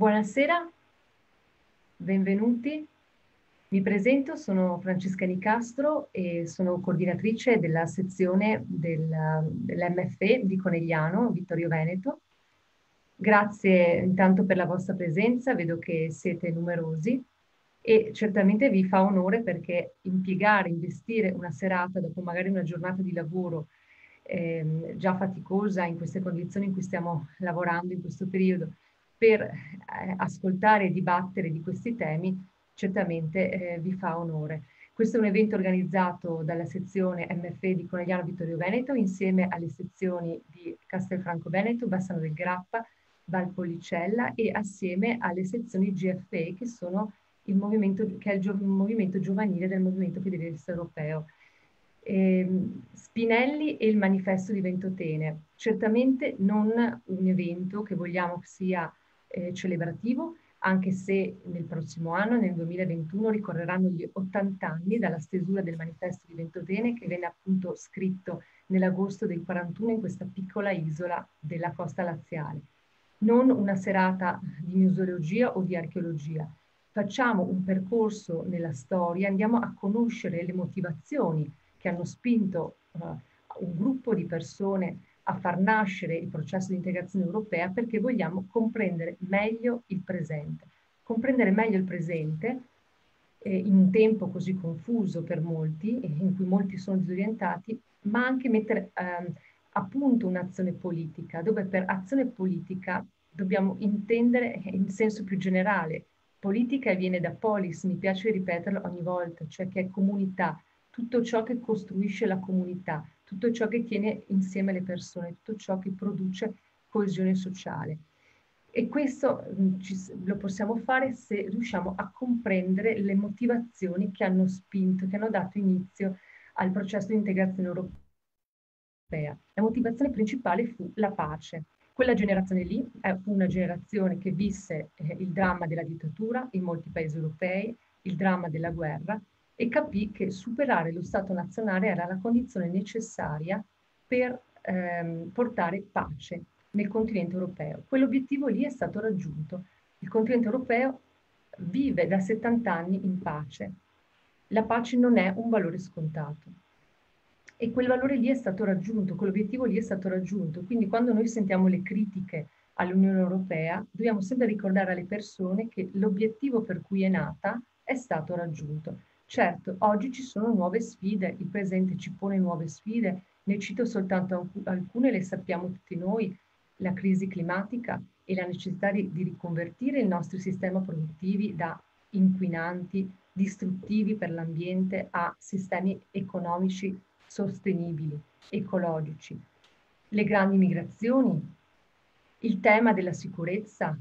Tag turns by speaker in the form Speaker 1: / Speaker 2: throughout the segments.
Speaker 1: Buonasera, benvenuti. Mi presento, sono Francesca Nicastro e sono coordinatrice della sezione del, dell'MFE di Conegliano, Vittorio Veneto. Grazie intanto per la vostra presenza, vedo che siete numerosi e certamente vi fa onore perché impiegare, investire una serata dopo magari una giornata di lavoro ehm, già faticosa in queste condizioni in cui stiamo lavorando in questo periodo, per eh, ascoltare e dibattere di questi temi certamente eh, vi fa onore. Questo è un evento organizzato dalla sezione MFE di Conegliano Vittorio Veneto insieme alle sezioni di Castelfranco Veneto, Bassano del Grappa, Valpolicella e assieme alle sezioni GFE che sono il movimento, che è il gio movimento giovanile del Movimento Federalista Europeo. Ehm, Spinelli e il manifesto di Ventotene, certamente non un evento che vogliamo sia eh, celebrativo, anche se nel prossimo anno, nel 2021, ricorreranno gli 80 anni dalla stesura del manifesto di Ventotene che venne appunto scritto nell'agosto del 41 in questa piccola isola della costa laziale. Non una serata di museologia o di archeologia. Facciamo un percorso nella storia, andiamo a conoscere le motivazioni che hanno spinto uh, un gruppo di persone a far nascere il processo di integrazione europea perché vogliamo comprendere meglio il presente. Comprendere meglio il presente eh, in un tempo così confuso per molti, in cui molti sono disorientati, ma anche mettere eh, a punto un'azione politica, dove per azione politica dobbiamo intendere in senso più generale. Politica viene da polis, mi piace ripeterlo ogni volta, cioè che è comunità, tutto ciò che costruisce la comunità, tutto ciò che tiene insieme le persone, tutto ciò che produce coesione sociale. E questo mm, lo possiamo fare se riusciamo a comprendere le motivazioni che hanno spinto, che hanno dato inizio al processo di integrazione europea. La motivazione principale fu la pace. Quella generazione lì è una generazione che visse eh, il dramma della dittatura in molti paesi europei, il dramma della guerra e capì che superare lo Stato nazionale era la condizione necessaria per ehm, portare pace nel continente europeo. Quell'obiettivo lì è stato raggiunto. Il continente europeo vive da 70 anni in pace. La pace non è un valore scontato. E quel valore lì è stato raggiunto, quell'obiettivo lì è stato raggiunto. Quindi quando noi sentiamo le critiche all'Unione Europea, dobbiamo sempre ricordare alle persone che l'obiettivo per cui è nata è stato raggiunto. Certo, oggi ci sono nuove sfide, il presente ci pone nuove sfide, ne cito soltanto alcune, le sappiamo tutti noi, la crisi climatica e la necessità di, di riconvertire i nostri sistemi produttivi da inquinanti, distruttivi per l'ambiente, a sistemi economici sostenibili, ecologici. Le grandi migrazioni, il tema della sicurezza,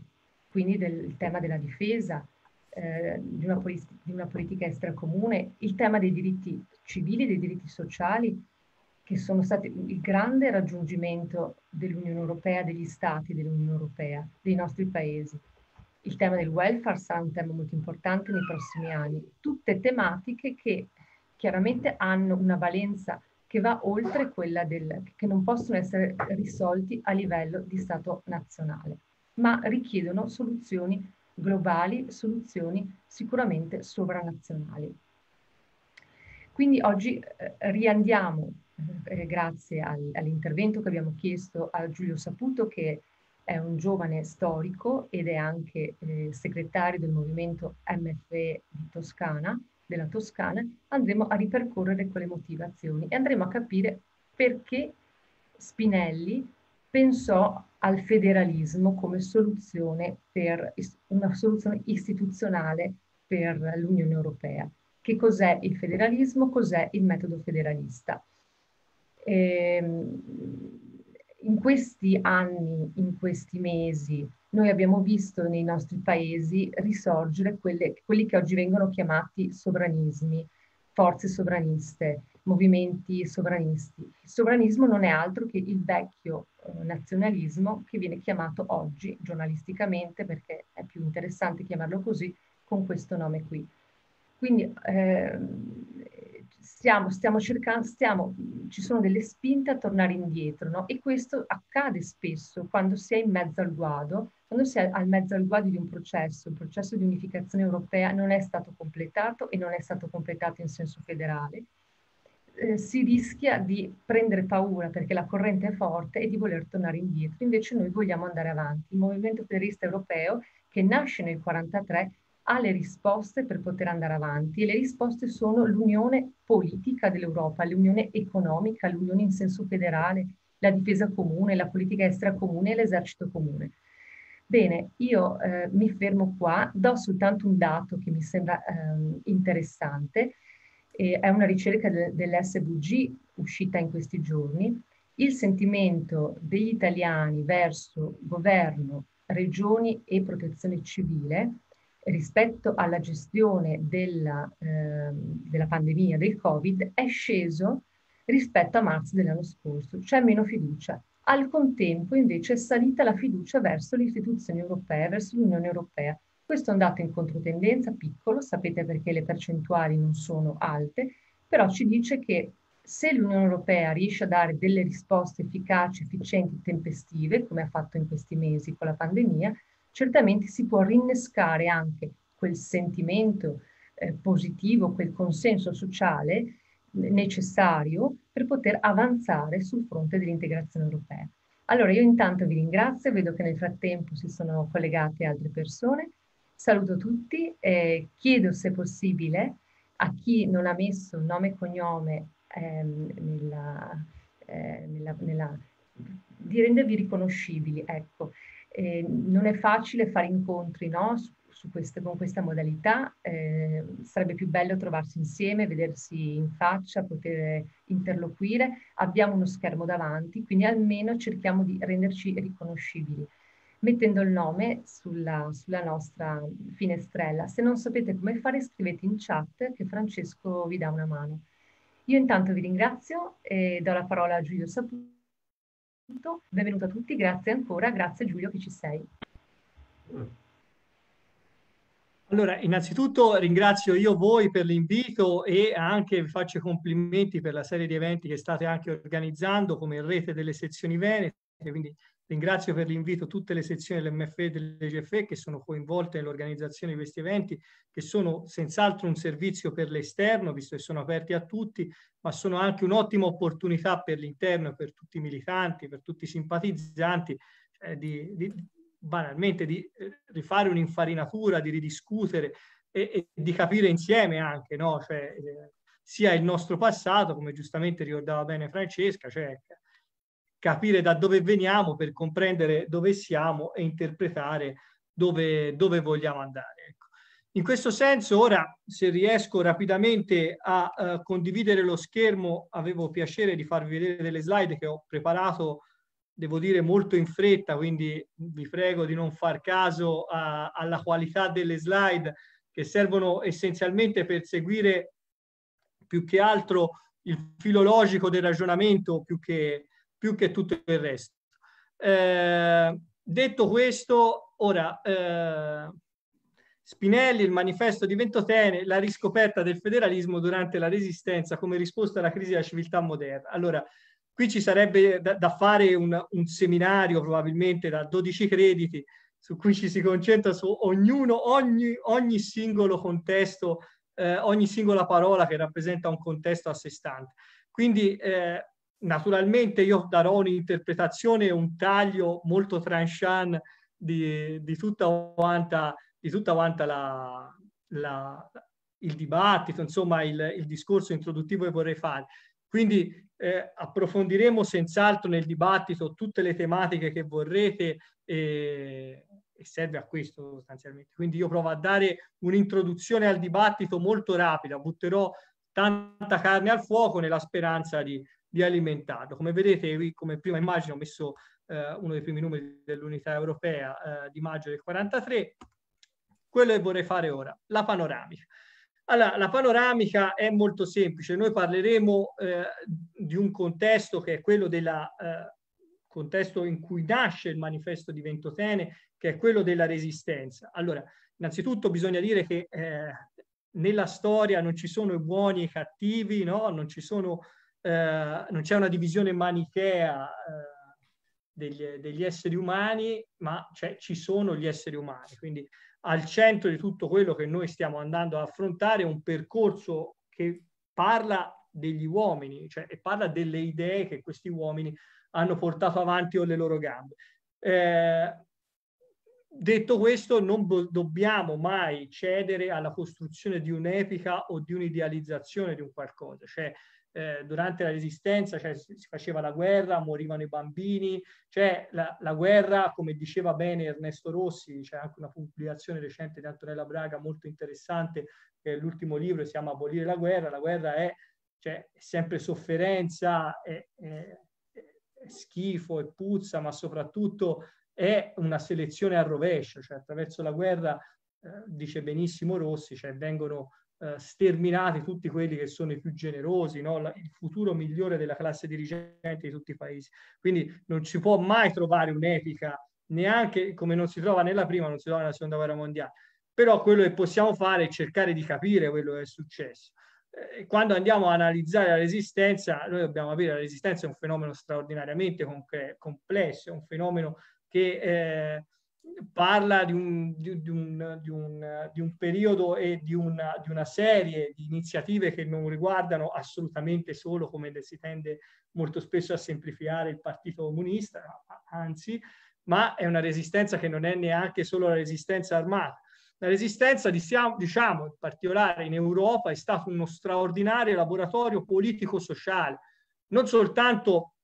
Speaker 1: quindi del, il tema della difesa, eh, di, una poli- di una politica estera comune, il tema dei diritti civili, dei diritti sociali, che sono stati il grande raggiungimento dell'Unione Europea, degli stati dell'Unione Europea, dei nostri paesi. Il tema del welfare sarà un tema molto importante nei prossimi anni. Tutte tematiche che chiaramente hanno una valenza che va oltre quella del, che non possono essere risolti a livello di Stato nazionale, ma richiedono soluzioni globali, soluzioni sicuramente sovranazionali. Quindi oggi eh, riandiamo, eh, grazie al, all'intervento che abbiamo chiesto a Giulio Saputo, che è un giovane storico ed è anche eh, segretario del movimento MFE di Toscana, della Toscana, andremo a ripercorrere quelle motivazioni e andremo a capire perché Spinelli pensò al federalismo come soluzione per, una soluzione istituzionale per l'Unione Europea. Che cos'è il federalismo? Cos'è il metodo federalista? Ehm, in questi anni, in questi mesi, noi abbiamo visto nei nostri paesi risorgere quelle, quelli che oggi vengono chiamati sovranismi, forze sovraniste, movimenti sovranisti. Il sovranismo non è altro che il vecchio eh, nazionalismo che viene chiamato oggi giornalisticamente, perché è più interessante chiamarlo così, con questo nome qui. Quindi eh, stiamo, stiamo, cercando, stiamo, ci sono delle spinte a tornare indietro no? e questo accade spesso quando si è in mezzo al guado, quando si è al mezzo al guado di un processo, il processo di unificazione europea non è stato completato e non è stato completato in senso federale, eh, si rischia di prendere paura perché la corrente è forte e di voler tornare indietro. Invece noi vogliamo andare avanti. Il movimento federista europeo, che nasce nel 1943, ha le risposte per poter andare avanti e le risposte sono l'unione politica dell'Europa, l'unione economica, l'unione in senso federale, la difesa comune, la politica estera comune e l'esercito comune. Bene, io eh, mi fermo qua, do soltanto un dato che mi sembra eh, interessante eh, è una ricerca de- dell'SVG uscita in questi giorni, il sentimento degli italiani verso governo, regioni e protezione civile rispetto alla gestione della, eh, della pandemia del Covid è sceso rispetto a marzo dell'anno scorso, c'è meno fiducia. Al contempo invece è salita la fiducia verso le istituzioni europee, verso l'Unione Europea. Questo è un dato in controtendenza, piccolo, sapete perché le percentuali non sono alte, però ci dice che se l'Unione Europea riesce a dare delle risposte efficaci, efficienti, tempestive, come ha fatto in questi mesi con la pandemia, certamente si può rinnescare anche quel sentimento eh, positivo, quel consenso sociale necessario per poter avanzare sul fronte dell'integrazione europea. Allora io intanto vi ringrazio, vedo che nel frattempo si sono collegate altre persone Saluto tutti e chiedo se possibile a chi non ha messo nome e cognome ehm, nella, eh, nella, nella, di rendervi riconoscibili. Ecco. Eh, non è facile fare incontri no? su, su queste, con questa modalità, eh, sarebbe più bello trovarsi insieme, vedersi in faccia, poter interloquire. Abbiamo uno schermo davanti, quindi almeno cerchiamo di renderci riconoscibili mettendo il nome sulla, sulla nostra finestrella. Se non sapete come fare scrivete in chat che Francesco vi dà una mano. Io intanto vi ringrazio e do la parola a Giulio Saputo. Benvenuto a tutti, grazie ancora, grazie Giulio che ci sei.
Speaker 2: Allora, innanzitutto ringrazio io voi per l'invito e anche vi faccio complimenti per la serie di eventi che state anche organizzando come rete delle sezioni venete, quindi Ringrazio per l'invito tutte le sezioni dell'MFE e dell'EGFE che sono coinvolte nell'organizzazione di questi eventi, che sono senz'altro un servizio per l'esterno, visto che sono aperti a tutti, ma sono anche un'ottima opportunità per l'interno, per tutti i militanti, per tutti i simpatizzanti, eh, di, di, banalmente di eh, rifare un'infarinatura, di ridiscutere e, e, di capire insieme anche, no? cioè, eh, sia il nostro passato, come giustamente ricordava bene Francesca, cioè capire da dove veniamo per comprendere dove siamo e interpretare dove, dove vogliamo andare. Ecco. In questo senso ora, se riesco rapidamente a eh, condividere lo schermo, avevo piacere di farvi vedere delle slide che ho preparato, devo dire, molto in fretta, quindi vi prego di non far caso a, eh, alla qualità delle slide che servono essenzialmente per seguire più che altro il filologico del ragionamento più che più che tutto il resto. Eh, detto questo, ora eh, Spinelli, il manifesto di Ventotene, la riscoperta del federalismo durante la resistenza come risposta alla crisi della civiltà moderna. Allora, qui ci sarebbe da, da fare un, un, seminario probabilmente da 12 crediti su cui ci si concentra su ognuno, ogni, ogni singolo contesto, eh, ogni singola parola che rappresenta un contesto a sé stante. Quindi eh, Naturalmente io darò un'interpretazione un taglio molto tranchant di, di, tutta quanta, di tutta quanta la, la, il dibattito, insomma il, il, discorso introduttivo che vorrei fare. Quindi eh, approfondiremo senz'altro nel dibattito tutte le tematiche che vorrete e, e serve a questo sostanzialmente. Quindi io provo a dare un'introduzione al dibattito molto rapida, butterò tanta carne al fuoco nella speranza di di alimentarlo. Come vedete, qui come prima immagine ho messo eh, uno dei primi numeri dell'unità europea eh, di maggio del 43, quello che vorrei fare ora, la panoramica. Allora, la panoramica è molto semplice, noi parleremo eh, di un contesto che è quello della eh, contesto in cui nasce il manifesto di Ventotene, che è quello della resistenza. Allora, innanzitutto bisogna dire che eh, nella storia non ci sono i buoni e i cattivi, no? non ci sono eh, non c'è una divisione manichea eh, degli, degli, esseri umani, ma ci sono gli esseri umani. Quindi al centro di tutto quello che noi stiamo andando a affrontare è un percorso che parla degli uomini, cioè e parla delle idee che questi uomini hanno portato avanti con le loro gambe. Eh, detto questo, non bo- dobbiamo mai cedere alla costruzione di un'epica o di un'idealizzazione di un qualcosa, cioè eh, durante la resistenza, cioè si, faceva la guerra, morivano i bambini, cioè la, la, guerra, come diceva bene Ernesto Rossi, c'è anche una pubblicazione recente di Antonella Braga molto interessante, che l'ultimo libro si chiama Abolire la guerra, la guerra è, cioè, sempre sofferenza, è, è, è schifo e puzza, ma soprattutto è una selezione al rovescio, cioè attraverso la guerra, eh, dice benissimo Rossi, cioè vengono eh, sterminati tutti quelli che sono i più generosi, no? La, il futuro migliore della classe dirigente di tutti i paesi. Quindi non si può mai trovare un'etica, neanche come non si trova nella prima, non si trova nella seconda guerra mondiale. Però quello che possiamo fare è cercare di capire quello che è successo. Eh, quando andiamo a analizzare la resistenza, noi dobbiamo avere la resistenza è un fenomeno straordinariamente complesso, è un fenomeno che eh, parla di un, di, di, un, di un, un periodo e una, di una, serie di iniziative che non riguardano assolutamente solo, come si tende molto spesso a semplificare, il Partito Comunista, anzi, ma è una resistenza che non è neanche solo la resistenza armata. La resistenza, diciamo, in particolare in Europa, è stato uno straordinario laboratorio politico-sociale, non soltanto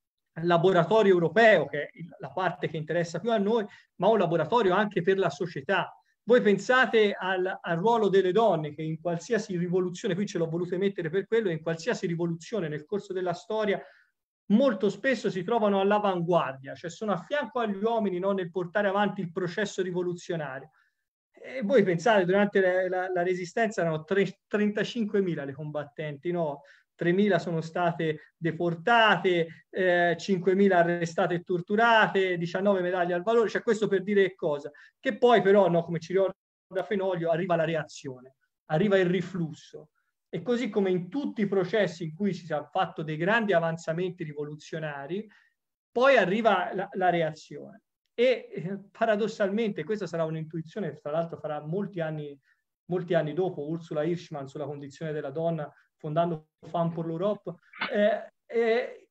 Speaker 2: laboratorio europeo, che è la parte che interessa più a noi, ma un laboratorio anche per la società. Voi pensate al, al ruolo delle donne che in qualsiasi rivoluzione, qui ce l'ho voluto mettere per quello, in qualsiasi rivoluzione nel corso della storia molto spesso si trovano all'avanguardia, cioè sono a fianco agli uomini no, nel portare avanti il processo rivoluzionario. E voi pensate, durante la, la, la resistenza erano 35.000 le combattenti, no? 3.000 sono state deportate, eh, 5.000 arrestate e torturate, 19 medaglie al valore, cioè questo per dire cosa? Che poi però, no, come ci ricorda Fenoglio, arriva la reazione, arriva il riflusso. E così come in tutti i processi in cui si sono fatto dei grandi avanzamenti rivoluzionari, poi arriva la, la reazione. E eh, paradossalmente, questa sarà un'intuizione, tra l'altro farà molti anni molti anni dopo Ursula Hirschman sulla condizione della donna fondando Fan pour l'Europe, eh, eh,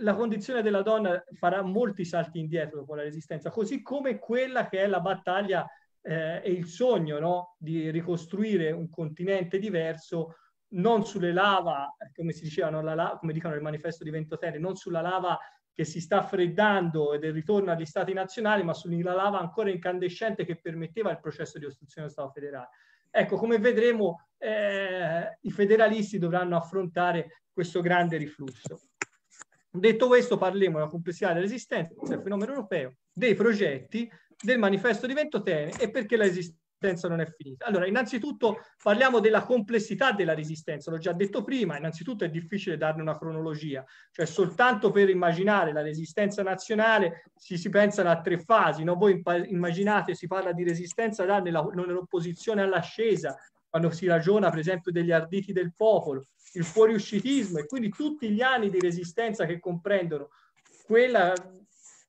Speaker 2: la condizione della donna farà molti salti indietro dopo la resistenza, così come quella che è la battaglia eh, e il sogno no? di ricostruire un continente diverso non sulle lava, come si diceva, la, lava, come dicono il manifesto di Ventotene, non sulla lava che si sta freddando e del ritorno agli stati nazionali, ma sulla lava ancora incandescente che permetteva il processo di ostruzione dello Stato federale. Ecco, come vedremo, eh, i federalisti dovranno affrontare questo grande riflusso. Detto questo, parliamo della complessità dell'esistenza, del cioè fenomeno europeo, dei progetti, del manifesto di Ventotene e perché la resistenza non è finita. Allora, innanzitutto parliamo della complessità della resistenza, l'ho già detto prima, innanzitutto è difficile darne una cronologia, cioè soltanto per immaginare la resistenza nazionale si, si pensano a tre fasi, no? voi immaginate si parla di resistenza dall'opposizione all'ascesa, quando si ragiona per esempio degli arditi del popolo, il fuoriuscitismo e quindi tutti gli anni di resistenza che comprendono quella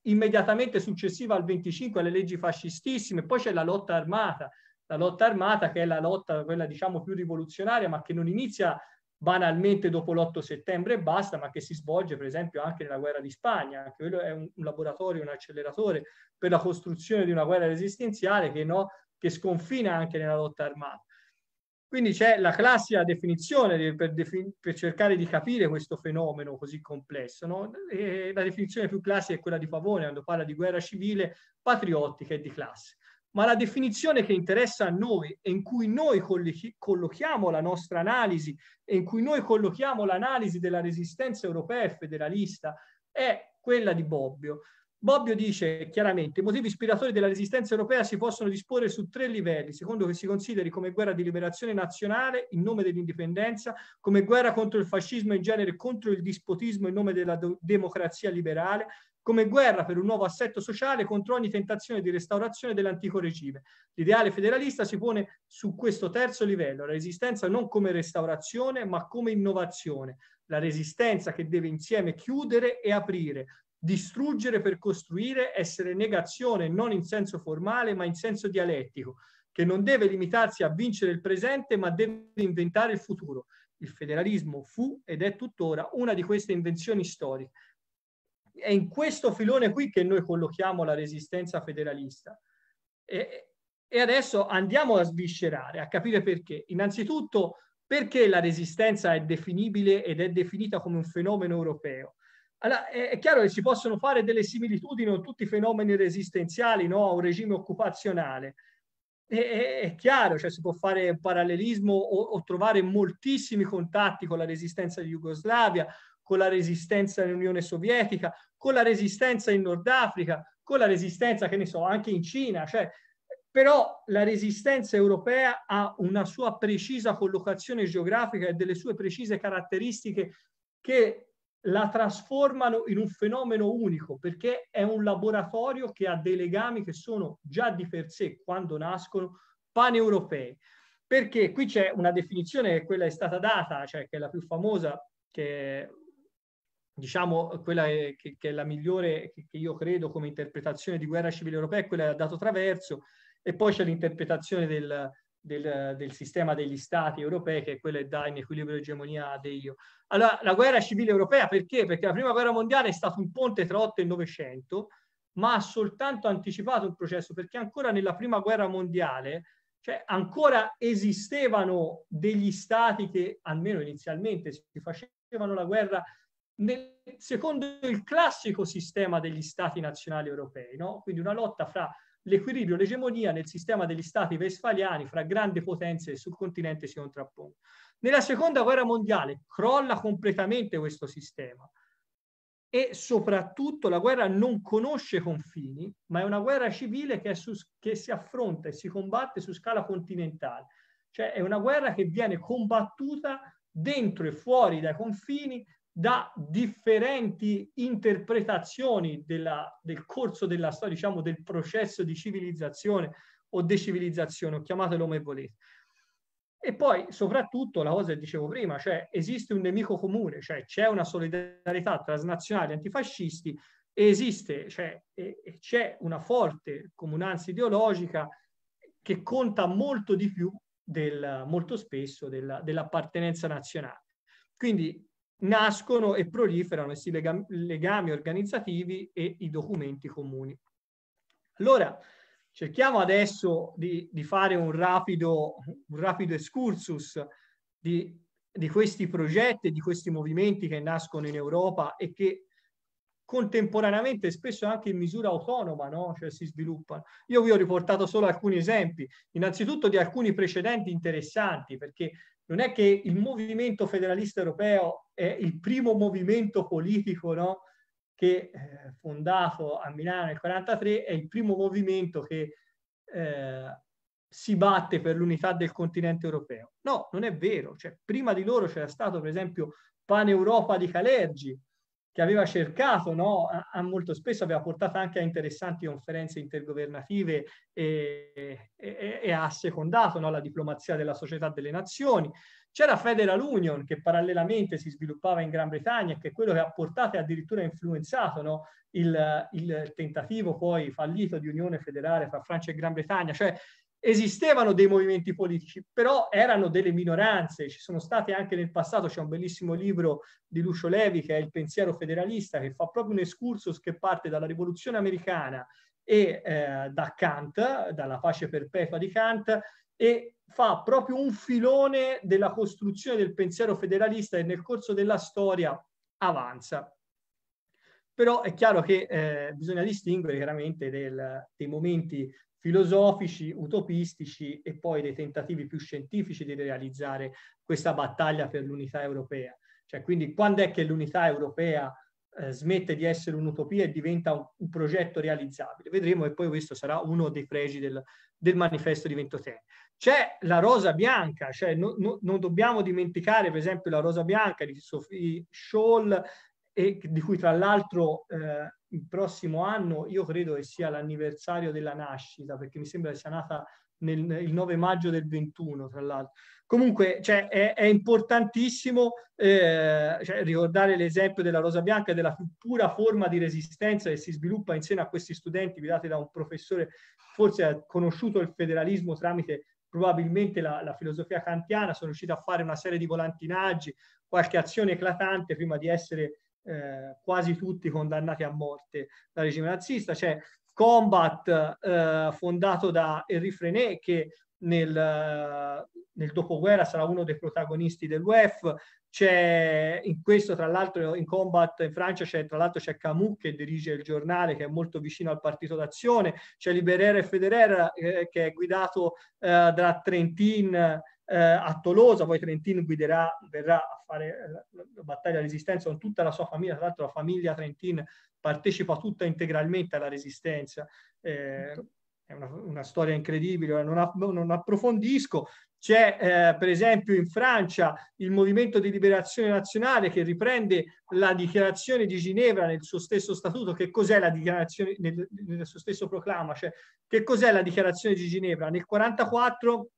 Speaker 2: immediatamente successiva al 25 alle leggi fascistissime, poi c'è la lotta armata, la lotta armata che è la lotta quella diciamo più rivoluzionaria ma che non inizia banalmente dopo l'8 settembre e basta, ma che si svolge per esempio anche nella guerra di Spagna, anche quello è un, laboratorio, un acceleratore per la costruzione di una guerra resistenziale che, no, che sconfina anche nella lotta armata. Quindi c'è la classica definizione per, defin- per, cercare di capire questo fenomeno così complesso. No? la definizione più classica è quella di Pavone quando parla di guerra civile, patriottica e di classe. Ma la definizione che interessa a noi e in cui noi collochiamo la nostra analisi e in cui noi collochiamo l'analisi della resistenza europea e federalista è quella di Bobbio. Bobbio dice chiaramente i motivi ispiratori della resistenza europea si possono disporre su tre livelli, secondo che si consideri come guerra di liberazione nazionale in nome dell'indipendenza, come guerra contro il fascismo in genere contro il dispotismo in nome della democrazia liberale, come guerra per un nuovo assetto sociale contro ogni tentazione di restaurazione dell'antico regime. L'ideale federalista si pone su questo terzo livello, la resistenza non come restaurazione ma come innovazione, la resistenza che deve insieme chiudere e aprire, distruggere per costruire, essere negazione non in senso formale ma in senso dialettico, che non deve limitarsi a vincere il presente ma deve inventare il futuro. Il federalismo fu ed è tuttora una di queste invenzioni storiche. È in questo filone qui che noi collochiamo la resistenza federalista. E, e adesso andiamo a sviscerare, a capire perché. Innanzitutto perché la resistenza è definibile ed è definita come un fenomeno europeo allora, è chiaro che si possono fare delle similitudini con tutti i fenomeni resistenziali, no? a un regime occupazionale. È, è, è, chiaro, cioè si può fare un parallelismo o, o trovare moltissimi contatti con la resistenza di Jugoslavia, con la resistenza nell'Unione Sovietica, con la resistenza in Nord Africa, con la resistenza, che ne so, anche in Cina. Cioè, però la resistenza europea ha una sua precisa collocazione geografica e delle sue precise caratteristiche che la trasformano in un fenomeno unico perché è un laboratorio che ha dei legami che sono già di per sé, quando nascono, paneuropei. Perché qui c'è una definizione che quella è stata data, cioè che è la più famosa, che diciamo quella che, che è la migliore che, che io credo come interpretazione di guerra civile europea, è quella che ha dato Traverso, e poi c'è l'interpretazione del, del, del, sistema degli stati europei, che è quello che dà in equilibrio egemonia a De Io. Allora, la guerra civile europea perché? Perché la prima guerra mondiale è stato un ponte tra 8 e 900, ma ha soltanto anticipato il processo, perché ancora nella prima guerra mondiale, cioè ancora esistevano degli stati che almeno inizialmente si facevano la guerra nel, secondo il classico sistema degli stati nazionali europei, no? quindi una lotta fra l'equilibrio, l'egemonia nel sistema degli stati vesfaliani fra grandi potenze sul continente si contrappone. Nella seconda guerra mondiale crolla completamente questo sistema e soprattutto la guerra non conosce confini, ma è una guerra civile che, su, che si affronta e si combatte su scala continentale. Cioè è una guerra che viene combattuta dentro e fuori dai confini da differenti interpretazioni della, del corso della storia, diciamo del processo di civilizzazione o decivilizzazione, o chiamatelo come volete. E poi, soprattutto, la cosa che dicevo prima, cioè esiste un nemico comune, cioè c'è una solidarietà transnazionale antifascisti, e esiste, cioè, e, e c'è una forte comunanza ideologica che conta molto di più, del, molto spesso, della, dell'appartenenza nazionale. Quindi nascono e proliferano questi legami, legami organizzativi e i documenti comuni. Allora, cerchiamo adesso di, di fare un rapido, un rapido excursus di, di questi progetti, di questi movimenti che nascono in Europa e che contemporaneamente spesso anche in misura autonoma, no? cioè si sviluppano. Io vi ho riportato solo alcuni esempi, innanzitutto di alcuni precedenti interessanti, perché non è che il movimento federalista europeo è il primo movimento politico no? che eh, fondato a Milano nel 1943 è il primo movimento che eh, si batte per l'unità del continente europeo. No, non è vero. Cioè, prima di loro c'era stato per esempio Pan Europa di Calergi, che aveva cercato, no, a, a molto spesso aveva portato anche a interessanti conferenze intergovernative e, e, e ha assecondato no, la diplomazia della società delle nazioni. C'era Federal Union che parallelamente si sviluppava in Gran Bretagna e che è quello che ha portato e addirittura influenzato no, il, il, tentativo poi fallito di unione federale fra Francia e Gran Bretagna. Cioè esistevano dei movimenti politici, però erano delle minoranze, ci sono state anche nel passato, c'è un bellissimo libro di Lucio Levi che è Il pensiero federalista, che fa proprio un excursus che parte dalla rivoluzione americana e eh, da Kant, dalla pace perpetua di Kant, e fa proprio un filone della costruzione del pensiero federalista e nel corso della storia avanza. Però è chiaro che eh, bisogna distinguere chiaramente del, dei momenti filosofici, utopistici e poi dei tentativi più scientifici di realizzare questa battaglia per l'unità europea. Cioè, quindi quando è che l'unità europea eh, smette di essere un'utopia e diventa un, un, progetto realizzabile? Vedremo e poi questo sarà uno dei pregi del, del manifesto di Ventotene. C'è la rosa bianca, cioè no, no, non dobbiamo dimenticare per esempio la rosa bianca di Sophie Scholl e di cui tra l'altro eh, il prossimo anno io credo che sia l'anniversario della nascita, perché mi sembra che sia nata nel, il 9 maggio del 21, tra l'altro. Comunque cioè, è, è, importantissimo eh, cioè, ricordare l'esempio della Rosa Bianca e della pura forma di resistenza che si sviluppa insieme a questi studenti guidati da un professore forse ha conosciuto il federalismo tramite probabilmente la, la filosofia kantiana, sono riuscito a fare una serie di volantinaggi, qualche azione eclatante prima di essere eh, quasi tutti condannati a morte dal regime nazista. C'è Combat eh, fondato da Henri Frenet che nel, nel, dopoguerra sarà uno dei protagonisti dell'UEF. C'è in questo, tra l'altro, in combat in Francia c'è tra l'altro c'è Camus che dirige il giornale che è molto vicino al Partito d'Azione, c'è Liberer e Federer eh, che è guidato eh, da Trentin eh, a Tolosa, poi Trentino guiderà, verrà a fare eh, la, la battaglia di resistenza con tutta la sua famiglia, tra l'altro la famiglia Trentin partecipa tutta integralmente alla resistenza. Eh, certo. è una, una, storia incredibile, eh, non, app- non approfondisco. C'è eh, per esempio in Francia il movimento di liberazione nazionale che riprende la dichiarazione di Ginevra nel suo stesso statuto. Che cos'è la dichiarazione, nel, nel suo stesso proclama? Cioè, che cos'è la dichiarazione di Ginevra? Nel 1944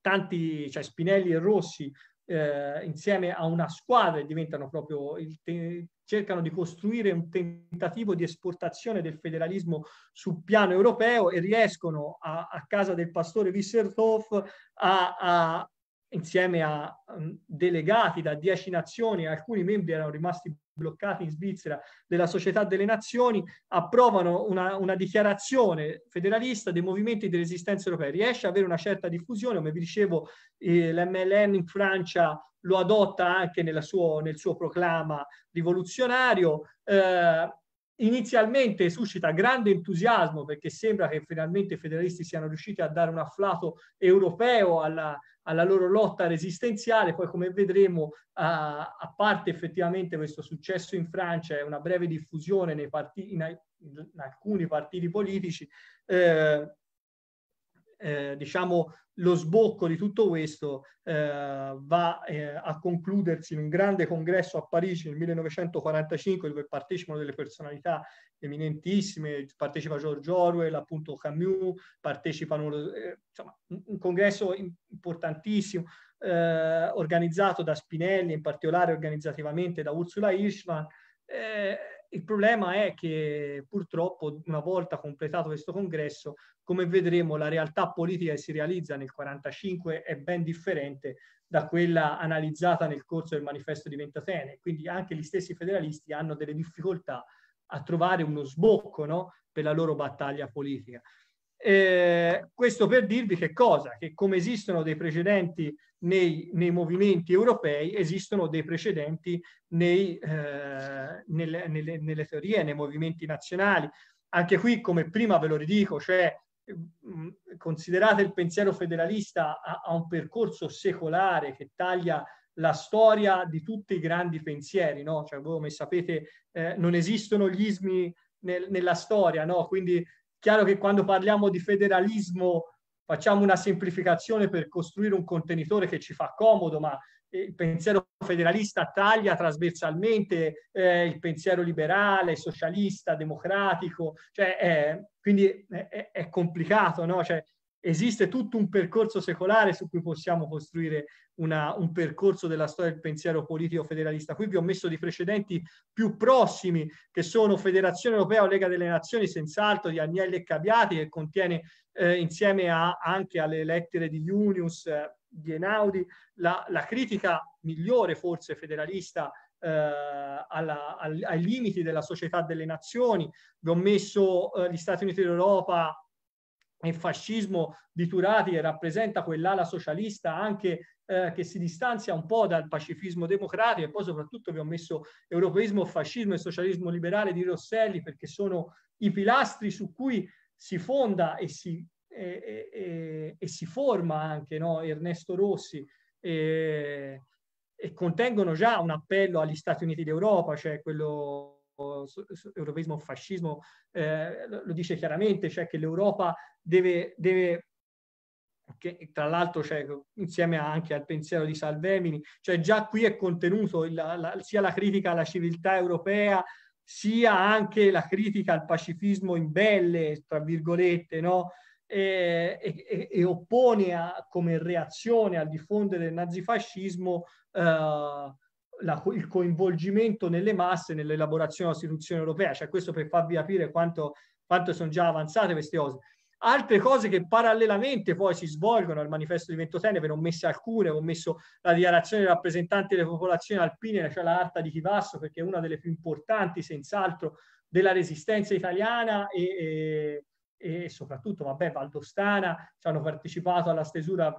Speaker 2: tanti, cioè Spinelli e Rossi eh, insieme a una squadra diventano proprio te- cercano di costruire un tentativo di esportazione del federalismo sul piano europeo e riescono a, a casa del pastore Wisserhoff a, a, insieme a um, delegati da dieci nazioni, alcuni membri erano rimasti bloccati in Svizzera della Società delle Nazioni, approvano una, una dichiarazione federalista dei movimenti di resistenza europea. Riesce ad avere una certa diffusione, come vi dicevo, eh, l'MLN in Francia lo adotta anche suo, nel suo proclama rivoluzionario. Eh, inizialmente suscita grande entusiasmo perché sembra che finalmente i federalisti siano riusciti a dare un afflato europeo alla, alla loro lotta resistenziale, poi come vedremo, a, a parte effettivamente questo successo in Francia e una breve diffusione nei partiti, in, in alcuni partiti politici, eh, eh, diciamo, lo sbocco di tutto questo eh, va eh, a concludersi in un grande congresso a Parigi nel 1945 dove partecipano delle personalità eminentissime, partecipa George Orwell, appunto Camus, partecipano, eh, insomma, un congresso importantissimo eh, organizzato da Spinelli, in particolare organizzativamente da Ursula Hirschman. Eh, il problema è che purtroppo una volta completato questo congresso, come vedremo, la realtà politica che si realizza nel 1945 è ben differente da quella analizzata nel corso del manifesto di Ventotene. Quindi anche gli stessi federalisti hanno delle difficoltà a trovare uno sbocco no, per la loro battaglia politica. Eh, questo per dirvi che cosa? Che come esistono dei precedenti nei, nei movimenti europei, esistono dei precedenti nei, eh, nelle, nelle, nelle, teorie, nei movimenti nazionali. Anche qui, come prima ve lo ridico, cioè mm, considerate il pensiero federalista a, a un percorso secolare che taglia la storia di tutti i grandi pensieri, no? Cioè, voi come sapete, eh, non esistono gli ismi nel, nella storia, no? Quindi Chiaro che quando parliamo di federalismo facciamo una semplificazione per costruire un contenitore che ci fa comodo, ma eh, il pensiero federalista taglia trasversalmente eh, il pensiero liberale, socialista, democratico, cioè, eh, quindi è, è, è complicato, no? cioè, esiste tutto un percorso secolare su cui possiamo costruire una, un percorso della storia del pensiero politico federalista. Qui vi ho messo di precedenti più prossimi, che sono Federazione Europea o Lega delle Nazioni, senz'altro di Agnelli e Caviati, che contiene eh, insieme a, anche alle lettere di Junius, eh, di Enaudi, la, la critica migliore forse federalista eh, alla, al, ai limiti della società delle nazioni. Vi ho messo eh, gli Stati Uniti d'Europa e fascismo di Turati rappresenta quell'ala socialista anche eh, che si distanzia un po' dal pacifismo democratico e poi soprattutto vi ho messo europeismo, fascismo e socialismo liberale di Rosselli perché sono i pilastri su cui si fonda e si, eh, eh, e si forma anche no? Ernesto Rossi e contengono già un appello agli Stati Uniti d'Europa, cioè quello europeismo fascismo eh, lo dice chiaramente, cioè che l'Europa deve, deve che tra l'altro cioè, insieme anche al pensiero di Salvemini, cioè già qui è contenuto il, la, sia la critica alla civiltà europea, sia anche la critica al pacifismo in belle, tra virgolette, no? e, e, e, oppone a, come reazione al diffondere del nazifascismo eh, la, il coinvolgimento nelle masse nell'elaborazione della Costituzione europea, cioè questo per farvi capire quanto, quanto sono già avanzate queste cose. Altre cose che parallelamente poi si svolgono al manifesto di Ventotene, ve ne ho messe alcune, ho messo la dichiarazione dei rappresentanti delle popolazioni alpine, cioè la Arta di Chivasso, perché è una delle più importanti, senz'altro, della resistenza italiana e, e, e soprattutto, vabbè, Valdostana, ci hanno partecipato alla stesura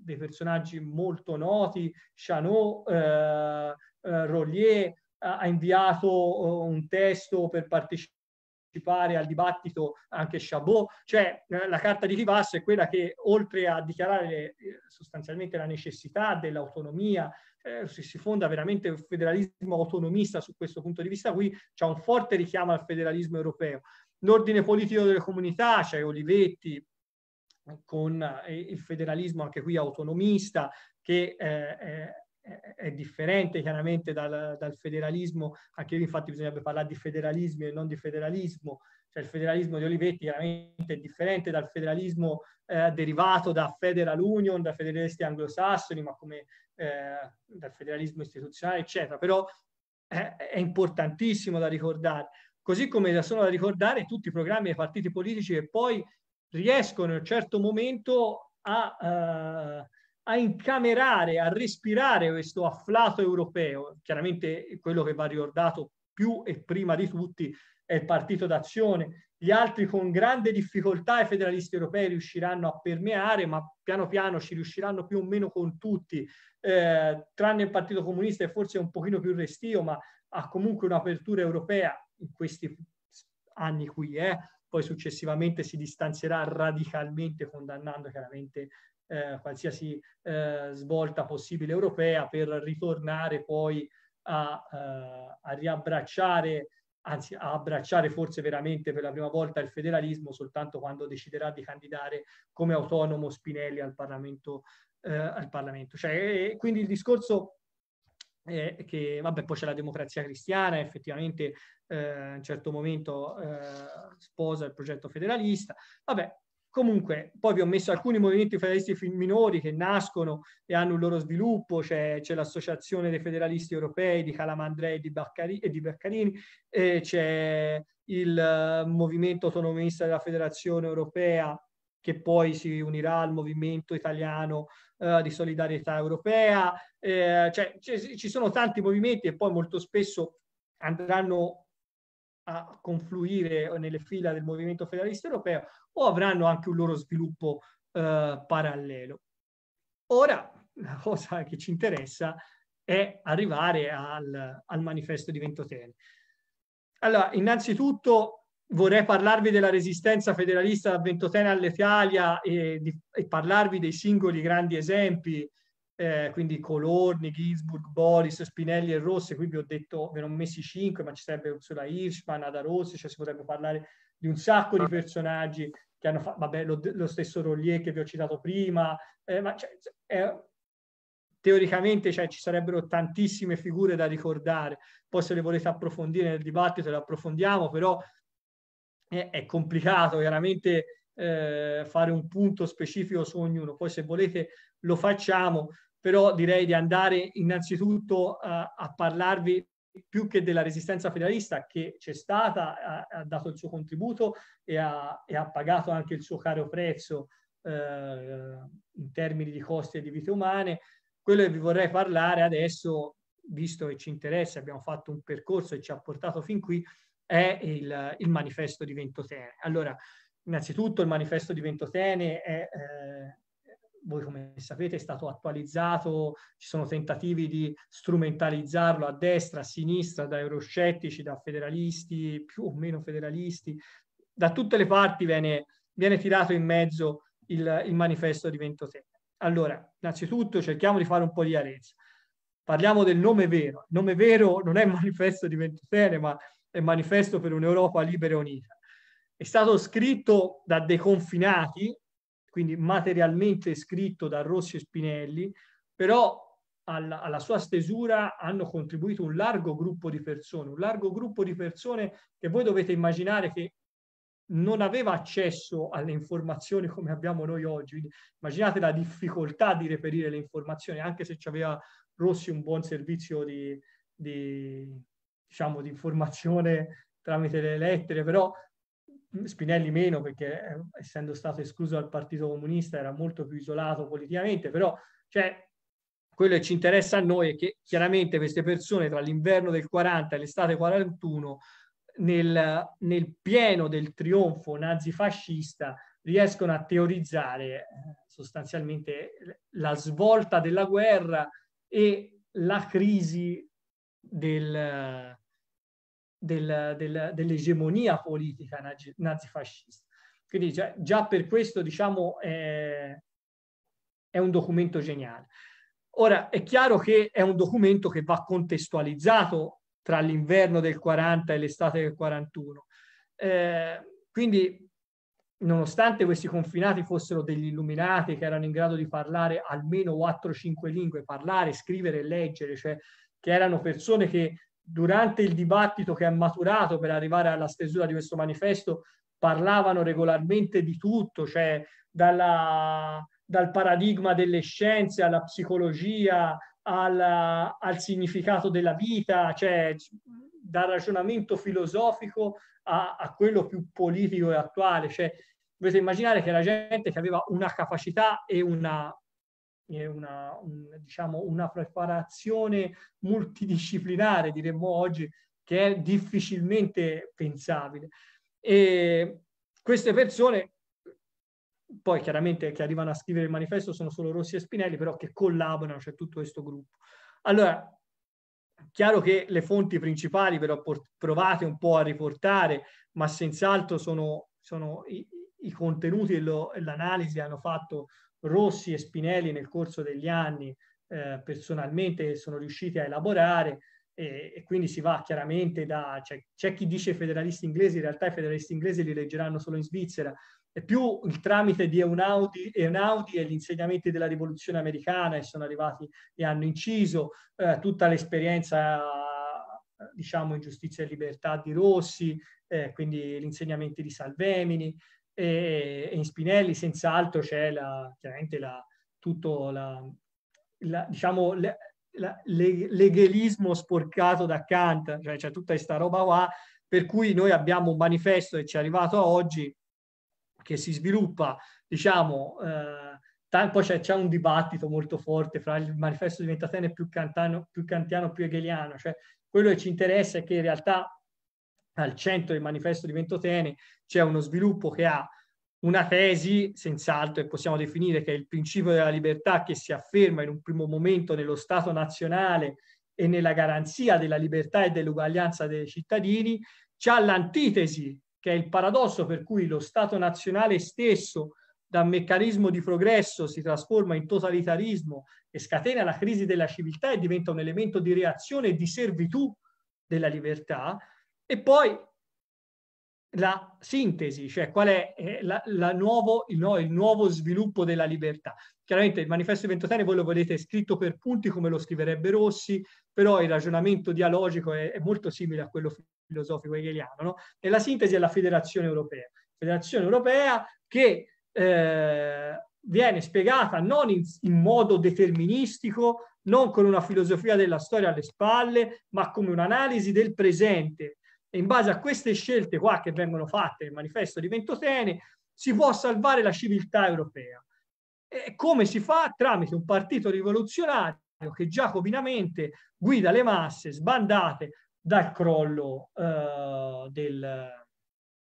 Speaker 2: dei personaggi molto noti, Chanot, eh, eh, Rollier ha inviato eh, un testo per partecipare al dibattito anche Chabot, cioè eh, la carta di Rivas è quella che oltre a dichiarare eh, sostanzialmente la necessità dell'autonomia, eh, si, si fonda veramente un federalismo autonomista su questo punto di vista qui, c'è un forte richiamo al federalismo europeo. L'ordine politico delle comunità, c'è cioè Olivetti, con eh, il federalismo anche qui autonomista che eh, è differente chiaramente dal, dal federalismo, anche lì infatti bisognerebbe parlare di federalismo e non di federalismo, cioè il federalismo di Olivetti chiaramente è differente dal federalismo eh, derivato da Federal Union, da federalisti anglosassoni, ma come eh, dal federalismo istituzionale, eccetera. Però eh, è importantissimo da ricordare, così come sono da ricordare tutti i programmi dei partiti politici che poi riescono in un certo momento a, eh, a incamerare, a respirare questo afflato europeo. Chiaramente quello che va ricordato più e prima di tutti è il partito d'azione. Gli altri con grande difficoltà i federalisti europei riusciranno a permeare, ma piano piano ci riusciranno più o meno con tutti, eh, tranne il partito comunista che forse è un pochino più restio, ma ha comunque un'apertura europea in questi anni qui, eh, poi successivamente si distanzierà radicalmente condannando chiaramente eh, qualsiasi eh, svolta possibile europea per ritornare poi a, eh, a riabbracciare, anzi a abbracciare forse veramente per la prima volta il federalismo soltanto quando deciderà di candidare come autonomo Spinelli al Parlamento. Eh, al Parlamento. Cioè, quindi il discorso eh, che vabbè poi c'è la democrazia cristiana, effettivamente eh, a un certo momento eh, sposa il progetto federalista, vabbè Comunque, poi vi ho messo alcuni movimenti federalisti minori che nascono e hanno un loro sviluppo, c'è, c'è l'Associazione dei Federalisti Europei di Calamandrei di Baccari, e di Beccarini, eh, c'è il uh, Movimento Autonomista della Federazione Europea che poi si unirà al movimento italiano eh, di solidarietà europea, eh, cioè c- ci sono tanti movimenti e poi molto spesso andranno a confluire nelle fila del movimento federalista europeo o avranno anche un loro sviluppo eh, parallelo. Ora la cosa che ci interessa è arrivare al, al manifesto di Ventotene. Allora, innanzitutto vorrei parlarvi della resistenza federalista da Ventotene all'Italia e, di, e parlarvi dei singoli grandi esempi, eh, quindi Colorni, Ginsburg, Boris, Spinelli e Rossi, qui vi ho detto, ve ne ho messi cinque, ma ci sarebbe sulla Hirschman, Ada Rossi, cioè si potrebbe parlare di un sacco di personaggi che hanno fatto, vabbè, lo, lo, stesso Rollier che vi ho citato prima, eh, ma cioè, eh, teoricamente cioè, ci sarebbero tantissime figure da ricordare, poi se le volete approfondire nel dibattito le approfondiamo, però è, è complicato chiaramente eh, fare un punto specifico su ognuno, poi se volete lo facciamo, però direi di andare innanzitutto a, a parlarvi più che della resistenza federalista che c'è stata, ha, ha dato il suo contributo e ha, e ha, pagato anche il suo caro prezzo eh, in termini di costi e di vite umane. Quello che vi vorrei parlare adesso, visto che ci interessa, abbiamo fatto un percorso e ci ha portato fin qui, è il, il manifesto di Ventotene. Allora, innanzitutto il manifesto di Ventotene è, eh, voi come sapete è stato attualizzato, ci sono tentativi di strumentalizzarlo a destra, a sinistra, da euroscettici, da federalisti, più o meno federalisti, da tutte le parti viene, viene tirato in mezzo il, il manifesto di Ventotene. Allora, innanzitutto cerchiamo di fare un po' di chiarezza. Parliamo del nome vero. Il nome vero non è il manifesto di Ventotene, ma e manifesto per un'Europa libera e unita. È stato scritto da deconfinati, quindi materialmente scritto da Rossi e Spinelli, però alla, alla, sua stesura hanno contribuito un largo gruppo di persone, un largo gruppo di persone che voi dovete immaginare che non aveva accesso alle informazioni come abbiamo noi oggi. Quindi immaginate la difficoltà di reperire le informazioni, anche se ci aveva Rossi un buon servizio di, di, diciamo, di informazione tramite le lettere, però mm, Spinelli meno perché eh, essendo stato escluso dal Partito Comunista era molto più isolato politicamente, però cioè, quello che ci interessa a noi è che chiaramente queste persone tra l'inverno del 40 e l'estate 41 nel, nel pieno del trionfo nazifascista riescono a teorizzare eh, sostanzialmente la svolta della guerra e la crisi del, del, del, dell'egemonia politica nazi, nazifascista. Quindi già, già per questo diciamo eh, è un documento geniale. Ora è chiaro che è un documento che va contestualizzato tra l'inverno del 40 e l'estate del 41. Eh, quindi nonostante questi confinati fossero degli illuminati che erano in grado di parlare almeno 4-5 lingue, parlare, scrivere e leggere, cioè che erano persone che durante il dibattito che è maturato per arrivare alla stesura di questo manifesto parlavano regolarmente di tutto, cioè dalla, dal paradigma delle scienze alla psicologia, alla, al significato della vita, cioè dal ragionamento filosofico a, a quello più politico e attuale. Cioè, dovete immaginare che la gente che aveva una capacità e una una, un, diciamo, una preparazione multidisciplinare, diremmo oggi, che è difficilmente pensabile. E queste persone, poi chiaramente che arrivano a scrivere il manifesto sono solo Rossi e Spinelli, però che collaborano, c'è cioè tutto questo gruppo. Allora, chiaro che le fonti principali però provate un po' a riportare, ma senz'altro sono, sono i, i, contenuti e, lo, e l'analisi hanno fatto Rossi e Spinelli nel corso degli anni eh, personalmente sono riusciti a elaborare e, e quindi si va chiaramente da, cioè, c'è chi dice federalisti inglesi, in realtà i federalisti inglesi li leggeranno solo in Svizzera, e più il tramite di Einaudi, Einaudi e gli insegnamenti della rivoluzione americana e sono arrivati e hanno inciso eh, tutta l'esperienza diciamo in giustizia e libertà di Rossi, eh, quindi gli insegnamenti di Salvemini, e, e in Spinelli senz'altro c'è la, chiaramente la, tutto la, la diciamo, le, la, le, l'eghelismo sporcato da Kant, cioè c'è tutta questa roba qua, per cui noi abbiamo un manifesto che ci è arrivato oggi che si sviluppa, diciamo, eh, t- poi c'è, c'è, un dibattito molto forte fra il manifesto di Ventatene più, più kantiano, più hegeliano, cioè quello che ci interessa è che in realtà al centro del manifesto di Ventotene c'è uno sviluppo che ha una tesi, senz'altro, e possiamo definire che è il principio della libertà che si afferma in un primo momento nello Stato nazionale e nella garanzia della libertà e dell'uguaglianza dei cittadini, c'è l'antitesi, che è il paradosso per cui lo Stato nazionale stesso da meccanismo di progresso si trasforma in totalitarismo e scatena la crisi della civiltà e diventa un elemento di reazione e di servitù della libertà, e poi la sintesi, cioè qual è eh, la, la nuovo, il, no, il, nuovo sviluppo della libertà. Chiaramente il manifesto di Ventotene voi lo volete scritto per punti come lo scriverebbe Rossi, però il ragionamento dialogico è, è molto simile a quello filosofico hegeliano. No? E la sintesi è la Federazione Europea. Federazione Europea che eh, viene spiegata non in, in modo deterministico, non con una filosofia della storia alle spalle, ma come un'analisi del presente e in base a queste scelte qua che vengono fatte nel manifesto di Ventotene si può salvare la civiltà europea. E come si fa? Tramite un partito rivoluzionario che giacobinamente guida le masse sbandate dal crollo eh, del,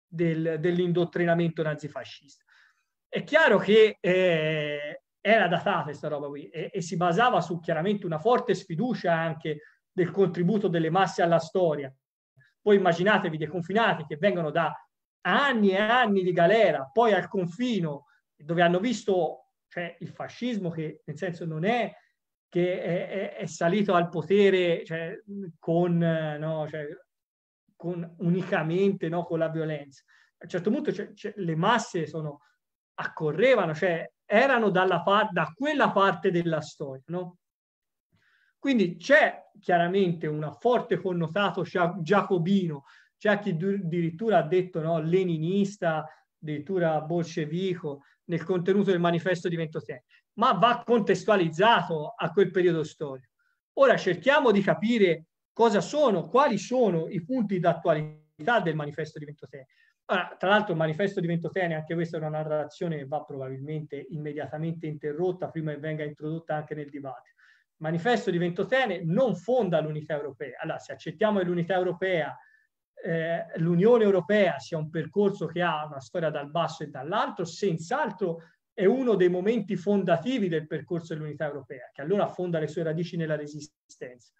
Speaker 2: del, dell'indottrinamento nazifascista. È chiaro che eh, era datata questa roba qui e, e, si basava su chiaramente una forte sfiducia anche del contributo delle masse alla storia poi immaginatevi dei confinati che vengono da anni e anni di galera, poi al confino, dove hanno visto cioè, il fascismo, che nel senso non è che è, è, è salito al potere cioè, con, no, cioè, con, unicamente no, con la violenza. A un certo punto cioè, cioè, le masse sono, accorrevano, cioè erano dalla, da quella parte della storia, no? Quindi c'è chiaramente un forte connotato giacobino, c'è chi addirittura ha detto no, leninista, addirittura bolscevico, nel contenuto del manifesto di Ventotene, ma va contestualizzato a quel periodo storico. Ora cerchiamo di capire cosa sono, quali sono i punti d'attualità del manifesto di Ventotene. Allora, tra l'altro il manifesto di Ventotene, anche questa è una narrazione che va probabilmente immediatamente interrotta prima che venga introdotta anche nel dibattito manifesto di Ventotene non fonda l'unità europea. Allora, se accettiamo che l'unità europea, eh, l'Unione Europea sia un percorso che ha una storia dal basso e dall'alto, senz'altro è uno dei momenti fondativi del percorso dell'unità europea, che allora fonda le sue radici nella resistenza.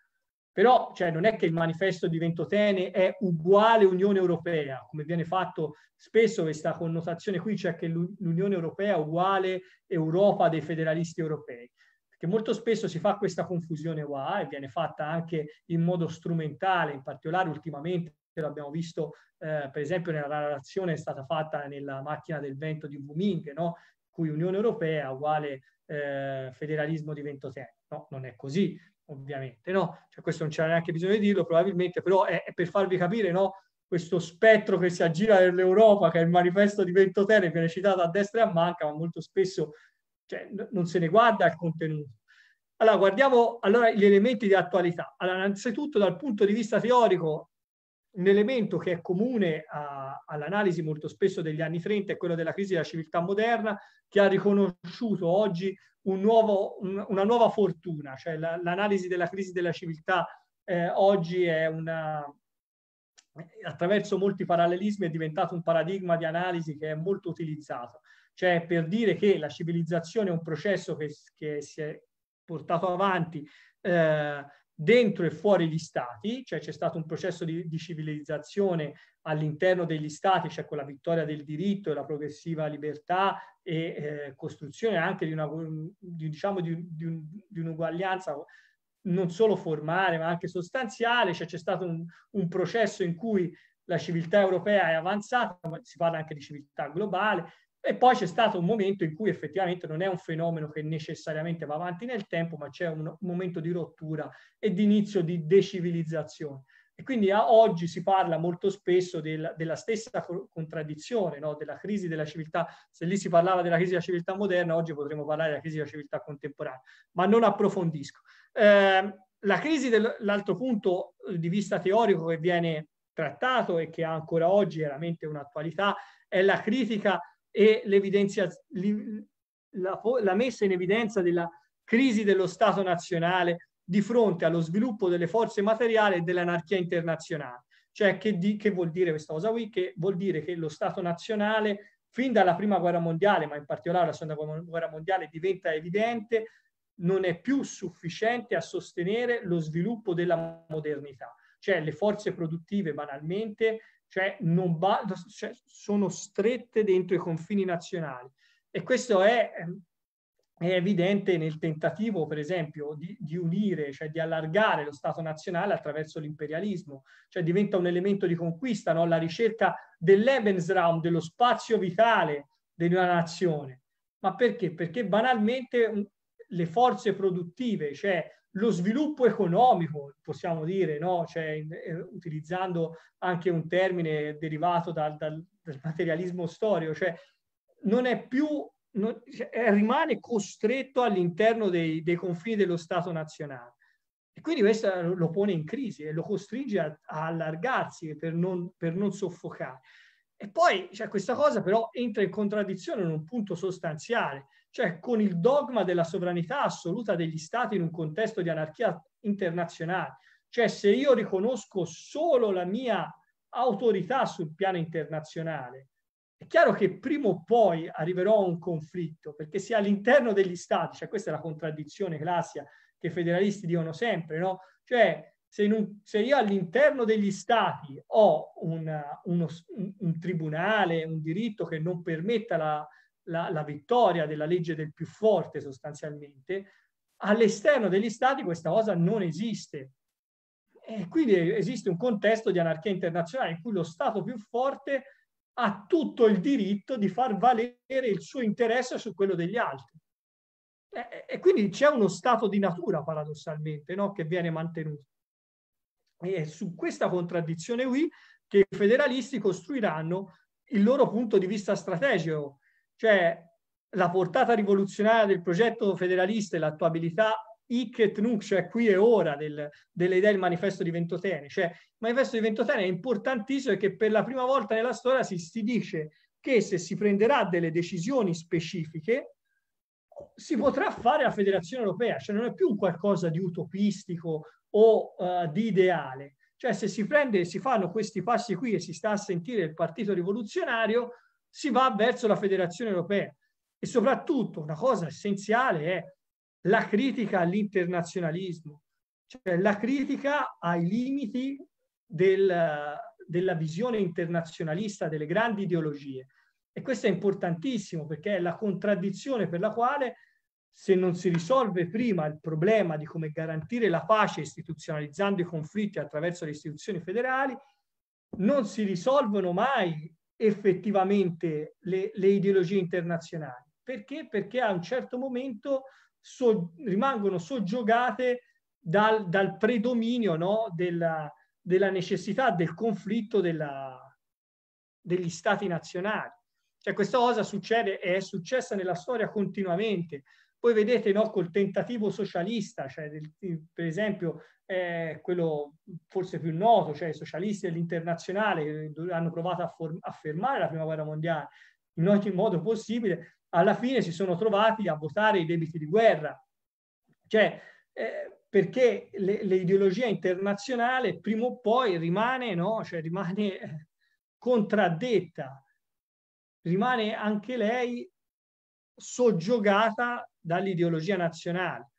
Speaker 2: Però cioè, non è che il manifesto di Ventotene è uguale Unione Europea, come viene fatto spesso questa connotazione qui, cioè che l'Unione Europea è uguale Europa dei federalisti europei che molto spesso si fa questa confusione qua e viene fatta anche in modo strumentale, in particolare ultimamente l'abbiamo visto eh, per esempio nella narrazione è stata fatta nella macchina del vento di Wuming, no? cui Unione Europea uguale eh, federalismo di ventotene. No, non è così, ovviamente, no? Cioè, questo non c'era neanche bisogno di dirlo, probabilmente, però è, è per farvi capire, no? Questo spettro che si aggira dell'Europa, che è il manifesto di ventotene, viene citato a destra e a manca, ma molto spesso cioè, n- non se ne guarda il contenuto. Allora, guardiamo allora gli elementi di attualità. Allora, innanzitutto dal punto di vista teorico, un elemento che è comune a, all'analisi molto spesso degli anni 30 è quello della crisi della civiltà moderna, che ha riconosciuto oggi un nuovo, un, una nuova fortuna, cioè la, l'analisi della crisi della civiltà eh, oggi è una, attraverso molti parallelismi è diventato un paradigma di analisi che è molto utilizzato. Cioè per dire che la civilizzazione è un processo che, che si è portato avanti eh, dentro e fuori gli stati, cioè c'è stato un processo di, di civilizzazione all'interno degli stati, cioè con la vittoria del diritto e la progressiva libertà e eh, costruzione anche di, una, di, diciamo, di, di, un, di un'uguaglianza non solo formale ma anche sostanziale, cioè c'è stato un, un processo in cui la civiltà europea è avanzata, si parla anche di civiltà globale, e poi c'è stato un momento in cui effettivamente non è un fenomeno che necessariamente va avanti nel tempo, ma c'è un momento di rottura e di inizio di decivilizzazione. E quindi a oggi si parla molto spesso del, della stessa contraddizione, no? della crisi della civiltà. Se lì si parlava della crisi della civiltà moderna, oggi potremmo parlare della crisi della civiltà contemporanea, ma non approfondisco. Eh, la crisi dell'altro punto eh, di vista teorico che viene trattato e che ha ancora oggi veramente un'attualità è la critica e la, la messa in evidenza della crisi dello Stato nazionale di fronte allo sviluppo delle forze materiali e dell'anarchia internazionale. Cioè che, di, che vuol dire questa cosa qui? Che vuol dire che lo Stato nazionale fin dalla prima guerra mondiale, ma in particolare la seconda guerra mondiale, diventa evidente, non è più sufficiente a sostenere lo sviluppo della modernità. Cioè le forze produttive banalmente cioè, ba- cioè sono strette dentro i confini nazionali. E questo è, ehm, è evidente nel tentativo, per esempio, di, di, unire, cioè di allargare lo Stato nazionale attraverso l'imperialismo, cioè diventa un elemento di conquista, no? la ricerca dell'Ebensraum, dello spazio vitale di una nazione. Ma perché? Perché banalmente le forze produttive, cioè lo sviluppo economico, possiamo dire, no? cioè, in, eh, utilizzando anche un termine derivato dal, dal, dal materialismo storico, cioè non è più, non, cioè, rimane costretto all'interno dei, dei, confini dello Stato nazionale. E quindi questo lo pone in crisi e lo costringe a, a allargarsi per non, per non, soffocare. E poi cioè, questa cosa però entra in contraddizione in un punto sostanziale, cioè con il dogma della sovranità assoluta degli stati in un contesto di anarchia internazionale. Cioè se io riconosco solo la mia autorità sul piano internazionale, è chiaro che prima o poi arriverò a un conflitto, perché se all'interno degli stati, cioè questa è la contraddizione classica che i federalisti dicono sempre, no? Cioè se, un, se, io all'interno degli stati ho una, uno, un, un, tribunale, un diritto che non permetta la, la, la vittoria della legge del più forte sostanzialmente, all'esterno degli stati questa cosa non esiste. E quindi esiste un contesto di anarchia internazionale in cui lo Stato più forte ha tutto il diritto di far valere il suo interesse su quello degli altri. E, e quindi c'è uno stato di natura, paradossalmente, no? che viene mantenuto. E è su questa contraddizione qui che i federalisti costruiranno il loro punto di vista strategico, cioè la portata rivoluzionaria del progetto federalista e l'attuabilità hic et nunc, cioè qui e ora, del, delle idee del manifesto di Ventotene. Cioè, il manifesto di Ventotene è importantissimo perché per la prima volta nella storia si, si dice che se si prenderà delle decisioni specifiche si potrà fare la federazione europea, cioè non è più un qualcosa di utopistico o uh, di ideale. Cioè se si prende, e si fanno questi passi qui e si sta a sentire il partito rivoluzionario, si va verso la federazione europea. E soprattutto una cosa essenziale è la critica all'internazionalismo, cioè la critica ai limiti del, della visione internazionalista delle grandi ideologie. E questo è importantissimo perché è la contraddizione per la quale se non si risolve prima il problema di come garantire la pace istituzionalizzando i conflitti attraverso le istituzioni federali, non si risolvono mai effettivamente le, le ideologie internazionali. Perché? Perché a un certo momento so, rimangono soggiogate dal, dal predominio no, della, della, necessità del conflitto della, degli stati nazionali. Cioè questa cosa succede, è successa nella storia continuamente. Poi vedete no, col tentativo socialista, cioè del, per esempio eh, quello forse più noto, cioè i socialisti dell'internazionale che hanno provato a, a fermare la prima guerra mondiale in ogni modo possibile, alla fine si sono trovati a votare i debiti di guerra. Cioè, eh, perché l'ideologia internazionale prima o poi rimane, no? cioè, rimane eh, contraddetta, rimane anche lei soggiogata dall'ideologia nazionale.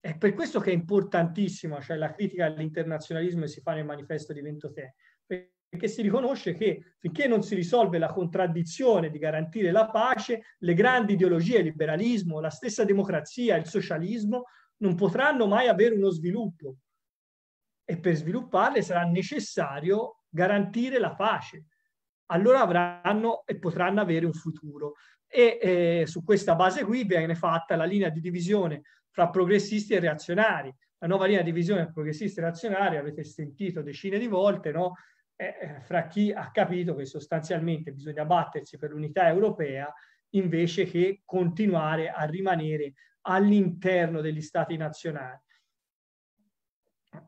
Speaker 2: È per questo che è importantissimo, cioè, la critica all'internazionalismo che si fa nel manifesto di Ventotè, perché si riconosce che finché non si risolve la contraddizione di garantire la pace, le grandi ideologie, il liberalismo, la stessa democrazia, il socialismo, non potranno mai avere uno sviluppo. E per svilupparle sarà necessario garantire la pace. Allora avranno e potranno avere un futuro e eh, su questa base qui viene fatta la linea di divisione fra progressisti e reazionari. La nuova linea di divisione progressisti e reazionari avete sentito decine di volte, no? Eh, fra chi ha capito che sostanzialmente bisogna battersi per l'unità europea invece che continuare a rimanere all'interno degli stati nazionali,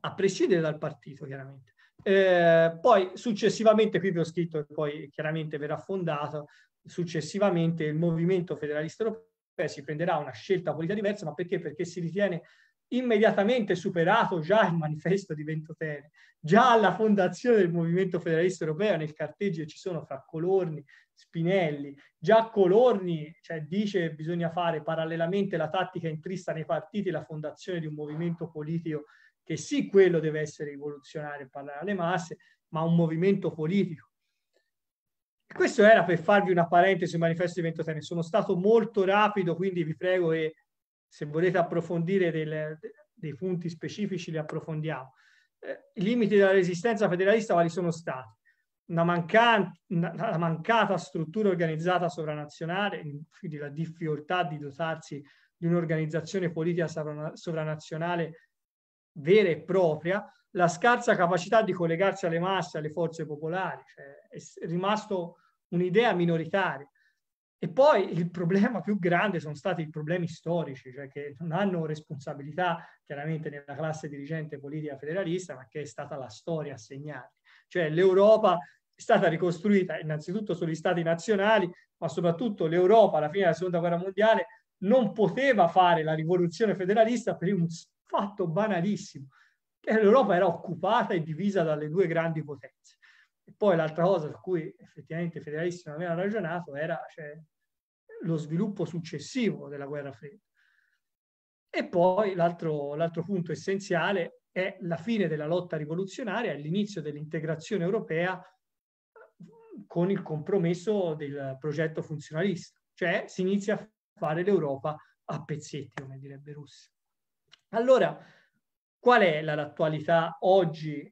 Speaker 2: a prescindere dal partito chiaramente. Eh, poi successivamente, qui vi ho scritto che poi chiaramente verrà fondato successivamente il movimento federalista europeo si prenderà una scelta politica diversa, ma perché? Perché si ritiene immediatamente superato già il manifesto di Ventotene, già alla fondazione del movimento federalista europeo nel carteggio ci sono fra Colorni, Spinelli, già Colorni cioè, dice che bisogna fare parallelamente la tattica intrista nei partiti la fondazione di un movimento politico che sì, quello deve essere rivoluzionario e parlare alle masse, ma un movimento politico questo era per farvi una parentesi sul manifesto di Ventotene. Sono stato molto rapido, quindi vi prego che se volete approfondire del, dei punti specifici li approfondiamo. Eh, I limiti della resistenza federalista quali sono stati? Una, mancan- una mancata struttura organizzata sovranazionale, quindi la difficoltà di dotarsi di un'organizzazione politica sovranazionale vera e propria, la scarsa capacità di collegarsi alle masse, alle forze popolari. Cioè, è rimasto un'idea minoritaria. E poi il problema più grande sono stati i problemi storici, cioè che non hanno responsabilità chiaramente nella classe dirigente politica federalista, ma che è stata la storia a segnare. Cioè l'Europa è stata ricostruita innanzitutto sugli stati nazionali, ma soprattutto l'Europa alla fine della seconda guerra mondiale non poteva fare la rivoluzione federalista per un fatto banalissimo, che l'Europa era occupata e divisa dalle due grandi potenze. E poi l'altra cosa su cui effettivamente i Federalisti non avevano ragionato era cioè, lo sviluppo successivo della guerra fredda. E poi l'altro, l'altro punto essenziale è la fine della lotta rivoluzionaria e l'inizio dell'integrazione europea con il compromesso del progetto funzionalista, cioè si inizia a fare l'Europa a pezzetti, come direbbe Russia. Allora, qual è l'attualità oggi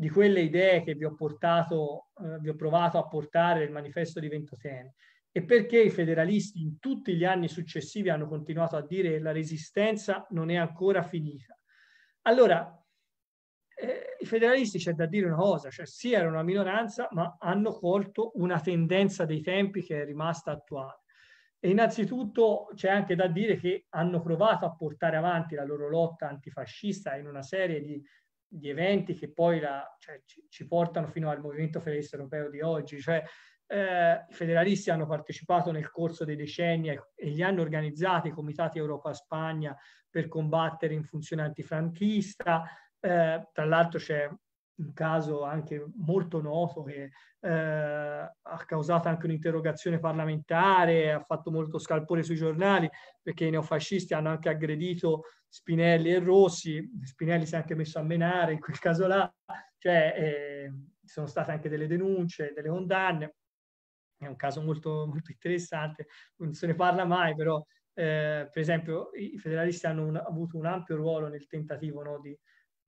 Speaker 2: di quelle idee che vi ho portato, eh, vi ho provato a portare nel manifesto di Ventotene e perché i federalisti in tutti gli anni successivi hanno continuato a dire che la resistenza non è ancora finita. Allora, eh, i federalisti c'è da dire una cosa, cioè sì era una minoranza, ma hanno colto una tendenza dei tempi che è rimasta attuale. E innanzitutto c'è anche da dire che hanno provato a portare avanti la loro lotta antifascista in una serie di di eventi che poi la, cioè, ci, ci, portano fino al movimento federalista europeo di oggi. Cioè, eh, I federalisti hanno partecipato nel corso dei decenni e, e li hanno organizzati i comitati Europa-Spagna per combattere in funzione antifranchista. Eh, tra l'altro c'è un caso anche molto noto che eh, ha causato anche un'interrogazione parlamentare, ha fatto molto scalpore sui giornali perché i neofascisti hanno anche aggredito Spinelli e Rossi, Spinelli si è anche messo a menare in quel caso là, cioè eh, ci sono state anche delle denunce, delle condanne, è un caso molto, molto interessante, non se ne parla mai però eh, per esempio i federalisti hanno un, avuto un ampio ruolo nel tentativo no, di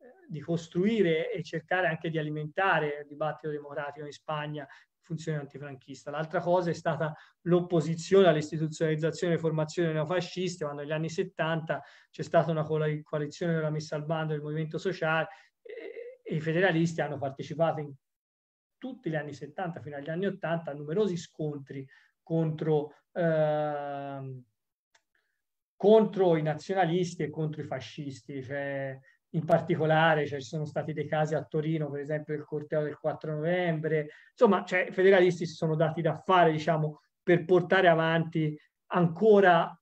Speaker 2: eh, di costruire e cercare anche di alimentare il dibattito democratico in Spagna funzione antifranchista. L'altra cosa è stata l'opposizione all'istituzionalizzazione e formazione neofasciste quando negli anni 70 c'è stata una coalizione della messa al bando del movimento sociale eh, e i federalisti hanno partecipato in tutti gli anni 70 fino agli anni 80 a numerosi scontri contro, eh, contro i nazionalisti e contro i fascisti. Cioè, in particolare, cioè, ci sono stati dei casi a Torino, per esempio il corteo del 4 novembre, insomma, cioè, i federalisti si sono dati da fare, diciamo, per portare avanti ancora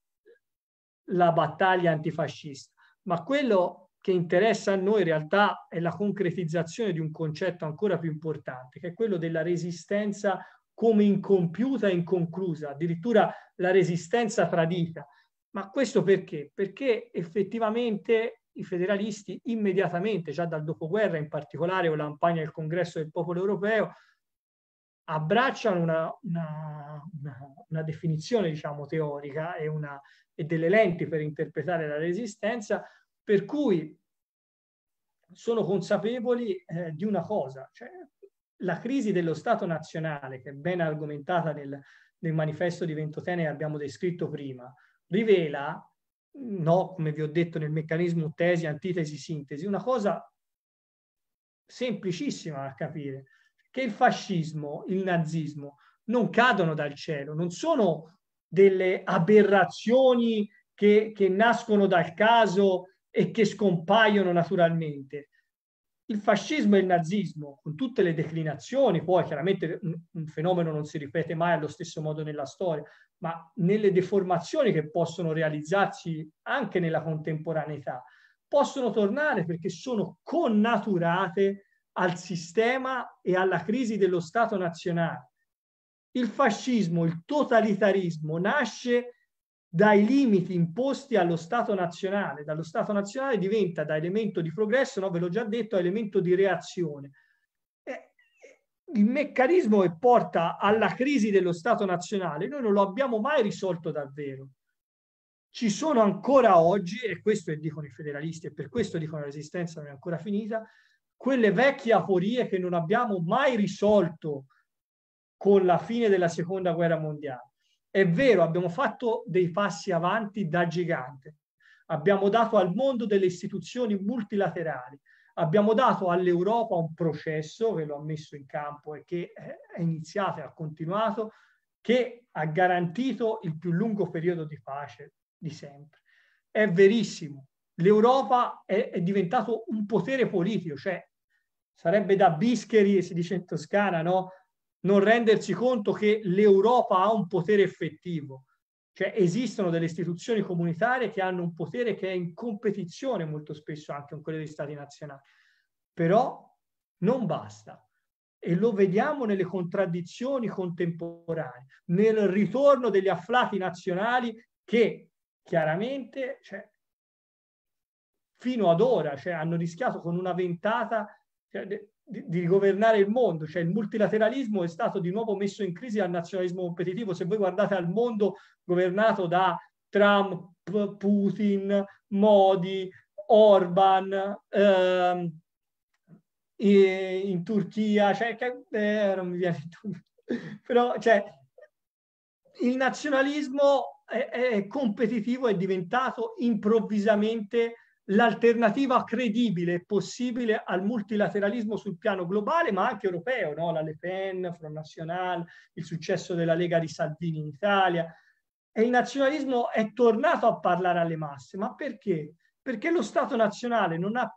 Speaker 2: la battaglia antifascista. Ma quello che interessa a noi in realtà è la concretizzazione di un concetto ancora più importante, che è quello della resistenza come incompiuta e inconclusa, addirittura la resistenza tradita. Ma questo perché? Perché effettivamente i federalisti immediatamente, già dal dopoguerra, in particolare con la campagna del congresso del popolo europeo, abbracciano una, una, una, una definizione diciamo, teorica e, e delle lenti per interpretare la resistenza, per cui sono consapevoli eh, di una cosa, cioè la crisi dello Stato nazionale, che è ben argomentata nel, nel manifesto di Ventotene che abbiamo descritto prima, rivela no, come vi ho detto, nel meccanismo tesi, antitesi, sintesi, una cosa semplicissima da capire, che il fascismo, il nazismo non cadono dal cielo, non sono delle aberrazioni che, che nascono dal caso e che scompaiono naturalmente. Il fascismo e il nazismo, con tutte le declinazioni, poi chiaramente un, un fenomeno non si ripete mai allo stesso modo nella storia, ma nelle deformazioni che possono realizzarsi anche nella contemporaneità, possono tornare perché sono connaturate al sistema e alla crisi dello Stato nazionale. Il fascismo, il totalitarismo nasce dai limiti imposti allo Stato nazionale, dallo Stato nazionale diventa da elemento di progresso, no, ve l'ho già detto, elemento di reazione il meccanismo che porta alla crisi dello Stato nazionale, noi non lo abbiamo mai risolto davvero. Ci sono ancora oggi, e questo dicono i federalisti, e per questo dicono la resistenza non è ancora finita, quelle vecchie aporie che non abbiamo mai risolto con la fine della seconda guerra mondiale. È vero, abbiamo fatto dei passi avanti da gigante, abbiamo dato al mondo delle istituzioni multilaterali, Abbiamo dato all'Europa un processo che lo ha messo in campo e che eh, è iniziato e ha continuato, che ha garantito il più lungo periodo di pace di sempre. È verissimo, l'Europa è, è diventato un potere politico, cioè sarebbe da bischeri, si dice in Toscana, no? non rendersi conto che l'Europa ha un potere effettivo. Cioè esistono delle istituzioni comunitarie che hanno un potere che è in competizione molto spesso anche con quello degli stati nazionali. Però non basta. E lo vediamo nelle contraddizioni contemporanee, nel ritorno degli afflati nazionali che chiaramente cioè, fino ad ora cioè, hanno rischiato con una ventata cioè, di, di governare il mondo, cioè il multilateralismo è stato di nuovo messo in crisi dal nazionalismo competitivo. Se voi guardate al mondo governato da Trump, Putin, Modi, Orban, ehm, in Turchia, cioè, che, eh, non mi viene però cioè, il nazionalismo è, è competitivo è diventato improvvisamente l'alternativa credibile e possibile al multilateralismo sul piano globale, ma anche europeo, no? la Le Pen, Front National, il successo della Lega di Salvini in Italia. E il nazionalismo è tornato a parlare alle masse, ma perché? Perché lo Stato nazionale non, ha,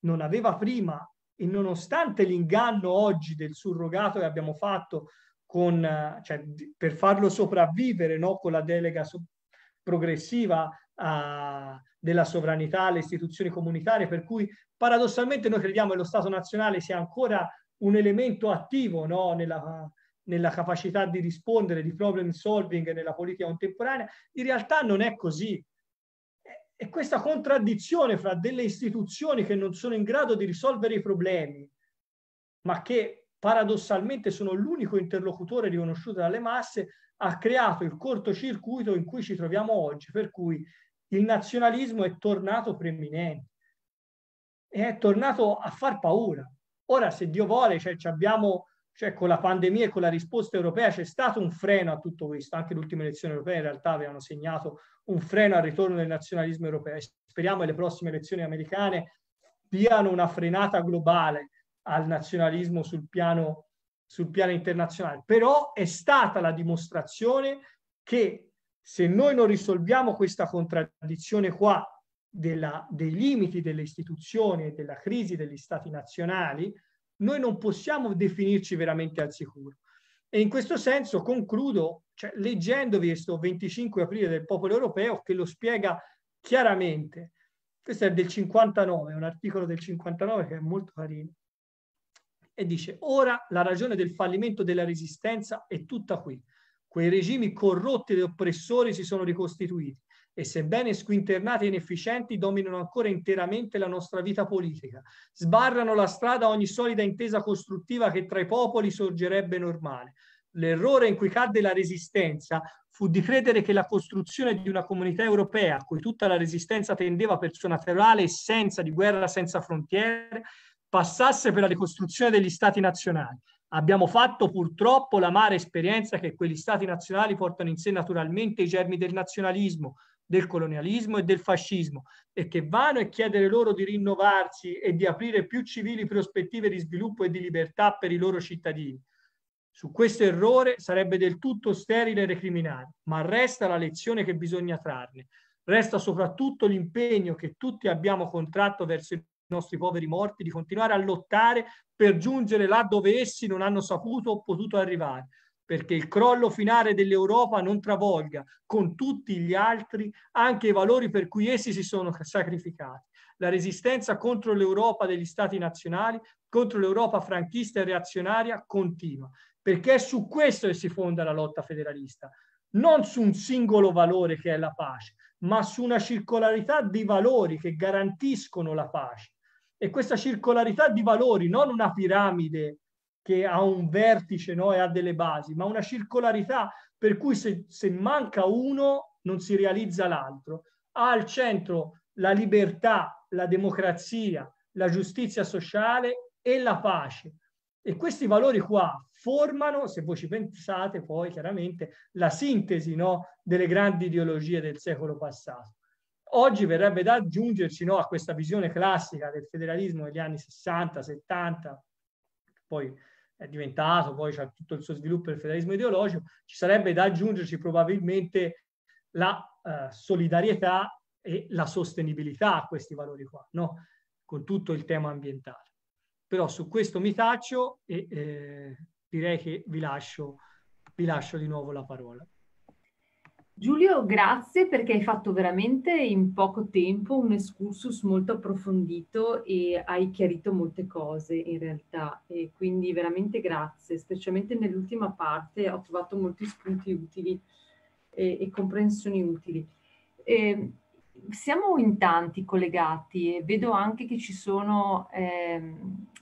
Speaker 2: non aveva prima, e nonostante l'inganno oggi del surrogato che abbiamo fatto con, cioè, per farlo sopravvivere no? con la delega progressiva a della sovranità alle istituzioni comunitarie, per cui paradossalmente noi crediamo che lo Stato nazionale sia ancora un elemento attivo no? nella, nella capacità di rispondere, di problem solving nella politica contemporanea, in realtà non è così. E questa contraddizione fra delle istituzioni che non sono in grado di risolvere i problemi, ma che paradossalmente sono l'unico interlocutore riconosciuto dalle masse, ha creato il cortocircuito in cui ci troviamo oggi, per cui il nazionalismo è tornato preeminente, è tornato a far paura. Ora, se Dio vuole, cioè, abbiamo, cioè, con la pandemia e con la risposta europea c'è stato un freno a tutto questo, anche le ultime elezioni europee in realtà avevano segnato un freno al ritorno del nazionalismo europeo. Speriamo che le prossime elezioni americane diano una frenata globale al nazionalismo sul piano, sul piano internazionale, però è stata la dimostrazione che se noi non risolviamo questa contraddizione qua della, dei limiti delle istituzioni e della crisi degli stati nazionali, noi non possiamo definirci veramente al sicuro. E in questo senso concludo cioè, leggendovi questo 25 aprile del popolo europeo che lo spiega chiaramente. Questo è del 59, un articolo del 59 che è molto carino. E dice, ora la ragione del fallimento della resistenza è tutta qui. Quei regimi corrotti ed oppressori si sono ricostituiti e sebbene squinternati e inefficienti dominano ancora interamente la nostra vita politica, sbarrano la strada a ogni solida intesa costruttiva che tra i popoli sorgerebbe normale. L'errore in cui cadde la resistenza fu di credere che la costruzione di una comunità europea a cui tutta la resistenza tendeva per sua naturale essenza di guerra senza frontiere passasse per la ricostruzione degli stati nazionali Abbiamo fatto purtroppo l'amara esperienza che quegli stati nazionali portano in sé naturalmente i germi del nazionalismo, del colonialismo e del fascismo e che vano è chiedere loro di rinnovarsi e di aprire più civili prospettive di sviluppo e di libertà per i loro cittadini. Su questo errore sarebbe del tutto sterile recriminare, ma resta la lezione che bisogna trarne. Resta soprattutto l'impegno che tutti abbiamo contratto verso il nostri poveri morti, di continuare a lottare per giungere là dove essi non hanno saputo o potuto arrivare, perché il crollo finale dell'Europa non travolga con tutti gli altri anche i valori per cui essi si sono sacrificati. La resistenza contro l'Europa degli stati nazionali, contro l'Europa franchista e reazionaria continua, perché è su questo che si fonda la lotta federalista, non su un singolo valore che è la pace, ma su una circolarità di valori che garantiscono la pace e questa circolarità di valori, non una piramide che ha un vertice no, e ha delle basi, ma una circolarità per cui se, se manca uno non si realizza l'altro. Ha al centro la libertà, la democrazia, la giustizia sociale e la pace. E questi valori qua formano, se voi ci pensate poi chiaramente, la sintesi no, delle grandi ideologie del secolo passato. Oggi verrebbe da aggiungerci no, a questa visione classica del federalismo degli anni 60, 70, poi è diventato, poi c'è tutto il suo sviluppo del federalismo ideologico, ci sarebbe da aggiungerci probabilmente la eh, solidarietà e la sostenibilità a questi valori qua, no? con tutto il tema ambientale. Però su questo mi taccio e eh, direi che vi lascio, vi lascio di nuovo la parola.
Speaker 1: Giulio, grazie perché hai fatto veramente in poco tempo un excursus molto approfondito e hai chiarito molte cose in realtà e quindi veramente grazie, specialmente nell'ultima parte ho trovato molti spunti utili e, e comprensioni utili. E, ehm, siamo in tanti collegati e vedo anche che ci sono eh,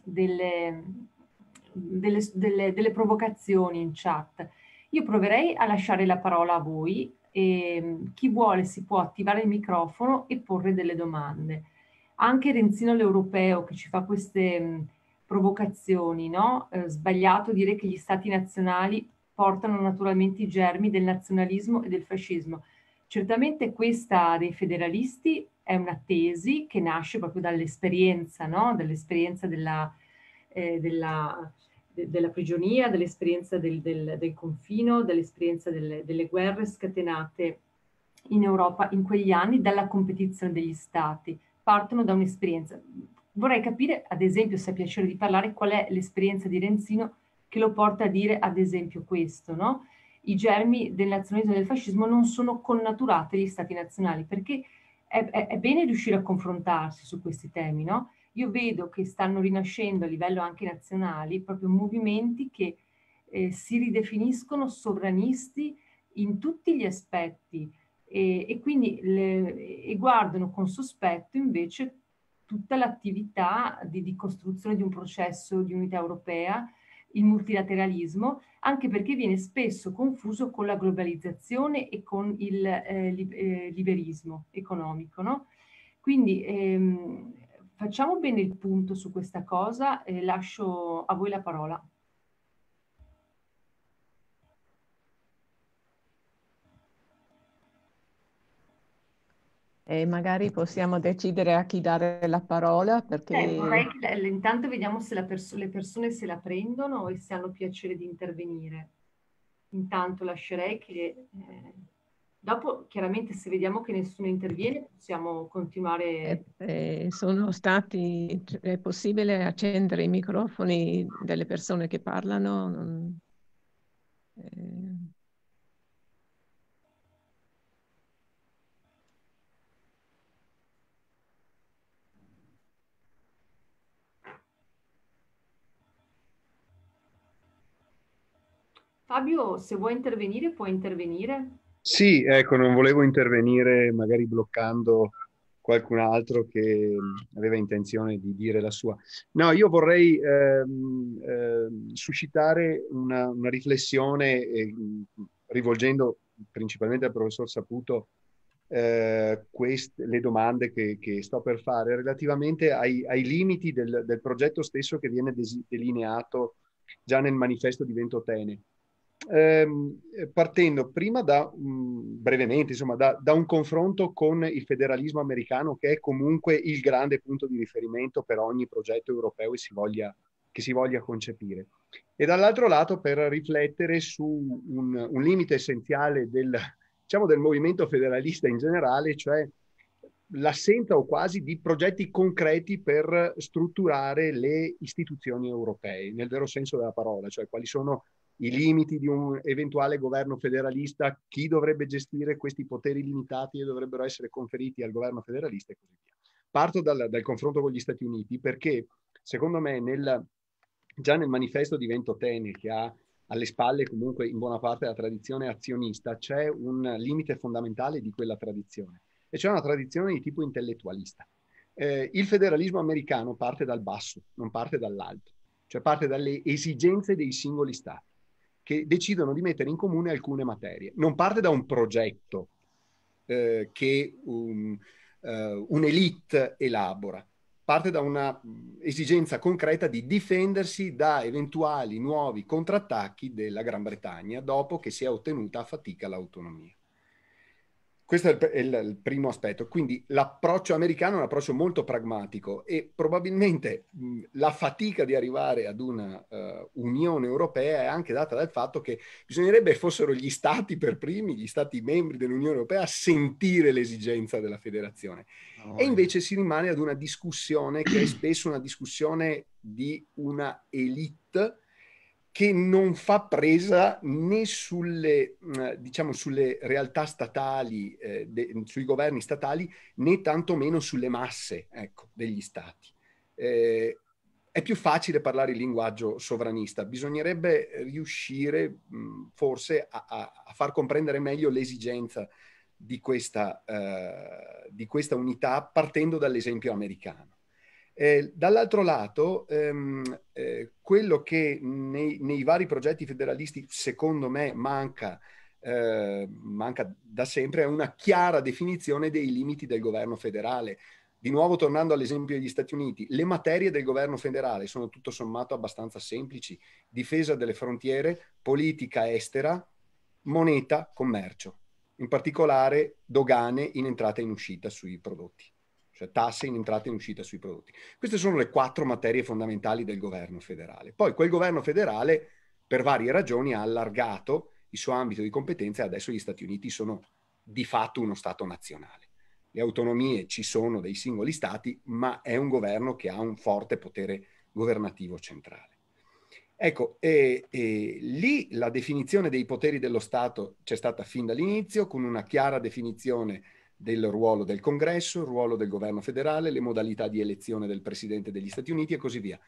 Speaker 1: delle, delle, delle, delle provocazioni in chat. Io proverei a lasciare la parola a voi e ehm, chi vuole si può attivare il microfono e porre delle domande. Anche Renzino l'Europeo che ci fa queste provocazioni, no? Eh, sbagliato dire che gli stati nazionali portano naturalmente i germi del nazionalismo e del fascismo. Certamente questa dei federalisti è una tesi che nasce proprio dall'esperienza, no? dall'esperienza della, eh, della, de, della prigionia, dell'esperienza del, del, del confino, dell'esperienza delle, delle guerre scatenate in Europa in quegli anni dalla competizione degli stati, partono da un'esperienza. Vorrei capire, ad esempio, se ha piacere di parlare, qual è l'esperienza di Renzino che lo porta a dire, ad esempio, questo, no? I germi del nazionalismo e del fascismo non sono connaturati agli stati nazionali, perché è, è, è bene riuscire a confrontarsi su questi temi, no? io vedo che stanno rinascendo a livello anche nazionale proprio movimenti che eh, si ridefiniscono sovranisti in tutti gli aspetti e, e quindi le, e guardano con sospetto invece tutta l'attività di, di costruzione di un processo di unità europea, il multilateralismo, anche perché viene spesso confuso con la globalizzazione e con il eh, eh liberismo economico. No? Quindi ehm, facciamo bene il punto su questa cosa e lascio a voi la parola. E magari possiamo decidere a chi dare la parola perché... Eh, vorrei che intanto vediamo se perso le persone se la prendono e se hanno piacere di intervenire. Intanto lascerei che... Eh Dopo, chiaramente, se vediamo che nessuno interviene, possiamo continuare. Eh, eh, sono stati, è possibile accendere i microfoni delle persone che parlano? Eh. Fabio, se vuoi intervenire, puoi intervenire.
Speaker 3: Sì, ecco, non volevo intervenire magari bloccando qualcun altro che mm, aveva intenzione di dire la sua. No, io vorrei ehm, ehm, suscitare una, una riflessione eh, rivolgendo principalmente al professor Saputo eh, queste, le domande che, che, sto per fare relativamente ai, ai limiti del, del, progetto stesso che viene des, delineato già nel manifesto di Ventotene ehm, eh, partendo prima da, mh, mm, brevemente, insomma, da, da, un confronto con il federalismo americano, che è comunque il grande punto di riferimento per ogni progetto europeo si voglia, che si voglia concepire. E dall'altro lato per riflettere su un, un limite essenziale del, diciamo, del movimento federalista in generale, cioè l'assenza o quasi di progetti concreti per strutturare le istituzioni europee, nel vero senso della parola, cioè quali sono i limiti di un eventuale governo federalista, chi dovrebbe gestire questi poteri limitati e dovrebbero essere conferiti al governo federalista e così via. Parto dal, dal confronto con gli Stati Uniti perché secondo me nel, già nel manifesto di Ventotene che ha alle spalle comunque in buona parte la tradizione azionista c'è un limite fondamentale di quella tradizione e c'è cioè una tradizione di tipo intellettualista. Eh, il federalismo americano parte dal basso, non parte dall'alto, cioè parte dalle esigenze dei singoli stati che decidono di mettere in comune alcune materie. Non parte da un progetto eh, che un, eh, un'elite elabora, parte da un'esigenza mm, concreta di difendersi da eventuali nuovi contrattacchi della Gran Bretagna dopo che si è ottenuta a fatica l'autonomia. Questo è il, è il, primo aspetto. Quindi l'approccio americano è un approccio molto pragmatico e probabilmente mh, la fatica di arrivare ad una uh, Unione Europea è anche data dal fatto che bisognerebbe fossero gli stati per primi, gli stati membri dell'Unione Europea, a sentire l'esigenza della federazione. Oh. E invece si rimane ad una discussione che è spesso una discussione di una elite che non fa presa né sulle, mm, diciamo, sulle realtà statali, eh, de, sui governi statali, né tantomeno sulle masse ecco, degli stati. Eh, è più facile parlare il linguaggio sovranista, bisognerebbe riuscire mh, mm, forse a, a, a, far comprendere meglio l'esigenza di questa, eh, di questa unità partendo dall'esempio americano. Eh, dall'altro lato, ehm, eh, quello che nei, nei, vari progetti federalisti, secondo me, manca, eh, manca da sempre è una chiara definizione dei limiti del governo federale. Di nuovo tornando all'esempio degli Stati Uniti, le materie del governo federale sono tutto sommato abbastanza semplici. Difesa delle frontiere, politica estera, moneta, commercio. In particolare dogane in entrata e in uscita sui prodotti cioè tasse in entrata e in uscita sui prodotti. Queste sono le quattro materie fondamentali del governo federale. Poi quel governo federale, per varie ragioni, ha allargato il suo ambito di competenza e adesso gli Stati Uniti sono di fatto uno Stato nazionale. Le autonomie ci sono dei singoli Stati, ma è un governo che ha un forte potere governativo centrale. Ecco, e, e lì la definizione dei poteri dello Stato c'è stata fin dall'inizio, con una chiara definizione del ruolo del congresso, il ruolo del governo federale, le modalità di elezione del presidente degli Stati Uniti e così via.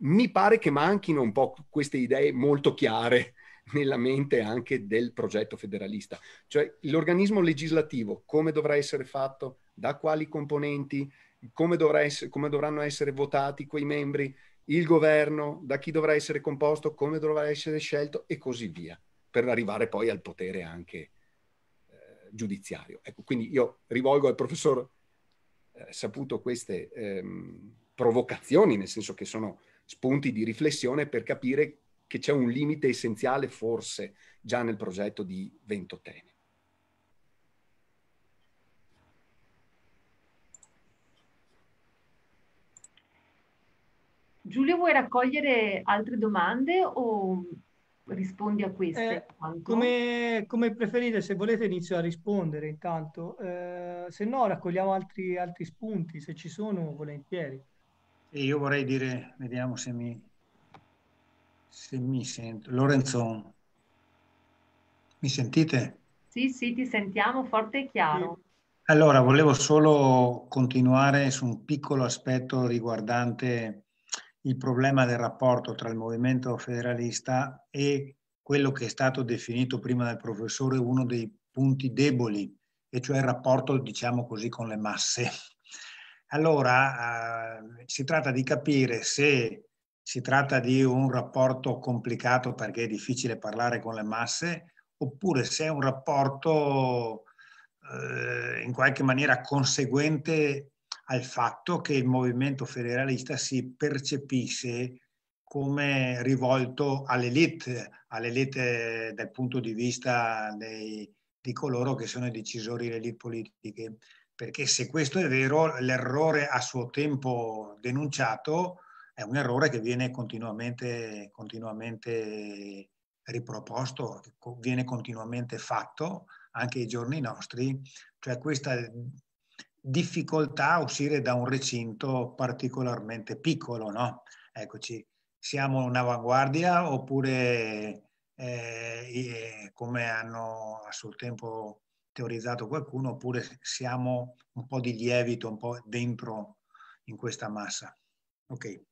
Speaker 3: Mi pare che manchino un po' queste idee molto chiare nella mente anche del progetto federalista, cioè l'organismo legislativo, come dovrà essere fatto, da quali componenti, come, essere, come, dovranno essere votati quei membri, il governo, da chi dovrà essere composto, come dovrà essere scelto e così via, per arrivare poi al potere anche giudiziario. Ecco, quindi io rivolgo al professor eh, Saputo queste ehm, provocazioni, nel senso che sono spunti di riflessione per capire che c'è un limite essenziale forse già nel progetto di Ventotene.
Speaker 1: Giulio, vuoi raccogliere altre domande o rispondi a queste? Eh,
Speaker 2: come, come, preferite, se volete inizio a rispondere intanto, eh, se no raccogliamo altri, altri, spunti, se ci sono volentieri.
Speaker 4: E io vorrei dire, vediamo se mi, se mi sento. Lorenzo, mi sentite?
Speaker 1: Sì, sì, ti sentiamo forte e chiaro. Sì.
Speaker 4: Allora, volevo solo continuare su un piccolo aspetto riguardante il problema del rapporto tra il movimento federalista e quello che è stato definito prima dal professore uno dei punti deboli, e cioè il rapporto, diciamo così, con le masse. Allora, eh, si tratta di capire se si tratta di un rapporto complicato perché è difficile parlare con le masse, oppure se è un rapporto eh, in qualche maniera conseguente al fatto che il movimento federalista si percepisse come rivolto all'elite, all'elite dal punto di vista dei, di coloro che sono i decisori delle elite politiche. Perché se questo è vero, l'errore a suo tempo denunciato è un errore che viene continuamente, continuamente riproposto, viene continuamente fatto anche ai giorni nostri, cioè questa difficoltà a uscire da un recinto particolarmente piccolo, no? Eccoci, siamo un'avanguardia oppure eh, eh, come hanno a suo tempo teorizzato qualcuno, oppure siamo un po' di lievito, un po' dentro in questa massa. Ok.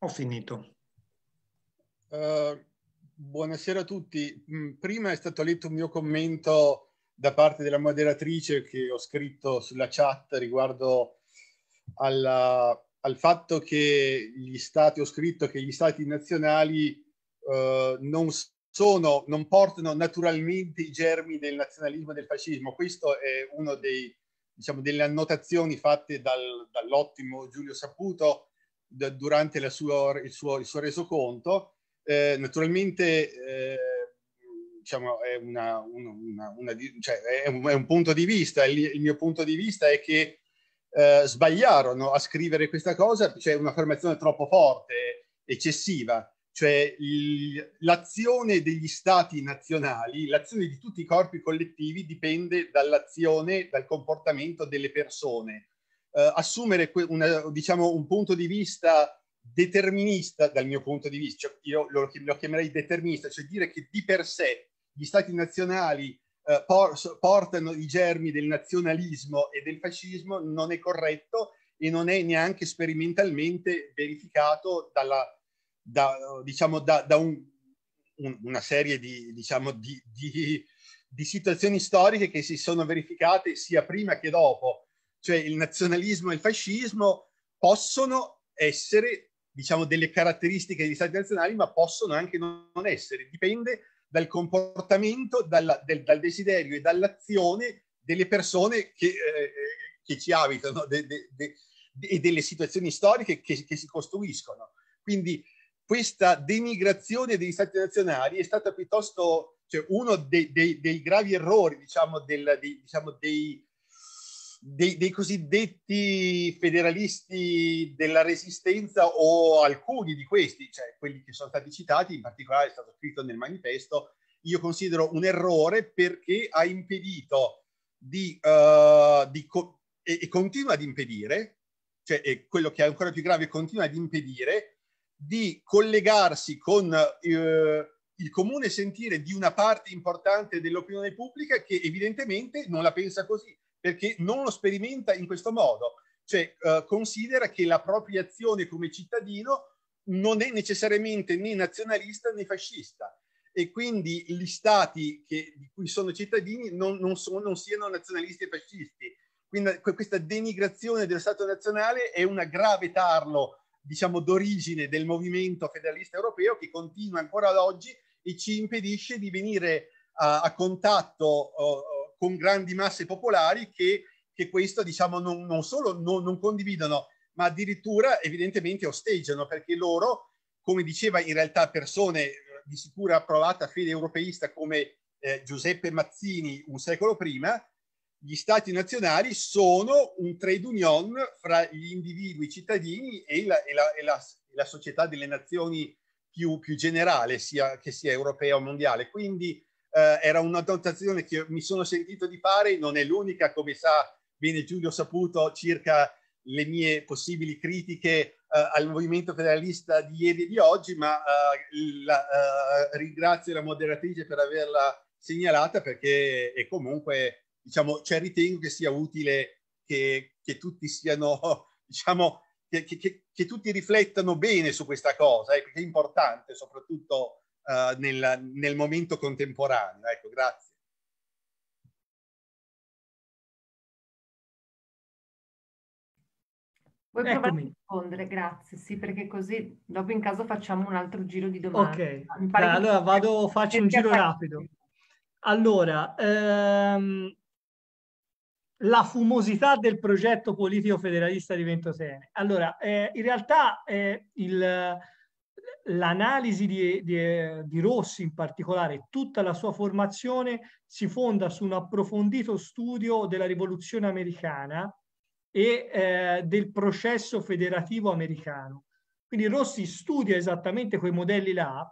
Speaker 4: Ho finito.
Speaker 5: Uh, Buonasera a tutti. Mm, prima è stato letto un mio commento da parte della moderatrice che ho scritto sulla chat riguardo alla, al fatto che gli stati, ho scritto che gli stati nazionali eh, non, sono, non portano naturalmente i germi del nazionalismo e del fascismo. Questo è uno dei, diciamo, delle annotazioni fatte dal, dall'ottimo Giulio Saputo da, durante suo, il, suo, il suo resoconto eh, naturalmente eh, diciamo, è, una, una, una, cioè, è, un, è, un, punto di vista, il, il, mio punto di vista è che eh, sbagliarono a scrivere questa cosa, cioè un'affermazione troppo forte, eccessiva, cioè il, l'azione degli stati nazionali, l'azione di tutti i corpi collettivi dipende dall'azione, dal comportamento delle persone. Eh, assumere una, diciamo, un punto di vista determinista dal mio punto di vista, cioè io lo, lo, chiamerei determinista, cioè dire che di per sé gli stati nazionali eh, por, portano i germi del nazionalismo e del fascismo non è corretto e non è neanche sperimentalmente verificato dalla, da, diciamo, da, da un, un, una serie di, diciamo, di, di, di situazioni storiche che si sono verificate sia prima che dopo. Cioè il nazionalismo e il fascismo possono essere diciamo, delle caratteristiche degli stati nazionali, ma possono anche non essere, dipende dal comportamento, dalla, del, dal desiderio e dall'azione delle persone che, eh, eh, che ci abitano de, de, de, e delle situazioni storiche che, che si costruiscono. Quindi questa denigrazione degli stati nazionali è stata piuttosto cioè uno dei, dei, dei, gravi errori, diciamo, del, dei, diciamo, dei dei, dei, cosiddetti federalisti della resistenza o alcuni di questi, cioè quelli che sono stati citati, in particolare è stato scritto nel manifesto, io considero un errore perché ha impedito di, uh, di co- e, e, continua ad impedire, cioè quello che è ancora più grave, continua ad impedire di collegarsi con... Uh, il comune sentire di una parte importante dell'opinione pubblica che evidentemente non la pensa così perché non lo sperimenta in questo modo, cioè eh, considera che la propria azione come cittadino non è necessariamente né nazionalista né fascista e quindi gli stati che, di cui sono cittadini non, non, sono, non siano nazionalisti e fascisti. Quindi questa denigrazione dello Stato nazionale è un grave tarlo, diciamo, d'origine del movimento federalista europeo che continua ancora ad oggi e ci impedisce di venire a, a contatto o, con grandi masse popolari che, che questo diciamo, non, non solo non, non condividono, ma addirittura evidentemente osteggiano, perché loro, come diceva in realtà persone eh, di sicura approvata fede europeista come eh, Giuseppe Mazzini un secolo prima, gli stati nazionali sono un trade union fra gli individui cittadini e la, e la, e la, la società delle nazioni più, più generale, sia, che sia europea o mondiale. Quindi eh, era una dotazione che mi sono sentito di fare, non è l'unica, come sa bene Giulio Saputo, circa le mie possibili critiche eh, al movimento federalista di ieri e di oggi, ma eh, la, eh, ringrazio la moderatrice per averla segnalata perché è comunque, diciamo, cioè ritengo che sia utile che, che tutti siano, diciamo, che, che, che, tutti riflettano bene su questa cosa, eh, perché è importante soprattutto eh, nel, nel momento contemporaneo. Ecco, grazie.
Speaker 1: Vuoi Eccomi. provare a rispondere, grazie, sì, perché così dopo in caso facciamo un altro giro di domande. Ok, Dai, allora vado,
Speaker 2: faccio un giro rapido. Allora, ehm, la fumosità del progetto politico federalista di Ventotene. Allora, eh, in realtà eh, il l'analisi di, di, di, Rossi in particolare, tutta la sua formazione si fonda su un approfondito studio della rivoluzione americana e eh, del processo federativo americano. Quindi Rossi studia esattamente quei modelli là.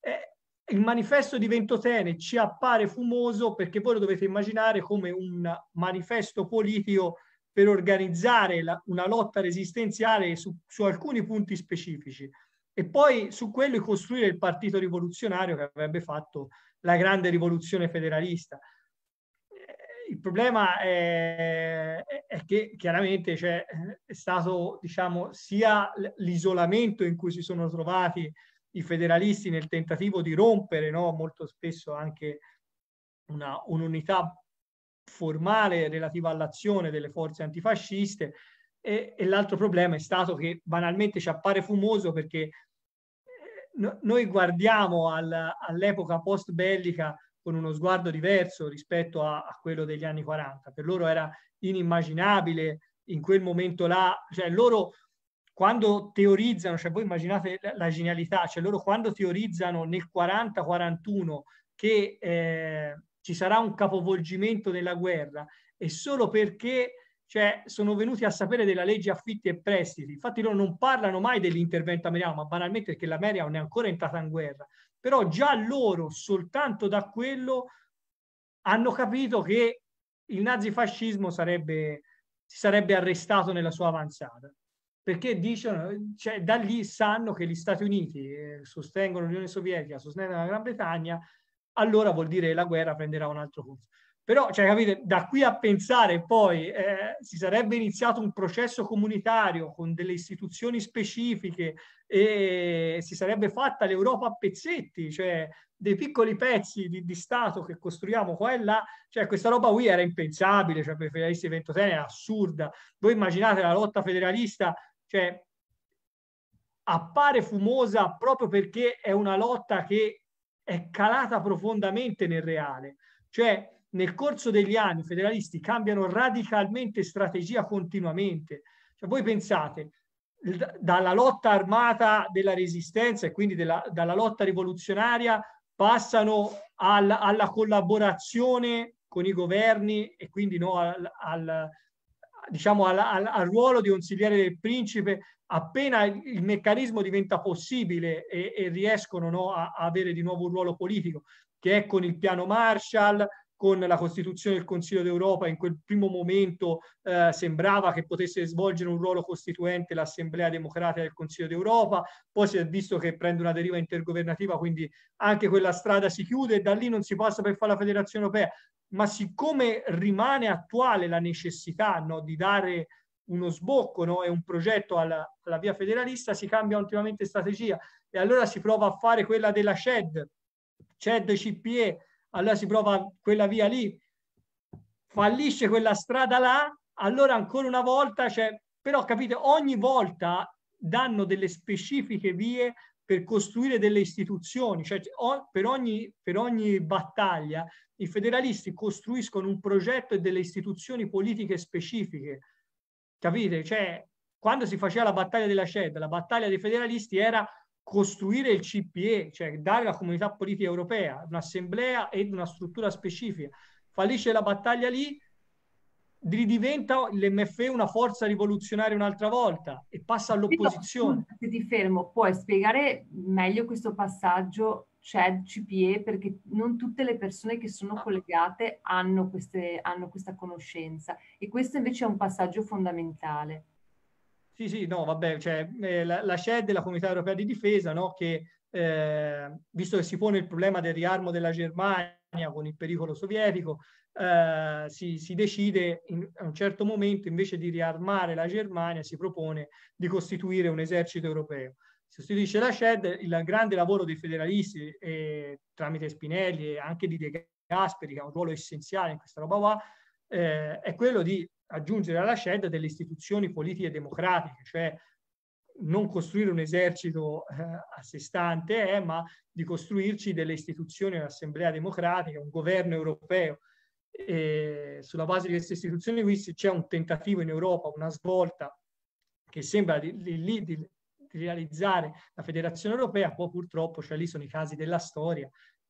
Speaker 2: Eh, il manifesto di Ventotene ci appare fumoso perché voi lo dovete immaginare come un manifesto politico per organizzare la, una lotta resistenziale su, su alcuni punti specifici e poi su quello costruire il partito rivoluzionario che avrebbe fatto la grande rivoluzione federalista. Eh, il problema è, è che chiaramente cioè, stato diciamo, sia l'isolamento in cui si sono trovati i federalisti nel tentativo di rompere no? molto spesso anche una, un'unità formale relativa all'azione delle forze antifasciste, e, e l'altro problema è stato che banalmente ci appare fumoso perché eh, no, noi guardiamo al, all'epoca post bellica con uno sguardo diverso rispetto a, a, quello degli anni 40. Per loro era inimmaginabile in quel momento là, cioè loro quando teorizzano, cioè voi immaginate la, la genialità, cioè loro quando teorizzano nel 40-41 che eh, ci sarà un capovolgimento della guerra è solo perché cioè sono venuti a sapere della legge affitti e prestiti. Infatti loro non parlano mai dell'intervento americano, ma banalmente perché l'America non è ancora entrata in guerra. Però già loro, soltanto da quello, hanno capito che il nazifascismo sarebbe, si sarebbe arrestato nella sua avanzata. Perché dicono, cioè, da lì sanno che gli Stati Uniti eh, sostengono l'Unione Sovietica, sostengono la Gran Bretagna, allora vuol dire che la guerra prenderà un altro corso. Però, cioè, capite, da qui a pensare poi eh, si sarebbe iniziato un processo comunitario con delle istituzioni specifiche e si sarebbe fatta l'Europa a pezzetti, cioè dei piccoli pezzi di, di Stato che costruiamo qua e là, cioè questa roba qui era impensabile, cioè per i federalisti ventotene era assurda. Voi immaginate la lotta federalista, cioè appare fumosa proprio perché è una lotta che è calata profondamente nel reale. Cioè, nel corso degli anni i federalisti cambiano radicalmente strategia continuamente. Cioè, voi pensate, dalla lotta armata della resistenza e quindi della, dalla lotta rivoluzionaria passano al, alla collaborazione con i governi e quindi no, al, al, diciamo al, ruolo di consigliere del principe appena il meccanismo diventa possibile e, e riescono no, a, a avere di nuovo un ruolo politico che è con il piano Marshall con la Costituzione del Consiglio d'Europa, in quel primo momento eh, sembrava che potesse svolgere un ruolo costituente l'Assemblea Democratica del Consiglio d'Europa, poi si è visto che prende una deriva intergovernativa, quindi anche quella strada si chiude e da lì non si passa per fare la Federazione Europea. Ma siccome rimane attuale la necessità no, di dare uno sbocco no, e un progetto alla, alla via federalista, si cambia ultimamente strategia e allora si prova a fare quella della CED, CED CPE, allora si prova quella via lì, fallisce quella strada là, allora ancora una volta c'è, però capite, ogni volta danno delle specifiche vie per costruire delle istituzioni, cioè per ogni, per ogni battaglia i federalisti costruiscono un progetto e delle istituzioni politiche specifiche, capite? Cioè, quando si faceva la battaglia della CED, la battaglia dei federalisti era costruire il CPE, cioè dare la comunità politica europea un'assemblea ed una struttura specifica, fallisce la battaglia lì, ridiventa l'MFE una forza rivoluzionaria un'altra volta
Speaker 1: e passa all'opposizione. Se ti fermo, puoi spiegare meglio questo passaggio CED, cioè CPE, perché non tutte le persone che sono ah. collegate hanno, queste, hanno questa conoscenza e questo invece è un passaggio fondamentale. Sì, sì,
Speaker 2: no, vabbè, cioè, eh, la, CED, la Comunità Europea di Difesa, no, che eh, visto che si pone il problema del riarmo della Germania con il pericolo sovietico, eh, si, si, decide in, a un certo momento invece di riarmare la Germania, si propone di costituire un esercito europeo. Si sostituisce la CED, il grande lavoro dei federalisti e, eh, tramite Spinelli e anche di De Gasperi, che ha un ruolo essenziale in questa roba qua, eh, è quello di aggiungere alla scelta delle istituzioni politiche democratiche, cioè non costruire un esercito eh, a sé stante, eh, ma di costruirci delle istituzioni, un'assemblea democratica, un governo europeo. E sulla base di queste istituzioni qui c'è un tentativo in Europa, una svolta che sembra di, di, di, realizzare la federazione europea, poi purtroppo, cioè lì sono i casi della storia,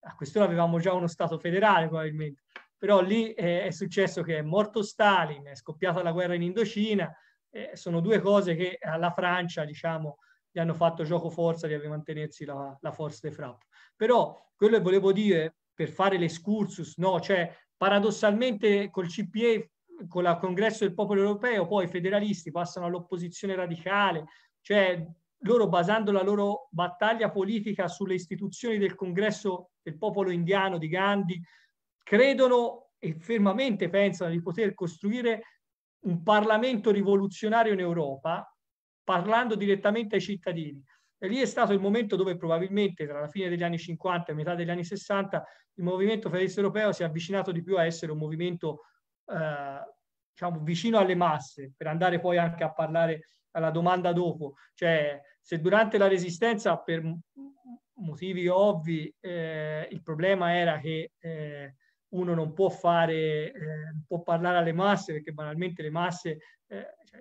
Speaker 2: a quest'ora avevamo già uno Stato federale probabilmente, però lì eh, è successo che è morto Stalin, è scoppiata la guerra in Indocina, eh, sono due cose che alla Francia, diciamo, gli hanno fatto gioco forza di mantenersi la, la forza dei frapp. Però quello che volevo dire per fare l'escursus, no? Cioè, paradossalmente col CPA, con il congresso del popolo europeo, poi i federalisti passano all'opposizione radicale, cioè loro basando la loro battaglia politica sulle istituzioni del congresso del popolo indiano di Gandhi, credono e fermamente pensano di poter costruire un Parlamento rivoluzionario in Europa parlando direttamente ai cittadini. E lì è stato il momento dove probabilmente tra la fine degli anni 50 e metà degli anni 60 il movimento federalista europeo si è avvicinato di più a essere un movimento eh, diciamo, vicino alle masse, per andare poi anche a parlare alla domanda dopo. Cioè, se durante la resistenza, per motivi ovvi, eh, il problema era che eh, uno non può fare, eh, può parlare alle masse perché banalmente le masse eh, cioè,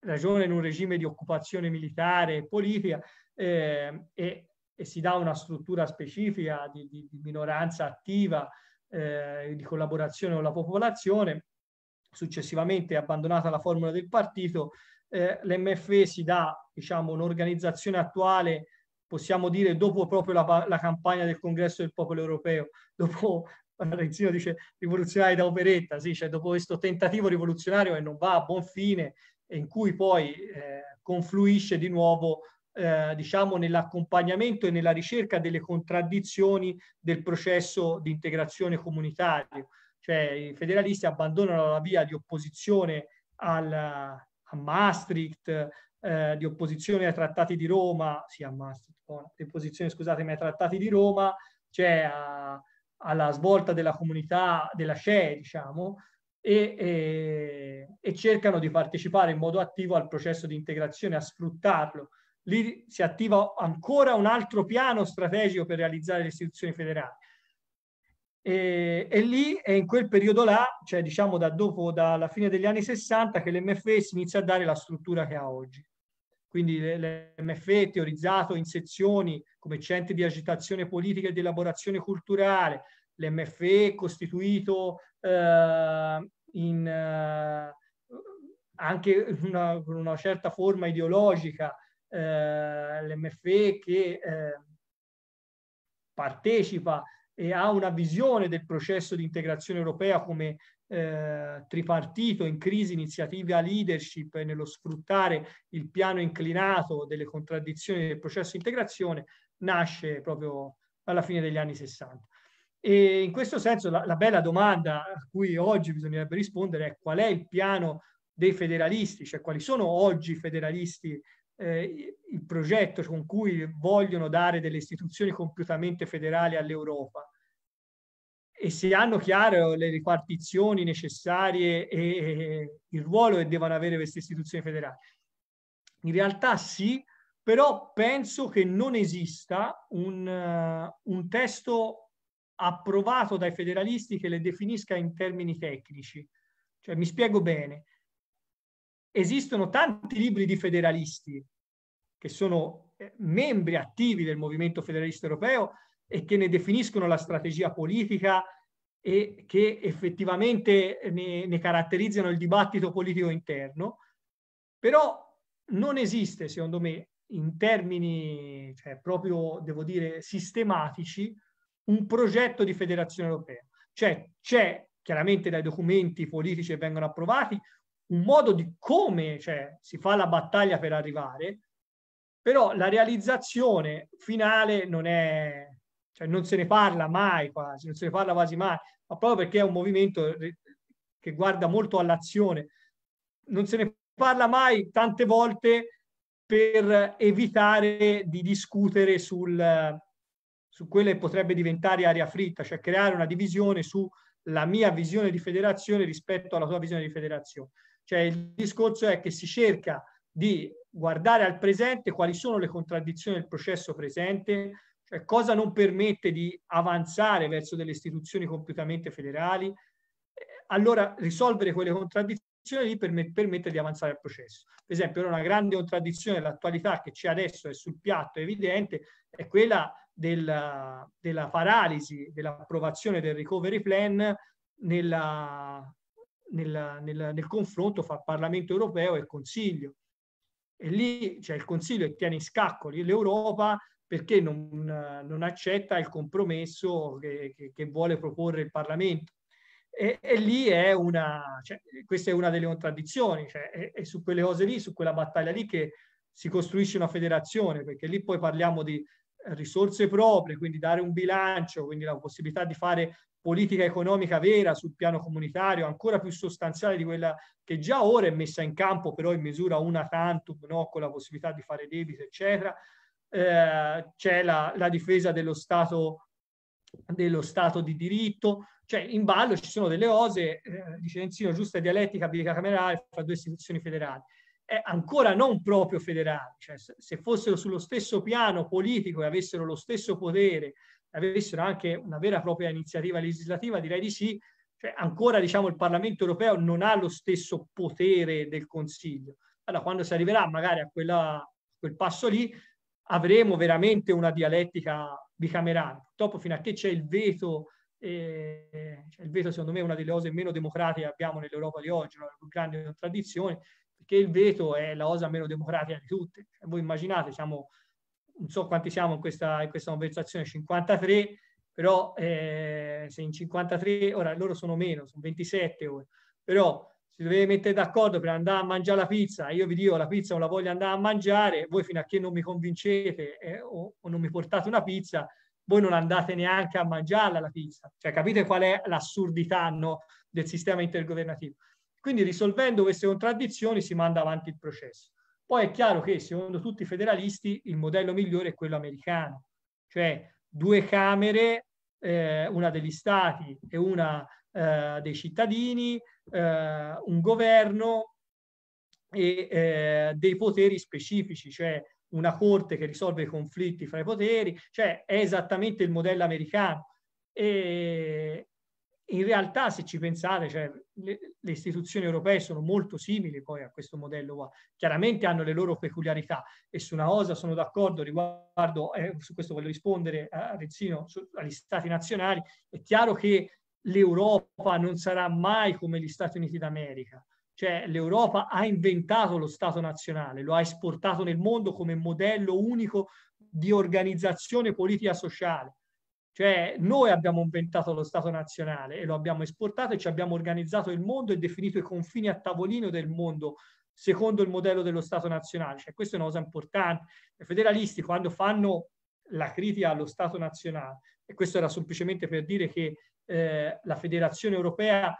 Speaker 2: ragionano in un regime di occupazione militare e politica eh, e, e, si dà una struttura specifica di, di, di minoranza attiva eh, di collaborazione con la popolazione. Successivamente abbandonata la formula del partito, eh, l'MFE si dà diciamo, un'organizzazione attuale possiamo dire dopo proprio la, la, campagna del congresso del popolo europeo, dopo Renzio dice rivoluzionari da operetta, sì, cioè dopo questo tentativo rivoluzionario che non va a buon fine e in cui poi eh, confluisce di nuovo eh, diciamo nell'accompagnamento e nella ricerca delle contraddizioni del processo di integrazione comunitario. Cioè i federalisti abbandonano la via di opposizione al, a Maastricht, eh, di opposizione ai trattati di Roma, sì a Maastricht, no, di opposizione scusatemi ai trattati di Roma, cioè a, alla svolta della comunità, della SCE, diciamo, e, e, e, cercano di partecipare in modo attivo al processo di integrazione, a sfruttarlo. Lì si attiva ancora un altro piano strategico per realizzare le istituzioni federali. E, e lì è in quel periodo là, cioè diciamo da dopo, dalla fine degli anni 60, che l'MFS inizia a dare la struttura che ha oggi quindi l'MFE teorizzato in sezioni come centri di agitazione politica e di elaborazione culturale, l'MFE costituito eh, in, eh, anche con una, una, certa forma ideologica, eh, l'MFE che eh, partecipa e ha una visione del processo di integrazione europea come eh, tripartito in crisi iniziative a leadership e nello sfruttare il piano inclinato delle contraddizioni del processo di integrazione nasce proprio alla fine degli anni 60. E in questo senso la, la bella domanda a cui oggi bisognerebbe rispondere è qual è il piano dei federalisti, cioè quali sono oggi i federalisti eh, il progetto con cui vogliono dare delle istituzioni compiutamente federali all'Europa e se hanno chiare le ripartizioni necessarie e, il ruolo che devono avere queste istituzioni federali. In realtà sì, però penso che non esista un, eh, un testo approvato dai federalisti che le definisca in termini tecnici. Cioè, mi spiego bene, esistono tanti libri di federalisti che sono eh, membri attivi del movimento federalista europeo e che ne definiscono la strategia politica e che effettivamente ne, ne caratterizzano il dibattito politico interno, però non esiste, secondo me, in termini cioè, proprio, devo dire, sistematici, un progetto di federazione europea. Cioè c'è chiaramente dai documenti politici che vengono approvati un modo di come cioè, si fa la battaglia per arrivare, però la realizzazione finale non è, cioè non se ne parla mai quasi, non se ne parla quasi mai, ma proprio perché è un movimento che guarda molto all'azione. Non se ne parla mai tante volte per evitare di discutere sul, su quella che potrebbe diventare aria fritta, cioè creare una divisione sulla mia visione di federazione rispetto alla tua visione di federazione. Cioè il discorso è che si cerca di guardare al presente quali sono le contraddizioni del processo presente, cioè, cosa non permette di avanzare verso delle istituzioni completamente federali, eh, allora risolvere quelle contraddizioni lì permette di avanzare al processo. Per esempio, una grande contraddizione dell'attualità che c'è adesso e sul piatto è evidente, è quella della, della paralisi dell'approvazione del recovery plan nella, nella, nel, nel confronto fra Parlamento europeo e Consiglio. E lì c'è cioè, il Consiglio che tiene in scacco l'Europa perché non, non accetta il compromesso che, che, che, vuole proporre il Parlamento. E, e lì è una, cioè, questa è una delle contraddizioni, cioè, è, è su quelle cose lì, su quella battaglia lì che si costruisce una federazione, perché lì poi parliamo di risorse proprie, quindi dare un bilancio, quindi la possibilità di fare politica economica vera sul piano comunitario, ancora più sostanziale di quella che già ora è messa in campo, però in misura una tantum, no? con la possibilità di fare debito, eccetera. Eh, c'è la, la, difesa dello stato, dello stato di diritto, cioè in ballo ci sono delle cose, eh, dice Lenzino, giusta dialettica bicamerale fra due istituzioni federali. È ancora non proprio federale, cioè se fossero sullo stesso piano politico e avessero lo stesso potere, avessero anche una vera e propria iniziativa legislativa, direi di sì, cioè, ancora diciamo, il Parlamento europeo non ha lo stesso potere del Consiglio. Allora, quando si arriverà magari a, quella, a quel passo lì, avremo veramente una dialettica bicamerale. Purtroppo fino a che c'è il veto, eh, cioè il veto secondo me è una delle cose meno democratiche che abbiamo nell'Europa di oggi, una più grande contraddizione, perché il veto è la cosa meno democratica di tutte. Cioè, voi immaginate, siamo, non so quanti siamo in questa, in questa conversazione, 53, però eh, se in 53, ora loro sono meno, sono 27 ora, però si dovete mettere d'accordo per andare a mangiare la pizza, io vi dico la pizza non la voglio andare a mangiare, voi fino a che non mi convincete eh, o, o non mi portate una pizza, voi non andate neanche a mangiarla la pizza. Cioè, capite qual è l'assurdità no, del sistema intergovernativo. Quindi risolvendo queste contraddizioni si manda avanti il processo. Poi è chiaro che secondo tutti i federalisti il modello migliore è quello americano, cioè due camere, eh, una degli stati e una eh, dei cittadini, eh, un governo e eh, dei poteri specifici, cioè una corte che risolve i conflitti fra i poteri, cioè è esattamente il modello americano. E in realtà, se ci pensate, cioè, le, le, istituzioni europee sono molto simili poi a questo modello qua. Chiaramente hanno le loro peculiarità e su una cosa sono d'accordo riguardo, eh, su questo voglio rispondere a Rezzino, su, agli stati nazionali, è chiaro che l'Europa non sarà mai come gli Stati Uniti d'America. Cioè l'Europa ha inventato lo Stato nazionale, lo ha esportato nel mondo come modello unico di organizzazione politica sociale. Cioè noi abbiamo inventato lo Stato nazionale e lo abbiamo esportato e ci abbiamo organizzato il mondo e definito i confini a tavolino del mondo secondo il modello dello Stato nazionale. Cioè questa è una cosa importante. I federalisti quando fanno la critica allo Stato nazionale, e questo era semplicemente per dire che eh, la federazione europea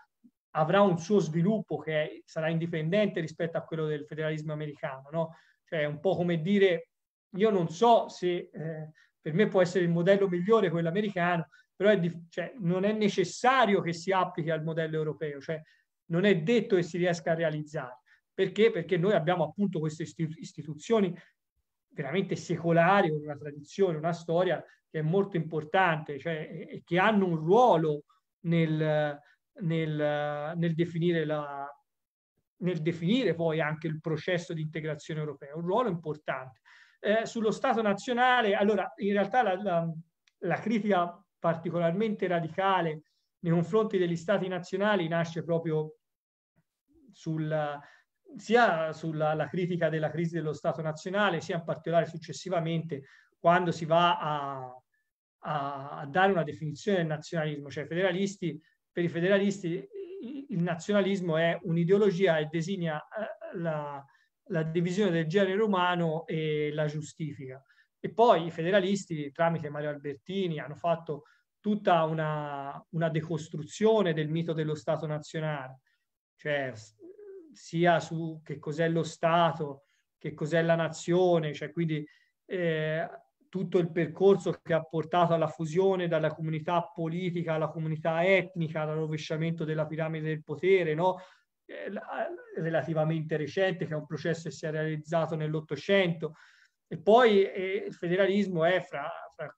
Speaker 2: avrà un suo sviluppo che sarà indipendente rispetto a quello del federalismo americano, no? Cioè un po' come dire, io non so se eh, per me può essere il modello migliore quello americano, però è di, cioè, non è necessario che si applichi al modello europeo, cioè non è detto che si riesca a realizzare. Perché? Perché noi abbiamo appunto queste istituzioni veramente secolari, con una tradizione, una storia che è molto importante, cioè, che hanno un ruolo nel, nel, nel, definire la, nel, definire poi anche il processo di integrazione europea, un ruolo importante. Eh, sullo Stato nazionale, allora in realtà la, la, la critica particolarmente radicale nei confronti degli Stati nazionali nasce proprio sulla, sia sulla critica della crisi dello Stato nazionale, sia in particolare successivamente quando si va a, a, dare una definizione del nazionalismo, cioè federalisti, per i federalisti il nazionalismo è un'ideologia e designa eh, la, la divisione del genere umano e la giustifica. E poi i federalisti, tramite Mario Albertini, hanno fatto tutta una, una decostruzione del mito dello Stato nazionale, cioè sia su che cos'è lo Stato, che cos'è la nazione, cioè quindi eh, tutto il percorso che ha portato alla fusione dalla comunità politica alla comunità etnica, al rovesciamento della piramide del potere, no? Eh, eh, relativamente recente, che è un processo che si è realizzato nell'Ottocento. E poi eh, il federalismo è fra, fra,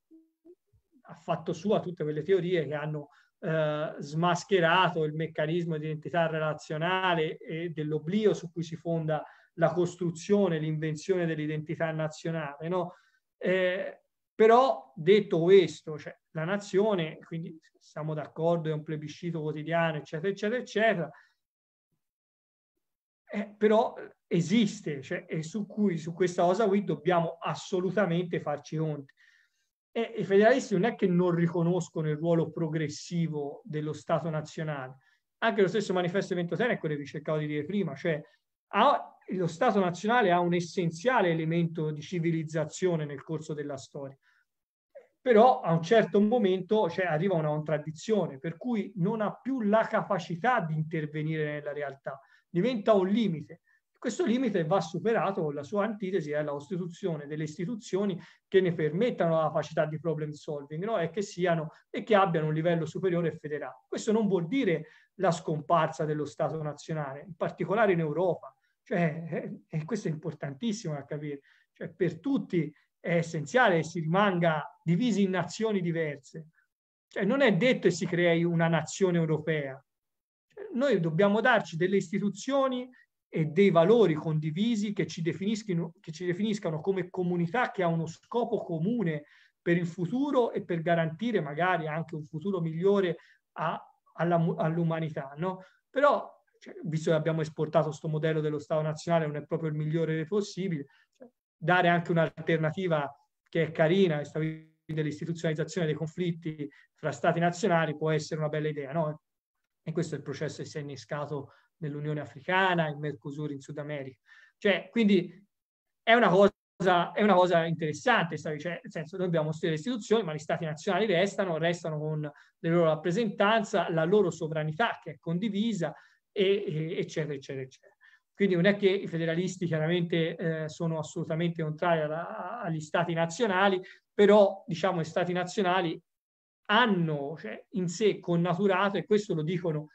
Speaker 2: ha fatto sua tutte quelle teorie che hanno eh, smascherato il meccanismo di identità relazionale e dell'oblio su cui si fonda la costruzione, l'invenzione dell'identità nazionale. No? Eh, però detto questo, cioè, la nazione, quindi siamo d'accordo, è un plebiscito quotidiano, eccetera, eccetera, eccetera, eh, però esiste cioè, e su, cui, su questa cosa qui dobbiamo assolutamente farci conti. E i federalisti non è che non riconoscono il ruolo progressivo dello Stato nazionale, anche lo stesso manifesto 23 è quello che vi cercavo di dire prima, cioè ha lo Stato nazionale ha un essenziale elemento di civilizzazione nel corso della storia. Però a un certo momento cioè, arriva una contraddizione, per cui non ha più la capacità di intervenire nella realtà, diventa un limite. Questo limite va superato con la sua antitesi, è la costituzione delle istituzioni che ne permettano la capacità di problem solving no? e, che siano, e che abbiano un livello superiore federale. Questo non vuol dire la scomparsa dello Stato nazionale, in particolare in Europa cioè, e eh, eh, questo è importantissimo da capire. Cioè, per tutti è essenziale che si rimanga divisi in nazioni diverse. Cioè, non è detto che si crei una nazione europea. Cioè, noi dobbiamo darci delle istituzioni e dei valori condivisi che ci, che ci definiscano come comunità che ha uno scopo comune per il futuro e per garantire magari anche un futuro migliore all'umanità. No? Però cioè, visto che abbiamo esportato questo modello dello Stato nazionale, non è proprio il migliore possibile, cioè, dare anche un'alternativa che è carina, dell'istituzionalizzazione dei conflitti fra Stati nazionali può essere una bella idea, no? E questo è il processo che si è innescato nell'Unione Africana, in Mercosur, in Sud America. Cioè, quindi è una cosa è una cosa interessante, cioè, nel senso noi dobbiamo studiare le istituzioni, ma gli stati nazionali restano, restano con la loro rappresentanza, la loro sovranità che è condivisa e, eccetera, eccetera, eccetera. Quindi non è che i federalisti chiaramente eh, sono assolutamente contrari alla, agli stati nazionali, però diciamo gli stati nazionali hanno cioè, in sé connaturato, e questo lo dicono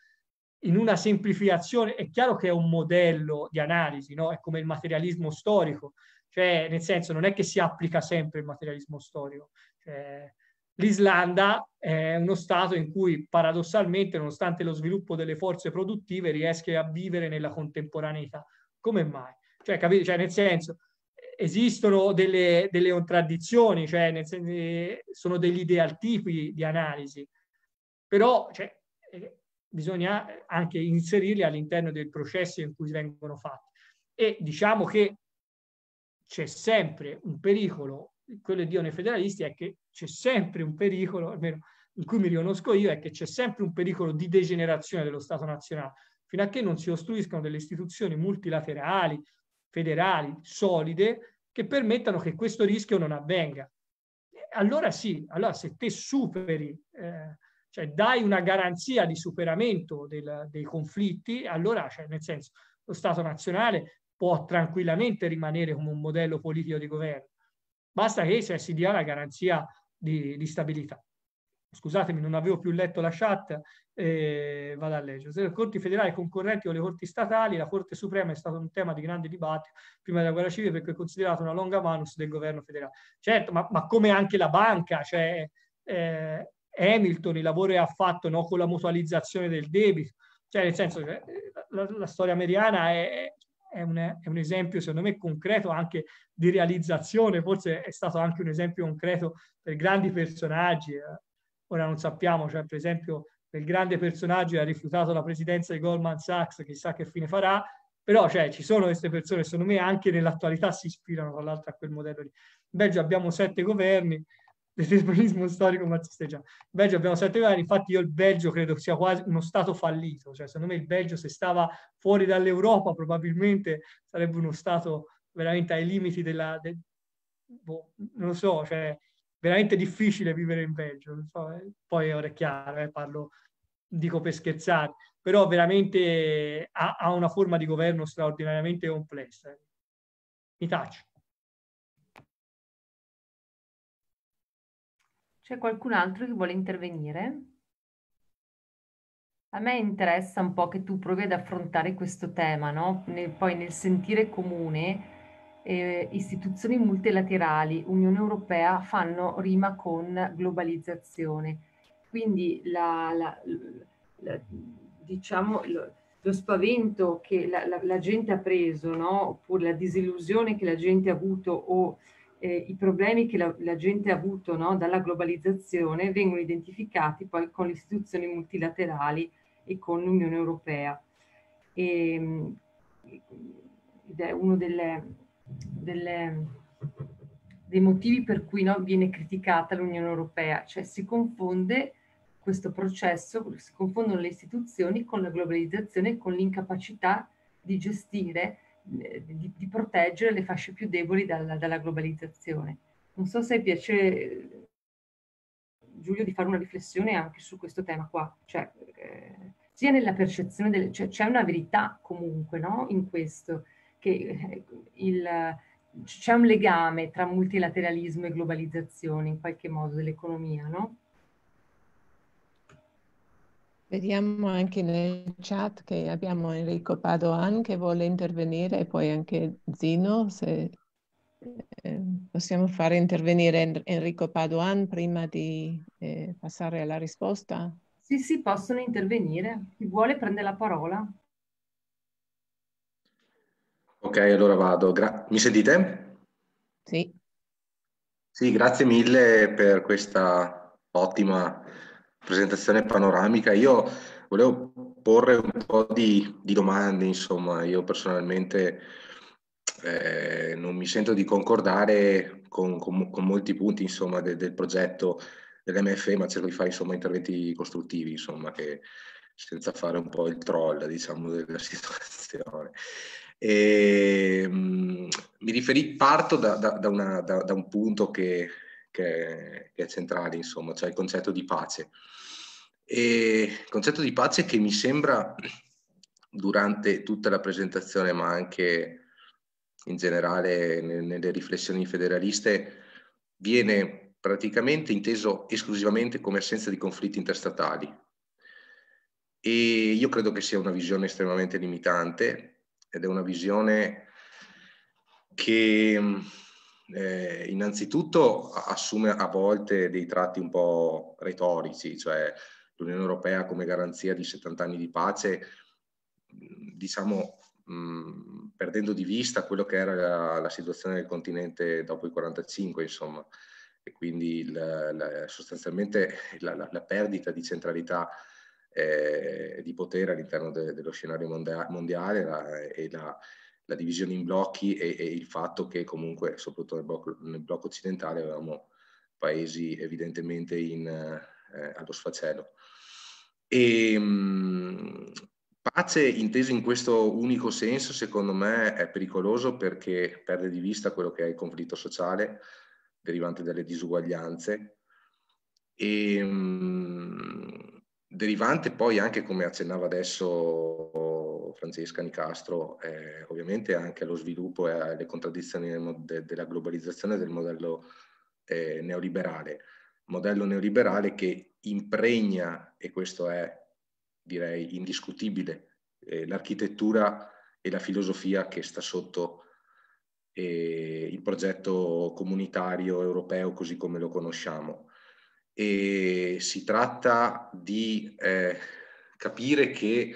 Speaker 2: in una semplificazione, è chiaro che è un modello di analisi, no? è come il materialismo storico, cioè nel senso non è che si applica sempre il materialismo storico, cioè, L'Islanda è uno Stato in cui paradossalmente, nonostante lo sviluppo delle forze produttive, riesce a vivere nella contemporaneità. Come mai? Cioè, capite? Cioè, nel senso, esistono delle, delle contraddizioni, cioè nel senso, eh, sono degli idealtipi di analisi, però cioè, eh, bisogna anche inserirli all'interno del processo in cui vengono fatti. E diciamo che c'è sempre un pericolo, quello di Dio nei federalisti, è che c'è sempre un pericolo, almeno in cui mi riconosco io, è che c'è sempre un pericolo di degenerazione dello Stato nazionale, fino a che non si costruiscono delle istituzioni multilaterali, federali, solide, che permettano che questo rischio non avvenga. Allora sì, allora se te superi, eh, cioè dai una garanzia di superamento del, dei conflitti, allora, cioè, nel senso, lo Stato nazionale può tranquillamente rimanere come un modello politico di governo. Basta che cioè, si dia la garanzia di, di stabilità. Scusatemi, non avevo più letto la chat, eh, vado a leggere. le corti federali concorrenti o le corti statali, la Corte Suprema è stato un tema di grande dibattito prima della guerra civile perché è considerata una longa manus del governo federale. Certo, ma, ma come anche la banca, cioè eh, Hamilton il lavoro che ha fatto no, con la mutualizzazione del debito, cioè nel senso cioè, la, la storia americana è, è un, è un, esempio secondo me concreto anche di realizzazione, forse è stato anche un esempio concreto per grandi personaggi, eh. ora non sappiamo, cioè per esempio quel grande personaggio che ha rifiutato la presidenza di Goldman Sachs, chissà che fine farà, però cioè, ci sono queste persone, secondo me anche nell'attualità si ispirano tra l'altro a quel modello lì. In Belgio abbiamo sette governi, l'espressionismo storico marxista. Già. In Belgio abbiamo sette governi, infatti io il Belgio credo sia quasi uno stato fallito, cioè secondo me il Belgio se stava fuori dall'Europa probabilmente sarebbe uno stato veramente ai limiti della... De, boh, non lo so, cioè veramente difficile vivere in Belgio, so, eh, poi ora è chiaro, eh, parlo, dico per scherzare, però veramente ha, ha una forma di governo straordinariamente complessa. Mi taccio.
Speaker 1: C'è qualcun altro che vuole intervenire? A me interessa un po' che tu provi ad affrontare questo tema, no? Nel, poi nel sentire comune, eh, istituzioni multilaterali, Unione Europea, fanno rima con globalizzazione. Quindi la, la, la, diciamo, lo, lo, spavento che la, gente ha preso, no? oppure la disillusione che la gente ha avuto o eh, i problemi che la, la gente ha avuto no, dalla globalizzazione vengono identificati poi con le istituzioni multilaterali e con l'Unione Europea. E, ehm, ed è uno delle, delle, dei motivi per cui no, viene criticata l'Unione Europea, cioè si confonde questo processo, si confondono le istituzioni con la globalizzazione e con l'incapacità di gestire eh, di, di, proteggere le fasce più deboli dalla, dalla globalizzazione. Non so se piace eh, Giulio di fare una riflessione anche su questo tema qua, cioè eh, sia nella percezione delle, cioè, c'è una verità comunque no? in questo, che eh, il, c'è un legame tra multilateralismo e globalizzazione in qualche modo dell'economia, no? Vediamo anche nel chat che abbiamo Enrico Padoan che vuole intervenire e poi anche Zino, se eh, possiamo fare intervenire Enrico Padoan prima di eh, passare alla risposta. Sì, sì, possono intervenire. Chi vuole prende la parola.
Speaker 6: Ok, allora vado. Gra Mi sentite? Sì. Sì, grazie mille per questa ottima presentazione panoramica. Io volevo porre un po' di, di domande, insomma, io personalmente eh, non mi sento di concordare con, con, con molti punti insomma, de, del progetto dell'MFE, ma cerco di fare insomma, interventi costruttivi, insomma, che, senza fare un po' il troll diciamo, della situazione. E, ehm, mh, mi riferì, parto da, da, da, una, da un punto che che, che è centrale, insomma, cioè il concetto di pace. E concetto di pace che mi sembra durante tutta la presentazione, ma anche in generale nelle riflessioni federaliste, viene praticamente inteso esclusivamente come assenza di conflitti interstatali. E io credo che sia una visione estremamente limitante ed è una visione che eh, innanzitutto assume a volte dei tratti un po' retorici, cioè l'Unione Europea come garanzia di 70 anni di pace, diciamo mh, perdendo di vista quello che era la, la situazione del continente dopo il 45, insomma, e quindi la, la, sostanzialmente la, perdita di centralità eh, di potere all'interno de, dello scenario mondia- mondiale e la la divisione in blocchi e, e il fatto che comunque, soprattutto nel blocco, nel blocco occidentale, avevamo paesi evidentemente in, eh, allo sfacelo. E, mh, pace inteso in questo unico senso, secondo me, è pericoloso perché perde di vista quello che è il conflitto sociale derivante dalle disuguaglianze e ehm, mh, derivante poi anche, come accennava adesso Francesca Nicastro, eh, ovviamente anche allo sviluppo e alle eh, contraddizioni del, de, della globalizzazione del modello eh, neoliberale. Modello neoliberale che impregna, e questo è direi indiscutibile, eh, l'architettura e la filosofia che sta sotto eh, il progetto comunitario europeo così come lo conosciamo. E si tratta di eh, capire che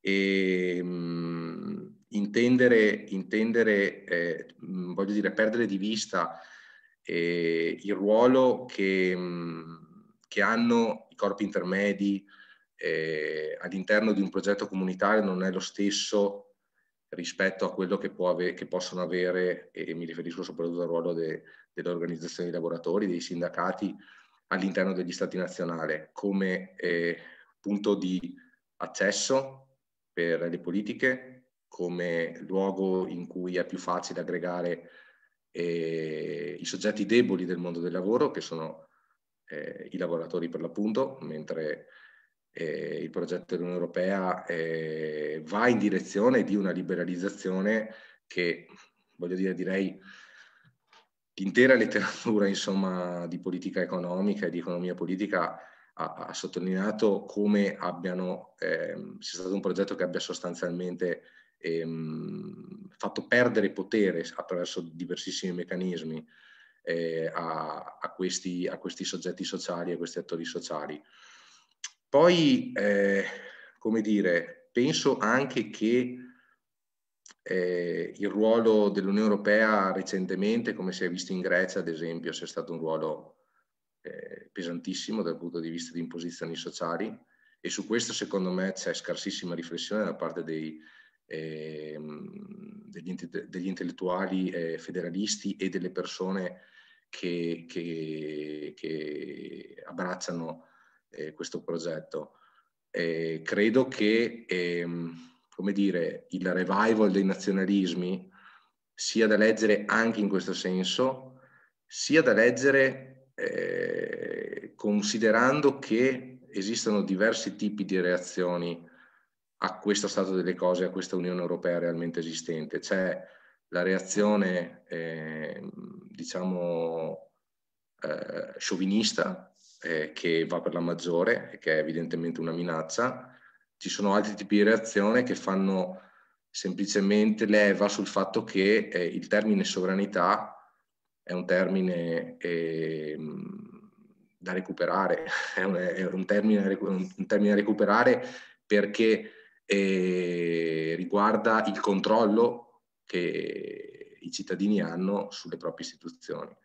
Speaker 6: e ehm, mh, intendere, intendere eh, mh, voglio dire, perdere di vista eh, il ruolo che, mh, mm, che, hanno i corpi intermedi eh, all'interno di un progetto comunitario non è lo stesso rispetto a quello che, ave- che possono avere, e mi riferisco soprattutto al ruolo de- delle organizzazioni dei lavoratori, dei sindacati all'interno degli stati nazionali, come eh, punto di accesso per le politiche come luogo in cui è più facile aggregare eh, i soggetti deboli del mondo del lavoro, che sono eh, i lavoratori per l'appunto, mentre eh, il progetto dell'Unione Europea eh, va in direzione di una liberalizzazione che, voglio dire, direi l'intera letteratura insomma, di politica economica e di economia politica ha, ha sottolineato come abbiano, ehm, sia stato un progetto che abbia sostanzialmente ehm, fatto perdere potere attraverso diversissimi meccanismi eh, a, a, questi, a, questi, soggetti sociali, a questi attori sociali. Poi, eh, come dire, penso anche che eh, il ruolo dell'Unione Europea recentemente, come si è visto in Grecia ad esempio, sia stato un ruolo pesantissimo dal punto di vista di imposizioni sociali e su questo secondo me c'è scarsissima riflessione da parte dei, eh, degli, degli, intellettuali eh, federalisti e delle persone che, che, che abbracciano eh, questo progetto. Eh, credo che ehm, come dire, il revival dei nazionalismi sia da leggere anche in questo senso, sia da leggere eh, considerando che esistono diversi tipi di reazioni a questo stato delle cose, a questa Unione Europea realmente esistente. C'è la reazione, eh, diciamo, eh, sciovinista, eh, che va per la maggiore e che è evidentemente una minaccia. Ci sono altri tipi di reazione che fanno semplicemente leva sul fatto che eh, il termine sovranità è un termine eh, da recuperare, è un, è un, termine, un termine da recuperare perché eh, riguarda il controllo che i cittadini hanno sulle proprie istituzioni.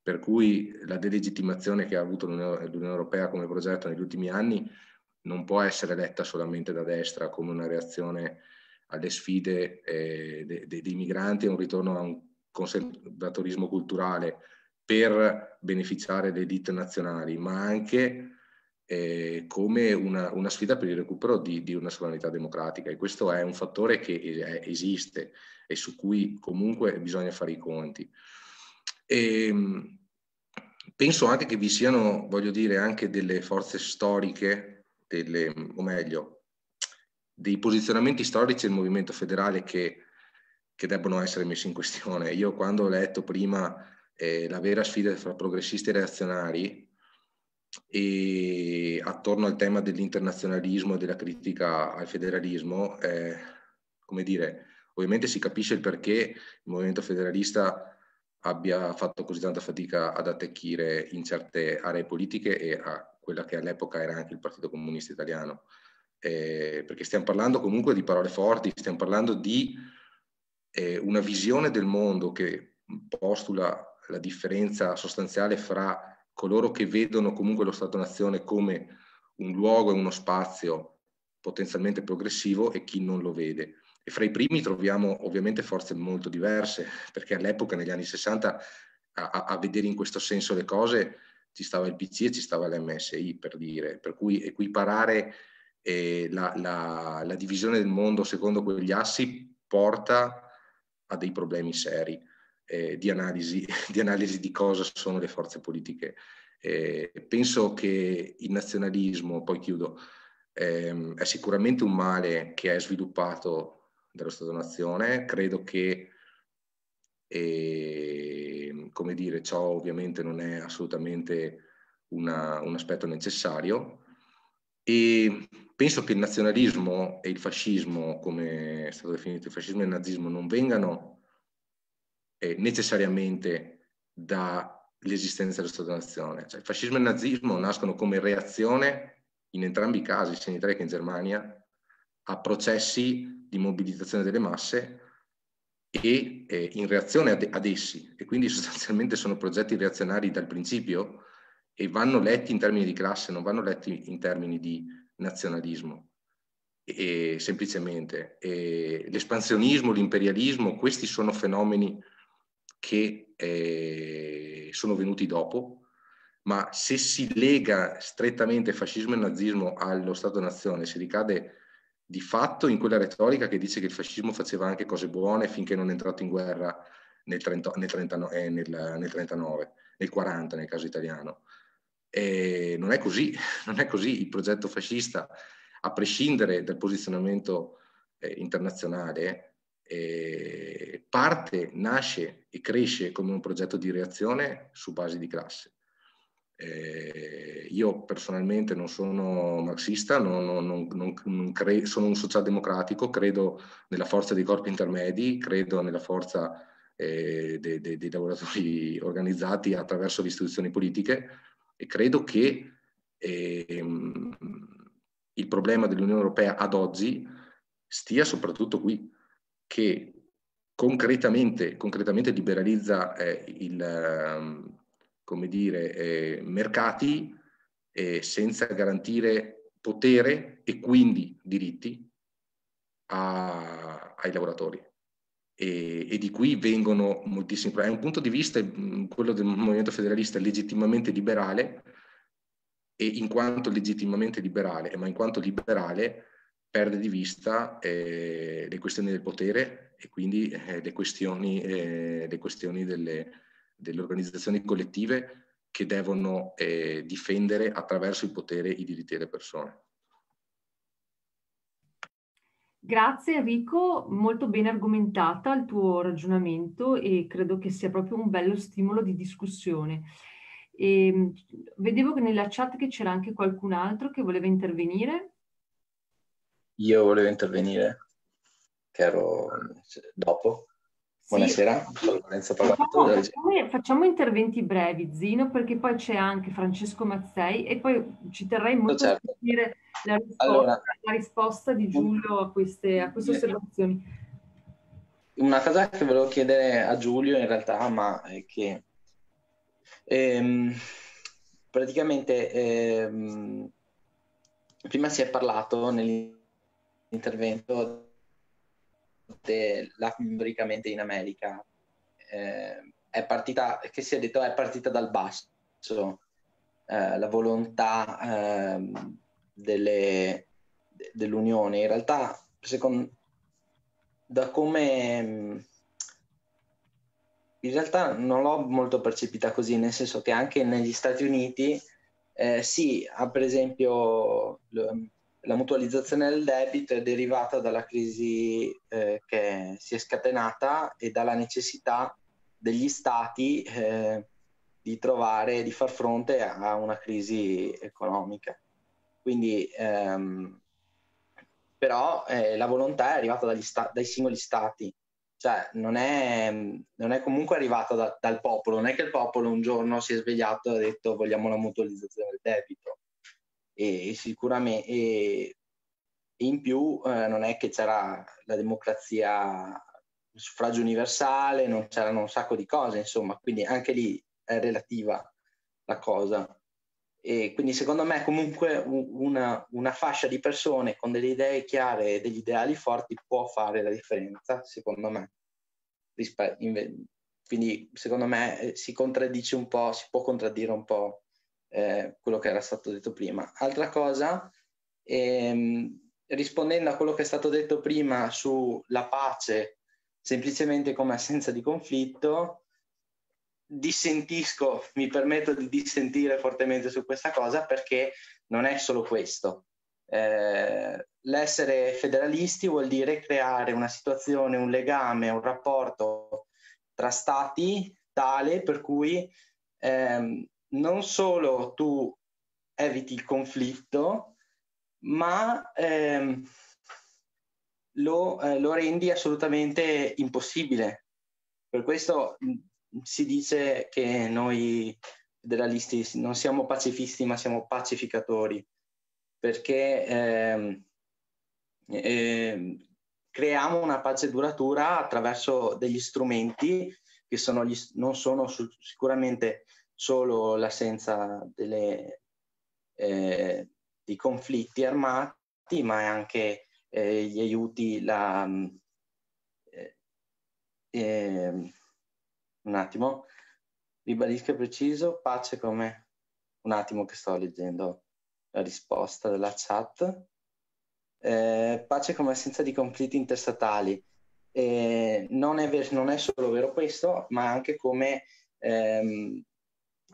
Speaker 6: Per cui la delegittimazione che ha avuto l'Unione Europea come progetto negli ultimi anni non può essere letta solamente da destra come una reazione alle sfide eh, dei, dei migranti e un ritorno a un conservatorismo culturale per beneficiare le ditte nazionali, ma anche eh, come una, una, sfida per il recupero di, di, una sovranità democratica e questo è un fattore che è, eh, esiste e su cui comunque bisogna fare i conti. E, ehm, penso anche che vi siano, voglio dire, anche delle forze storiche, delle, o meglio, dei posizionamenti storici del movimento federale che che debbono essere messi in questione. Io quando ho letto prima eh, la vera sfida fra progressisti e reazionari e attorno al tema dell'internazionalismo e della critica al federalismo, eh, come dire, ovviamente si capisce il perché il movimento federalista abbia fatto così tanta fatica ad attecchire in certe aree politiche e a quella che all'epoca era anche il Partito Comunista Italiano. Eh, perché stiamo parlando comunque di parole forti, stiamo parlando di eh, una visione del mondo che postula la differenza sostanziale fra coloro che vedono comunque lo Stato-nazione come un luogo e uno spazio potenzialmente progressivo e chi non lo vede. E fra i primi troviamo ovviamente forze molto diverse, perché all'epoca, negli anni 60, a, a, vedere in questo senso le cose ci stava il PC e ci stava l'MSI, per dire. Per cui equiparare eh, la, la, la divisione del mondo secondo quegli assi porta ha dei problemi seri eh, di, analisi, di, analisi, di cosa sono le forze politiche. Eh, penso che il nazionalismo, poi chiudo, ehm, è sicuramente un male che è sviluppato dallo Stato-Nazione. Credo che, eh, come dire, ciò ovviamente non è assolutamente una, un aspetto necessario, e penso che il nazionalismo e il fascismo, come è stato definito il fascismo e il nazismo, non vengano eh, necessariamente dall'esistenza dello Stato-Nazione. Cioè, il fascismo e il nazismo nascono come reazione, in entrambi i casi, sia in Italia che in Germania, a processi di mobilitazione delle masse e eh, in reazione ad, ad essi. E quindi sostanzialmente sono progetti reazionari dal principio, e vanno letti in termini di classe, non vanno letti in termini di nazionalismo, e, semplicemente. E l'espansionismo, l'imperialismo, questi sono fenomeni che eh, sono venuti dopo, ma se si lega strettamente fascismo e nazismo allo Stato-nazione, si ricade di fatto in quella retorica che dice che il fascismo faceva anche cose buone finché non è entrato in guerra nel, 1939, nel, 30, eh, nel, nel nel 40 nel caso italiano. E non è così, non è così. Il progetto fascista, a prescindere dal posizionamento eh, internazionale, eh, parte, nasce e cresce come un progetto di reazione su basi di classe. Eh, io personalmente non sono marxista, non, non, non, cre- sono un socialdemocratico, credo nella forza dei corpi intermedi, credo nella forza eh, dei, dei, dei lavoratori organizzati attraverso le istituzioni politiche e credo che ehm, il problema dell'Unione Europea ad oggi stia soprattutto qui, che concretamente, concretamente liberalizza eh, il, ehm, come dire, eh, mercati eh, senza garantire potere e quindi diritti a, ai lavoratori e, e, di qui vengono moltissimi problemi. È un punto di vista, mm, quello del movimento federalista, legittimamente liberale, e in quanto legittimamente liberale, ma in quanto liberale, perde di vista eh, le questioni del potere e quindi eh, le questioni, eh, le questioni delle, delle, organizzazioni collettive che devono eh, difendere attraverso il potere i diritti delle persone.
Speaker 1: Grazie Enrico, molto bene argomentata il tuo ragionamento e credo che sia proprio un bello stimolo di discussione. E ehm, vedevo che nella chat che c'era anche qualcun altro che voleva intervenire.
Speaker 7: Io volevo intervenire, che ero cioè, dopo.
Speaker 1: Buonasera,
Speaker 7: sono Lorenzo Pavato.
Speaker 1: Facciamo, facciamo, interventi brevi, Zino, perché poi c'è anche Francesco Mazzei e poi ci terrei molto no, certo. a sentire la risposta, allora, la risposta di Giulio a queste, a queste osservazioni.
Speaker 7: Una cosa che volevo chiedere a Giulio in realtà, ma è che ehm, praticamente ehm, prima si è parlato nell'intervento lavoricamente in America eh, è partita, che si è detto è partita dal basso, eh, la volontà eh, delle, dell'Unione. In realtà, secondo, da come... Mm, in realtà non l'ho molto percepita così, nel senso che anche negli Stati Uniti eh, sì, ha per esempio l- la mutualizzazione del debito è derivata dalla crisi eh, che si è scatenata e dalla necessità degli stati eh, di trovare, di far fronte a una crisi economica. Quindi, ehm, però, eh, la volontà è arrivata sta- dai singoli stati, cioè non è, non è comunque arrivata da- dal popolo, non è che il popolo un giorno si è svegliato e ha detto vogliamo la mutualizzazione del debito e, e sicuramente e in più eh, non è che c'era la democrazia il suffragio universale, non c'erano un sacco di cose, insomma, quindi anche lì è relativa la cosa. E quindi secondo me comunque una, una, fascia di persone con delle idee chiare e degli ideali forti può fare la differenza, secondo me. Quindi secondo me eh, si contraddice un po', si può contraddire un po' eh, quello che era stato detto prima. Altra cosa, ehm, rispondendo a quello che è stato detto prima sulla pace semplicemente come assenza di conflitto, dissentisco, mi permetto di dissentire fortemente su questa cosa perché non è solo questo. Eh, l'essere federalisti vuol dire creare una situazione, un legame, un rapporto tra stati tale per cui ehm, non solo tu eviti il conflitto, ma ehm, lo, eh, lo, rendi assolutamente impossibile. Per questo mm, si dice che noi federalisti non siamo pacifisti, ma siamo pacificatori, perché ehm, ehm, creiamo una pace duratura attraverso degli strumenti che sono gli, non sono su, sicuramente solo l'assenza delle, eh, di conflitti armati, ma anche eh, gli aiuti, la, mm, eh, ehm, un attimo, ribadisco preciso, pace come, un attimo che sto leggendo la risposta della chat, eh, pace come assenza di conflitti interstatali. Eh, non è, ver- non, è solo vero questo, ma anche come ehm,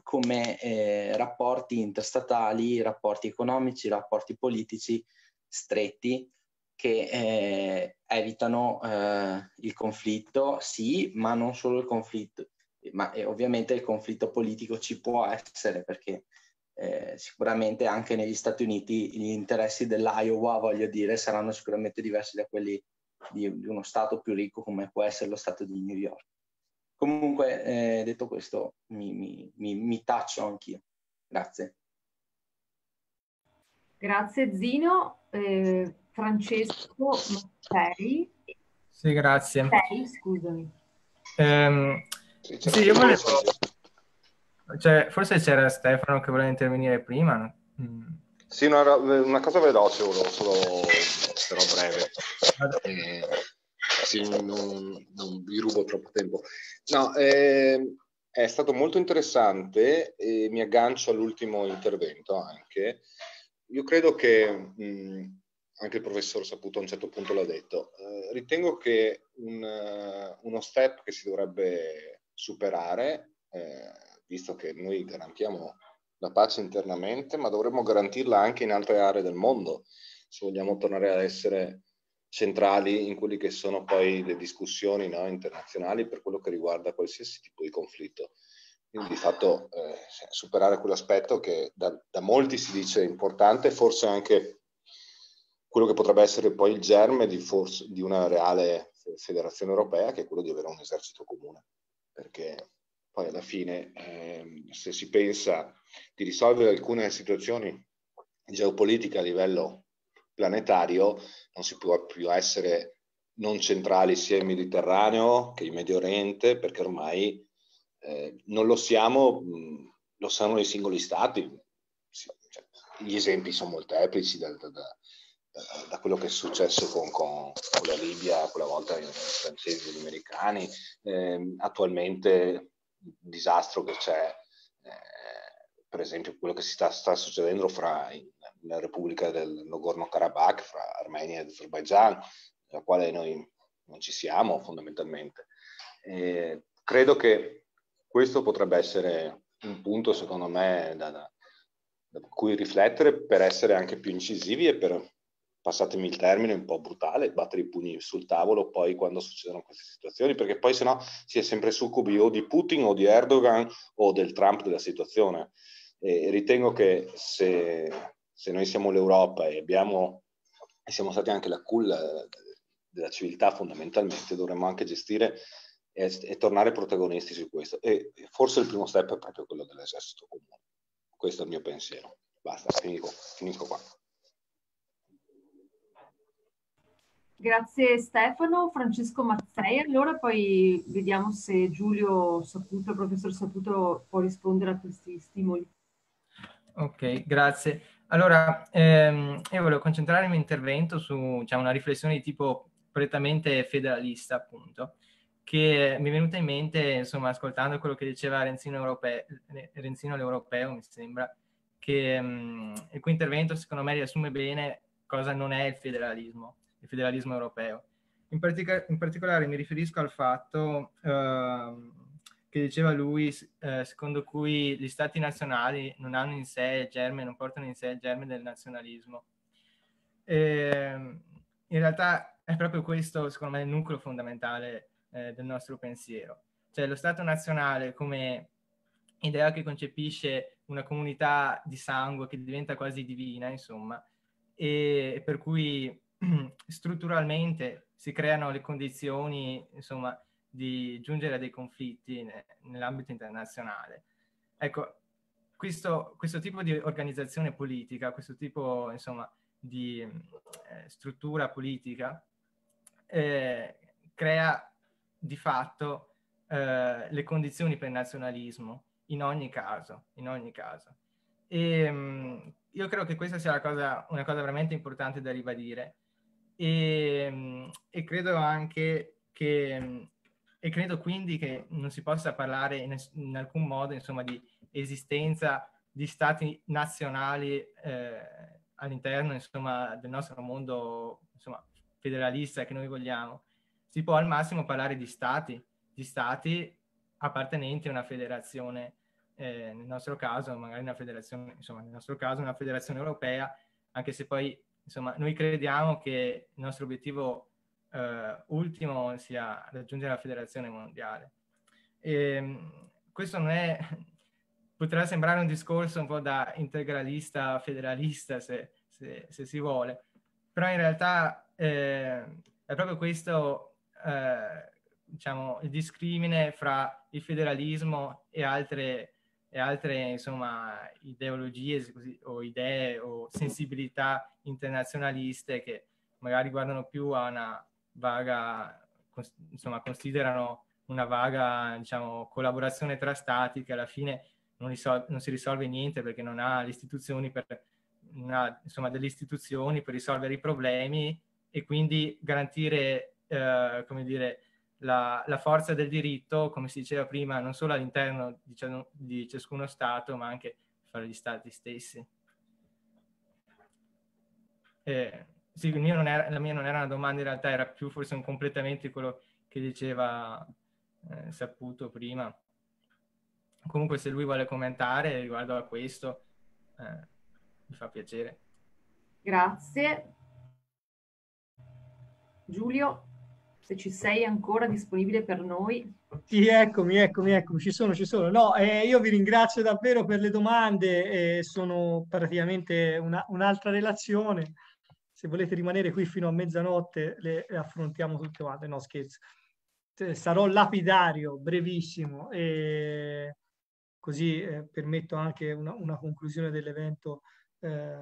Speaker 7: come eh, rapporti interstatali, rapporti economici, rapporti politici stretti che eh, evitano eh, il conflitto, sì, ma non solo il conflitto, ma eh, ovviamente il conflitto politico ci può essere perché eh, sicuramente anche negli Stati Uniti gli interessi dell'Iowa, voglio dire, saranno sicuramente diversi da quelli di, di uno Stato più ricco come può essere lo Stato di New York. Comunque, eh, detto questo, mi, mi, mi, mi taccio anch'io. Grazie.
Speaker 1: Grazie Zino. Eh, Francesco Mattei.
Speaker 8: Sì, grazie. Mattei,
Speaker 1: scusami.
Speaker 8: Ehm, sì, io volevo... Cioè, forse c'era Stefano che voleva intervenire prima.
Speaker 9: Mm. Sì, una, una, cosa veloce volevo solo, breve. Eh, così non, non vi rubo troppo tempo. No, eh, è stato molto interessante e mi aggancio all'ultimo intervento anche. Io credo che, mh, anche il professor Saputo a un certo punto l'ha detto, eh, ritengo che un, eh, uno step che si dovrebbe superare, eh, visto che noi garantiamo la pace internamente, ma dovremmo garantirla anche in altre aree del mondo, se vogliamo tornare a essere centrali in quelli che sono poi le discussioni no, internazionali per quello che riguarda qualsiasi tipo di conflitto. Quindi di fatto eh, superare quell'aspetto che da, da, molti si dice importante, forse anche quello che potrebbe essere poi il germe di, forse, di una reale federazione europea, che è quello di avere un esercito comune. Perché poi alla fine eh, se si pensa di risolvere alcune situazioni geopolitiche a livello planetario non si può più essere non centrali sia in Mediterraneo che in Medio Oriente, perché ormai eh, non lo siamo, mm, lo sanno i singoli stati. Cioè, gli esempi sono molteplici da, da, da, da quello che è successo con, con, con, la Libia, quella volta i francesi e gli americani, eh, attualmente il disastro che c'è, eh, per esempio quello che si sta, sta succedendo fra, in, nella Repubblica del Nagorno-Karabakh fra Armenia ed Azerbaijan, la quale noi non ci siamo fondamentalmente. E credo che questo potrebbe essere un punto, secondo me, da, da, da cui riflettere per essere anche più incisivi e per, passatemi il termine, un po' brutale, battere i pugni sul tavolo poi quando succedono queste situazioni, perché poi sennò si è sempre succubi o di Putin o di Erdogan o del Trump della situazione. E ritengo che se se noi siamo l'Europa e, abbiamo, e siamo stati anche la culla eh, della civiltà fondamentalmente, dovremmo anche gestire e, e, tornare protagonisti su questo. E forse il primo step è proprio quello dell'esercito comune. Questo è il mio pensiero. Basta, finisco, finisco qua.
Speaker 1: Grazie Stefano, Francesco Mazzei. Allora poi vediamo se Giulio Saputo, il professor Saputo, può rispondere a questi stimoli.
Speaker 8: Ok, grazie. Allora, ehm, io volevo concentrare il mio intervento su cioè, una riflessione di tipo prettamente federalista, appunto, che mi è venuta in mente, insomma, ascoltando quello che diceva Renzino, Europe... Renzino l'Europeo, mi sembra, che mh, mm, il cui intervento, secondo me, riassume bene cosa non è il federalismo, il federalismo europeo. In, partic- in particolare mi riferisco al fatto... Ehm, che diceva lui, eh, secondo cui gli stati nazionali non hanno in sé il germe, non portano in sé il germe del nazionalismo. E, ehm, in realtà è proprio questo, secondo me, il nucleo fondamentale eh, del nostro pensiero. Cioè lo Stato nazionale come idea che concepisce una comunità di sangue che diventa quasi divina, insomma, e per cui strutturalmente si creano le condizioni, insomma, di giungere a dei conflitti ne, nell'ambito internazionale. Ecco, questo, questo, tipo di organizzazione politica, questo tipo insomma, di eh, struttura politica eh, crea di fatto eh, le condizioni per il nazionalismo in ogni caso, in ogni caso. E, mh, mm, io credo che questa sia cosa, una cosa veramente importante da ribadire e, mh, mm, e credo anche che mh, mm, e credo quindi che non si possa parlare in, in alcun modo insomma, di esistenza di stati nazionali eh, all'interno insomma, del nostro mondo insomma, federalista che noi vogliamo. Si può al massimo parlare di stati, di stati appartenenti a una federazione, eh, nel nostro caso magari una federazione, insomma nel nostro caso una federazione europea, anche se poi insomma noi crediamo che il nostro obiettivo eh, ultimo sia raggiungere la federazione mondiale. E, ehm, questo non è, potrà sembrare un discorso un po' da integralista federalista se, se, se si vuole, però in realtà eh, è proprio questo eh, diciamo, il discrimine fra il federalismo e altre, e altre insomma, ideologie così, o idee o sensibilità internazionaliste che magari guardano più a una vaga, cons- insomma, considerano una vaga diciamo, collaborazione tra stati che alla fine non, risol- non si risolve niente perché non ha le istituzioni per, una, insomma, delle istituzioni per risolvere i problemi e quindi garantire eh, come dire, la, la, forza del diritto, come si diceva prima, non solo all'interno diciamo, di ciascuno Stato, ma anche fra gli Stati stessi. Eh, sì, era, la mia non era una domanda in realtà, era più forse un completamento di quello che diceva eh, Saputo prima. Comunque se lui vuole commentare riguardo a questo, eh, mi
Speaker 1: fa piacere. Grazie. Giulio, se ci sei ancora disponibile per noi.
Speaker 2: Sì, eccomi, eccomi, eccomi, ci sono, ci sono. No, eh, io vi ringrazio davvero per le domande, eh, sono praticamente una, un'altra relazione se volete rimanere qui fino a mezzanotte le affrontiamo tutte quante, no scherzo. Sarò lapidario, brevissimo e così eh, permetto anche una, una conclusione dell'evento eh,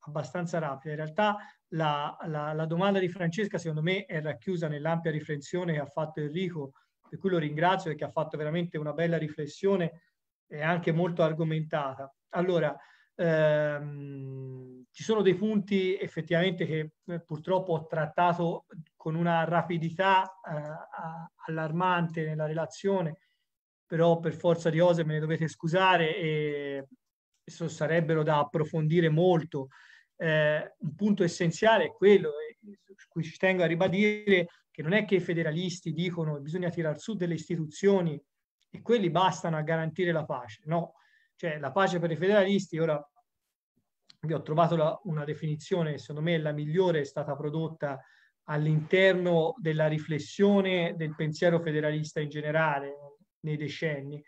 Speaker 2: abbastanza rapida. In realtà la, la, la, domanda di Francesca secondo me è racchiusa nell'ampia riflessione che ha fatto Enrico, per cui lo ringrazio perché ha fatto veramente una bella riflessione e anche molto argomentata. Allora, ehm, ci sono dei punti effettivamente che eh, purtroppo ho trattato con una rapidità eh, allarmante nella relazione, però per forza di cose me ne dovete scusare e so, sarebbero da approfondire molto. Eh, un punto essenziale è quello, eh, su cui ci tengo a ribadire, che non è che i federalisti dicono che bisogna tirar su delle istituzioni e quelli bastano a garantire la pace, no? Cioè la pace per i federalisti, ora vi ho trovato la, una definizione che secondo me è la migliore, è stata prodotta all'interno della riflessione del pensiero federalista in generale nei decenni,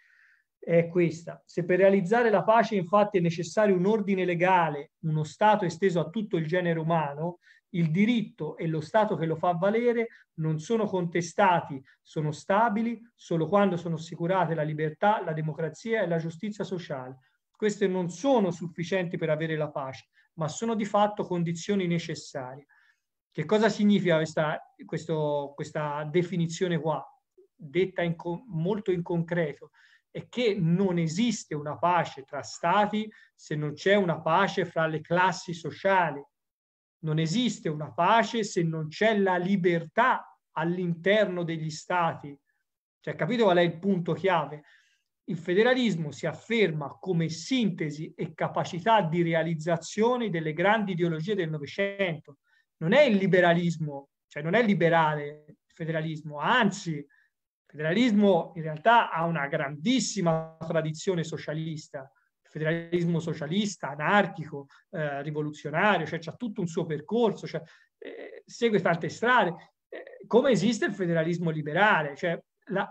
Speaker 2: è questa. Se per realizzare la pace infatti è necessario un ordine legale, uno Stato esteso a tutto il genere umano, il diritto e lo Stato che lo fa valere non sono contestati, sono stabili solo quando sono assicurate la libertà, la democrazia e la giustizia sociale queste non sono sufficienti per avere la pace, ma sono di fatto condizioni necessarie. Che cosa significa questa, questo, questa definizione qua, detta in molto in concreto? È che non esiste una pace tra stati se non c'è una pace fra le classi sociali. Non esiste una pace se non c'è la libertà all'interno degli stati. Cioè, capito qual è il punto chiave? Il federalismo si afferma come sintesi e capacità di realizzazione delle grandi ideologie del Novecento. Non è il liberalismo, cioè non è liberale il federalismo, anzi il federalismo in realtà ha una grandissima tradizione socialista, il federalismo socialista, anarchico, eh, rivoluzionario, cioè c'è tutto un suo percorso, cioè, eh, segue tante strade. Eh, come esiste il federalismo liberale? Cioè, la,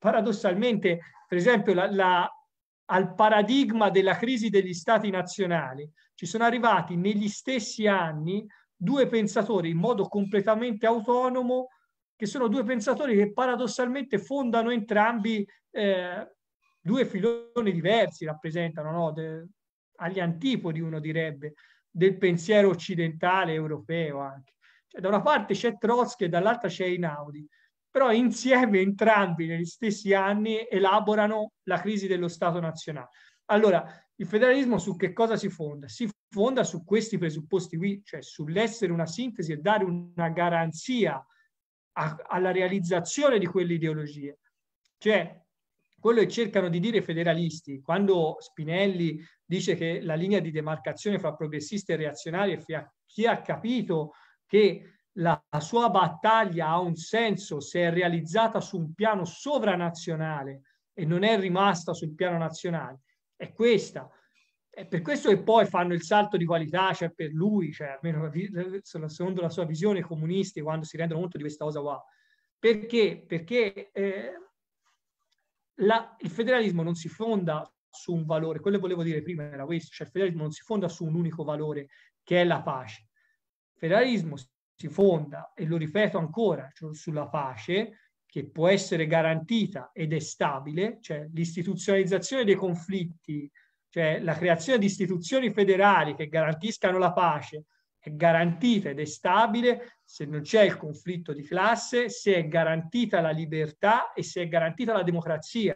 Speaker 2: paradossalmente, per esempio, la, la, al paradigma della crisi degli stati nazionali ci sono arrivati negli stessi anni due pensatori in modo completamente autonomo, che sono due pensatori che paradossalmente fondano entrambi eh, due filoni diversi, rappresentano no? De, agli antipodi, uno direbbe, del pensiero occidentale europeo anche. Cioè, da una parte c'è Trotsky e dall'altra c'è Inaudi però insieme entrambi negli stessi anni elaborano la crisi dello Stato nazionale. Allora, il federalismo su che cosa si fonda? Si fonda su questi presupposti qui, cioè sull'essere una sintesi e dare una garanzia a, alla realizzazione di quelle ideologie. Cioè, quello che cercano di dire i federalisti, quando Spinelli dice che la linea di demarcazione fra progressisti e reazionari, chi ha capito che la sua battaglia ha un senso se è realizzata su un piano sovranazionale e non è rimasta sul piano nazionale. È questa. È per questo che poi fanno il salto di qualità, cioè per lui, cioè almeno secondo la sua visione i comunisti, quando si rendono conto di questa cosa qua. Perché? Perché eh, la, il federalismo non si fonda su un valore, quello che volevo dire prima era questo, cioè il federalismo non si fonda su un unico valore che è la pace. Il federalismo si fonda, e lo ripeto ancora, cioè sulla pace, che può essere garantita ed è stabile, cioè l'istituzionalizzazione dei conflitti, cioè la creazione di istituzioni federali che garantiscano la pace, è garantita ed è stabile se non c'è il conflitto di classe, se è garantita la libertà e se è garantita la democrazia.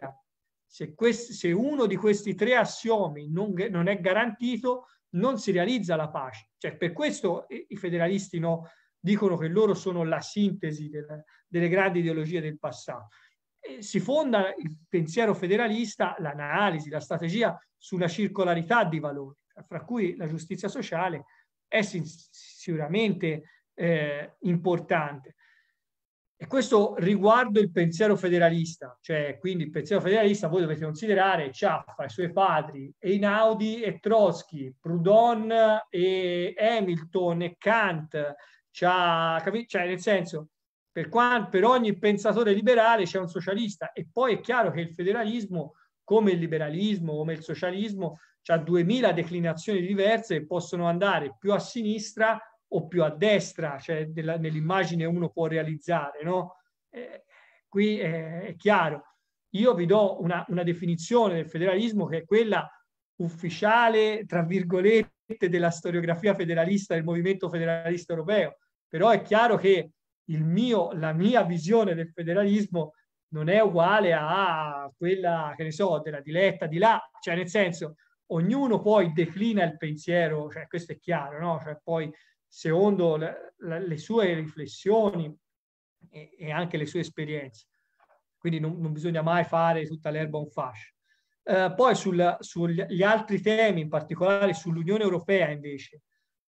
Speaker 2: Se, quest, se uno di questi tre assiomi non, non, è garantito, non si realizza la pace. Cioè, per questo i federalisti no, dicono che loro sono la sintesi della, delle grandi ideologie del passato. E si fonda il pensiero federalista, l'analisi, la strategia sulla circolarità di valori, fra cui la giustizia sociale è sicuramente eh, importante. E questo riguardo il pensiero federalista, cioè quindi il pensiero federalista voi dovete considerare Ciaffa, i suoi padri, Einaudi e Trotsky, Proudhon e Hamilton e Kant, c'ha, capi- cioè nel senso, per, quant- per ogni pensatore liberale c'è un socialista e poi è chiaro che il federalismo, come il liberalismo, come il socialismo, c'ha duemila declinazioni diverse che possono andare più a sinistra o più a destra, cioè della, nell'immagine uno può realizzare, no? Eh, qui è, è, chiaro. Io vi do una, una definizione del federalismo che è quella ufficiale, tra virgolette, della storiografia federalista del movimento federalista europeo. Però è chiaro che mio, la mia visione del federalismo non è uguale a quella, che ne so, della diletta di là, cioè nel senso, ognuno poi declina il pensiero, cioè questo è chiaro, no? Cioè poi secondo le, le sue riflessioni e, e, anche le sue esperienze. Quindi non, non bisogna mai fare tutta l'erba un fascio. Eh, poi sugli altri temi, in particolare sull'Unione Europea invece,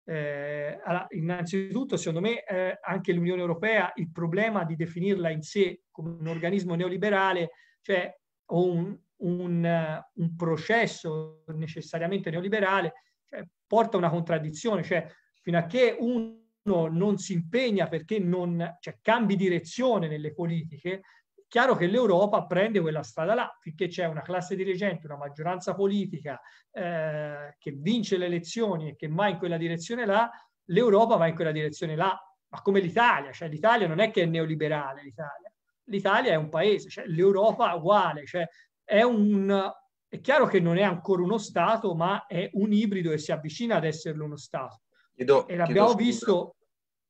Speaker 2: eh, allora, innanzitutto, secondo me, eh, anche l'Unione Europea, il problema di definirla in sé come un organismo neoliberale, cioè un, un, un processo necessariamente neoliberale, cioè, porta a una contraddizione, cioè fino a che uno non si impegna perché non, cioè, cambi direzione nelle politiche, Chiaro che l'Europa prende quella strada là, finché c'è una classe dirigente, una maggioranza politica eh, che vince le elezioni e che va in quella direzione là, l'Europa va in quella direzione là, ma come l'Italia, cioè l'Italia non è che è neoliberale l'Italia, l'Italia è un paese, cioè l'Europa uguale, cioè è un, è chiaro che non è ancora uno Stato, ma è un ibrido e si avvicina ad esserlo uno Stato. Chiedo, e l'abbiamo chiedo visto...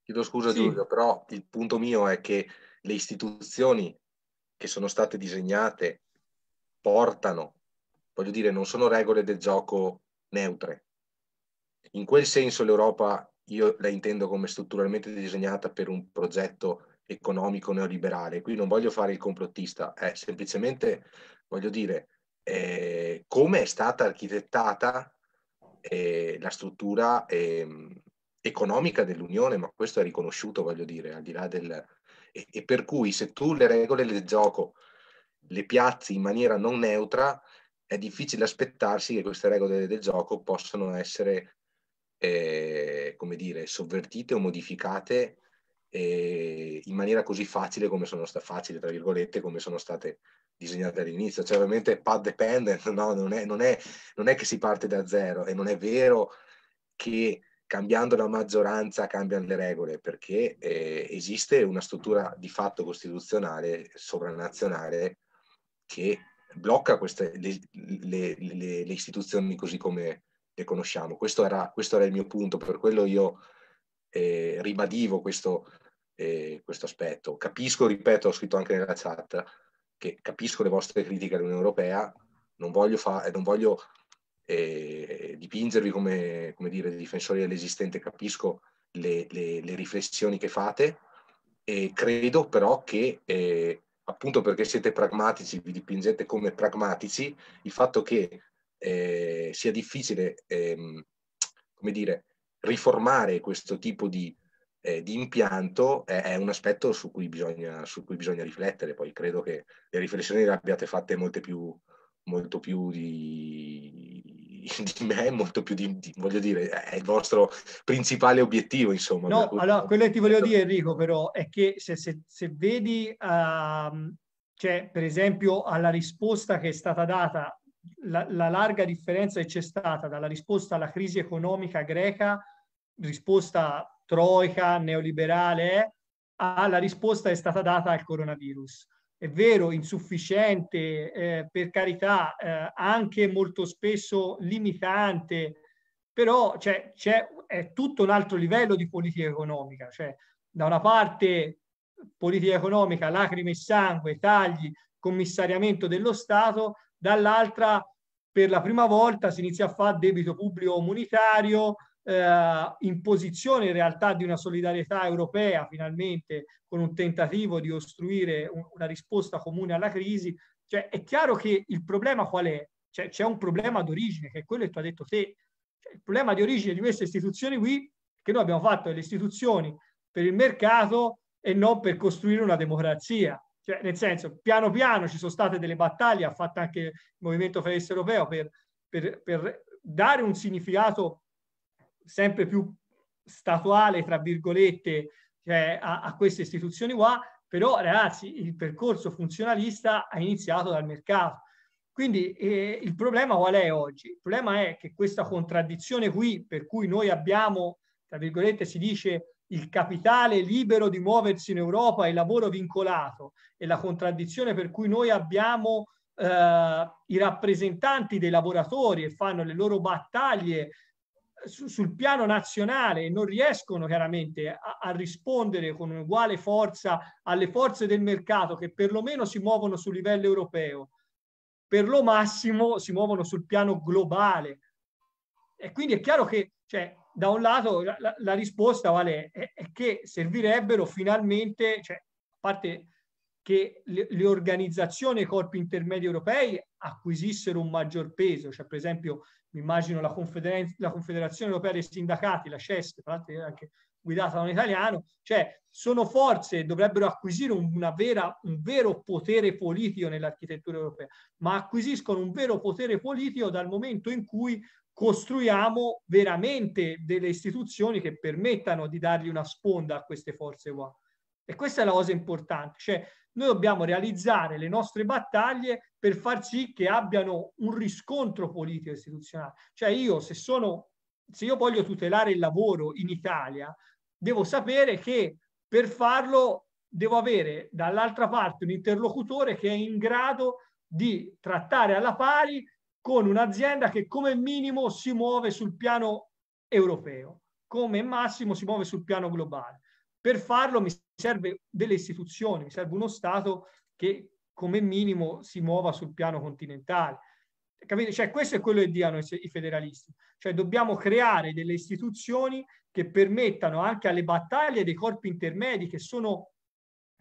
Speaker 6: Chiedo scusa sì. Giulio, però il punto mio è che le istituzioni che sono state disegnate portano, voglio dire, non sono regole del gioco neutre. In quel senso l'Europa io la intendo come strutturalmente disegnata per un progetto economico neoliberale. Qui non voglio fare il complottista, è eh, semplicemente, voglio dire, eh, come è stata architettata eh, la struttura ehm, economica dell'Unione, ma questo è riconosciuto, voglio dire, al di là del, e, e per cui se tu le regole del gioco le piazzi in maniera non neutra, è difficile aspettarsi che queste regole del gioco possano essere, eh, come dire, sovvertite o modificate eh, in maniera così facile come sono state facile, tra virgolette, come sono state disegnate all'inizio. Cioè, ovviamente pad dependent, no? non, è, non, è, non è che si parte da zero e non è vero che cambiando la maggioranza cambiano le regole, perché eh, esiste una struttura di fatto costituzionale, sovranazionale, che blocca queste, le, le, le, le, istituzioni così come le conosciamo. Questo era, questo era il mio punto, per quello io eh, ribadivo questo, eh, questo aspetto. Capisco, ripeto, ho scritto anche nella chat, che capisco le vostre critiche all'Unione Europea, non voglio, fa- non voglio eh, dipingervi come, come dire, difensori dell'esistente, capisco le, le, le, riflessioni che fate e credo però che eh, appunto perché siete pragmatici, vi dipingete come pragmatici, il fatto che eh, sia difficile, ehm, come dire, riformare questo tipo di, eh, di impianto è, è, un aspetto su cui, bisogna, su cui bisogna riflettere. Poi credo che le riflessioni le abbiate fatte molte più, molto più di, di, di me, molto più di, di, voglio dire, è il vostro principale obiettivo, insomma. No, cui...
Speaker 2: allora, quello che ti volevo certo. dire, Enrico, però, è che se, se, se vedi, uh, cioè, per esempio, alla risposta che è stata data, la, la larga differenza che c'è stata dalla risposta alla crisi economica greca, risposta troica, neoliberale, alla risposta che è stata data al coronavirus è vero, insufficiente, eh, per carità, eh, anche molto spesso limitante, però cioè, c'è, è tutto un altro livello di politica economica. Cioè, da una parte politica economica, lacrime e sangue, tagli, commissariamento dello Stato, dall'altra per la prima volta si inizia a fare debito pubblico comunitario, eh, imposizione in realtà di una solidarietà europea finalmente con un tentativo di ostruire un, una risposta comune alla crisi, cioè è chiaro che il problema qual è? Cioè, c'è un problema d'origine, che è quello che tu hai detto te. Cioè, il problema di origine di queste istituzioni qui che noi abbiamo fatto delle istituzioni per il mercato e non per costruire una democrazia. Cioè, nel senso, piano piano ci sono state delle battaglie, ha fatto anche il Movimento Federalista Europeo per, per, per dare un significato sempre più statuale, tra virgolette, cioè a, a, queste istituzioni qua, però ragazzi il percorso funzionalista ha iniziato dal mercato. Quindi eh, il problema qual è oggi? Il problema è che questa contraddizione qui, per cui noi abbiamo, tra virgolette, si dice il capitale libero di muoversi in Europa e il lavoro vincolato, e la contraddizione per cui noi abbiamo eh, i rappresentanti dei lavoratori e fanno le loro battaglie su, sul piano nazionale non riescono chiaramente a, a rispondere con uguale forza alle forze del mercato che perlomeno si muovono sul livello europeo, per lo massimo si muovono sul piano globale. E quindi è chiaro che cioè, da un lato la, la, la risposta vale, è, è, che servirebbero finalmente, cioè, a parte che le, le organizzazioni e i corpi intermedi europei acquisissero un maggior peso, cioè per esempio mi immagino la, Confeder- la, Confederazione Europea dei Sindacati, la CESC, tra l'altro anche guidata da un italiano, cioè sono forze che dovrebbero acquisire vera, un vero potere politico nell'architettura europea, ma acquisiscono un vero potere politico dal momento in cui costruiamo veramente delle istituzioni che permettano di dargli una sponda a queste forze qua. E questa è la cosa importante, cioè noi dobbiamo realizzare le nostre battaglie per far sì che abbiano un riscontro politico istituzionale. Cioè io se, sono, se io voglio tutelare il lavoro in Italia, devo sapere che per farlo devo avere dall'altra parte un interlocutore che è in grado di trattare alla pari con un'azienda che come minimo si muove sul piano europeo, come massimo si muove sul piano globale. Per farlo mi serve delle istituzioni, mi serve uno Stato che come minimo si muova sul piano continentale. Capite? Cioè, questo è quello che diano i federalisti. Cioè, dobbiamo creare delle istituzioni che permettano anche alle battaglie dei corpi intermedi che sono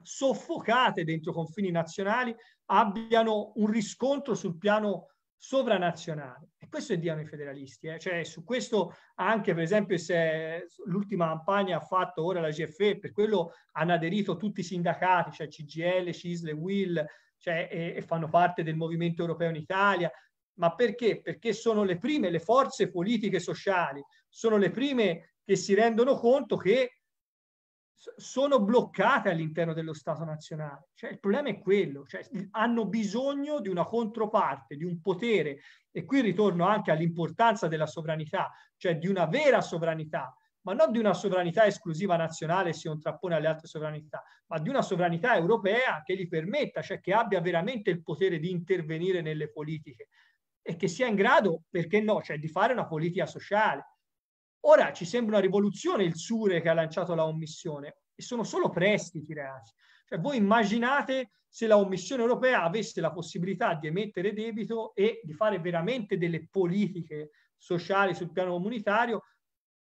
Speaker 2: soffocate dentro confini nazionali abbiano un riscontro sul piano sovranazionale. E questo è diano i federalisti. Eh? Cioè, su questo anche, per esempio, se l'ultima campagna ha fatto ora la GFE, per quello hanno aderito tutti i sindacati, cioè CGL, CISLE, WIL, cioè, e, e fanno parte del movimento europeo in Italia, ma perché? Perché sono le prime, le forze politiche sociali, sono le prime che si rendono conto che sono bloccate all'interno dello Stato nazionale. Cioè, il problema è quello, cioè, hanno bisogno di una controparte, di un potere, e qui ritorno anche all'importanza della sovranità, cioè di una vera sovranità, ma non di una sovranità esclusiva nazionale si contrappone alle altre sovranità, ma di una sovranità europea che gli permetta, cioè che abbia veramente il potere di intervenire nelle politiche e che sia in grado, perché no, cioè di fare una politica sociale. Ora ci sembra una rivoluzione il Sure che ha lanciato la omissione e sono solo prestiti, reali. Cioè, voi immaginate se la omissione europea avesse la possibilità di emettere debito e di fare veramente delle politiche sociali sul piano comunitario,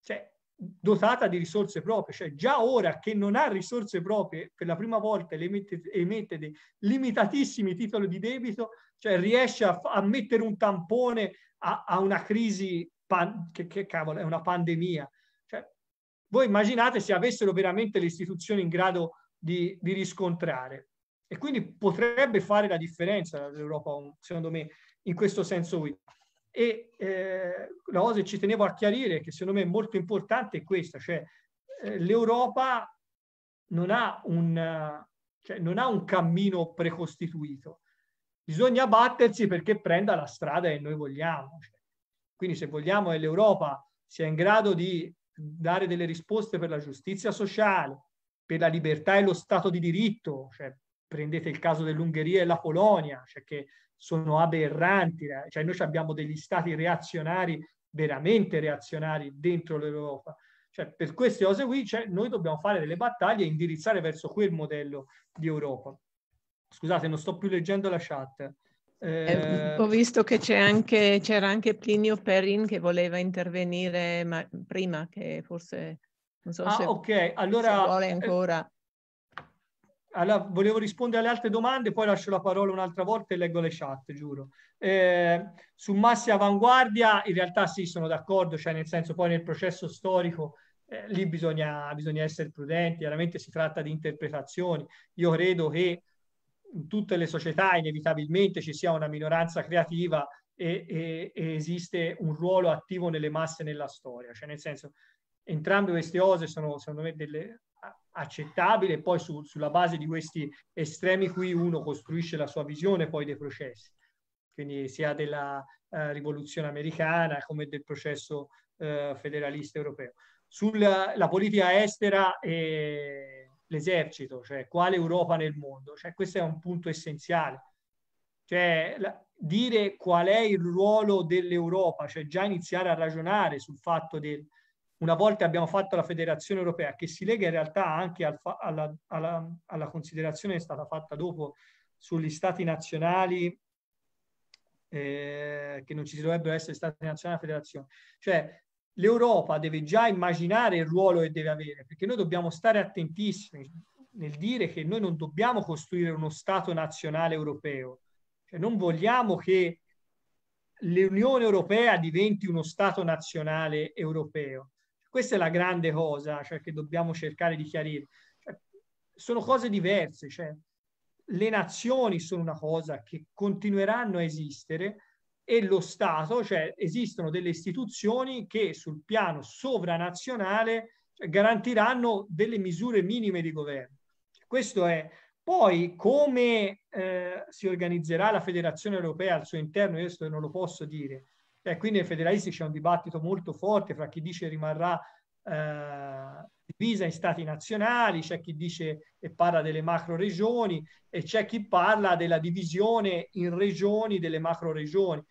Speaker 2: cioè, dotata di risorse proprie, cioè già ora che non ha risorse proprie per la prima volta emette, emette dei limitatissimi titoli di debito, cioè riesce a, a mettere un tampone a, a una crisi pan, che, che cavolo è una pandemia. Cioè, voi immaginate se avessero veramente le istituzioni in grado di, di riscontrare e quindi potrebbe fare la differenza l'Europa, secondo me, in questo senso. E eh, la cosa che ci tenevo a chiarire, che secondo me è molto importante, è questa, cioè eh, l'Europa non ha, un, cioè, non ha un cammino precostituito. Bisogna battersi perché prenda la strada che noi vogliamo. Cioè, quindi se vogliamo che l'Europa sia in grado di dare delle risposte per la giustizia sociale, per la libertà e lo Stato di diritto, cioè, prendete il caso dell'Ungheria e la Polonia, cioè che sono aberranti, eh. cioè noi abbiamo degli stati reazionari, veramente reazionari dentro l'Europa. Cioè, per queste cose qui cioè, noi dobbiamo fare delle battaglie e indirizzare verso quel modello di Europa. Scusate, non sto più leggendo la chat. Eh... eh ho
Speaker 1: visto che anche, c'era anche Plinio Perrin che voleva intervenire ma prima che forse... Non so ah, se, ok,
Speaker 2: allora... Se vuole ancora alla, volevo rispondere alle altre domande, poi lascio la parola un'altra volta e leggo le chat, giuro. Eh, su masse avanguardia, in realtà sì, sono d'accordo, cioè nel senso poi nel processo storico eh, lì bisogna, bisogna, essere prudenti, chiaramente si tratta di interpretazioni. Io credo che in tutte le società inevitabilmente ci sia una minoranza creativa e, e, e esiste un ruolo attivo nelle masse nella storia, cioè nel senso entrambe queste cose sono secondo me delle accettabile, poi su, sulla base di questi estremi qui uno costruisce la sua visione poi dei processi, quindi sia della eh, rivoluzione americana come del processo eh, federalista europeo. Sulla politica estera e l'esercito, cioè quale Europa nel mondo, cioè, questo è un punto essenziale. Cioè, la, dire qual è il ruolo dell'Europa, cioè già iniziare a ragionare sul fatto del, una volta abbiamo fatto la federazione europea, che si lega in realtà anche al fa- alla, alla, alla, considerazione che è stata fatta dopo sugli stati nazionali, eh, che non ci dovrebbero essere stati nazionali della federazione. Cioè l'Europa deve già immaginare il ruolo che deve avere, perché noi dobbiamo stare attentissimi nel dire che noi non dobbiamo costruire uno Stato nazionale europeo, cioè non vogliamo che l'Unione Europea diventi uno Stato nazionale europeo questa è la grande cosa cioè, che dobbiamo cercare di chiarire. Cioè, sono cose diverse, cioè, le nazioni sono una cosa che continueranno a esistere e lo Stato, cioè esistono delle istituzioni che sul piano sovranazionale garantiranno delle misure minime di governo. Questo è. Poi come eh, si organizzerà la federazione europea al suo interno, questo non lo posso dire, e cioè, quindi nei federalisti c'è un dibattito molto forte fra chi dice rimarrà eh, divisa in stati nazionali, c'è chi dice e parla delle macro regioni e c'è chi parla della divisione in regioni delle macro regioni.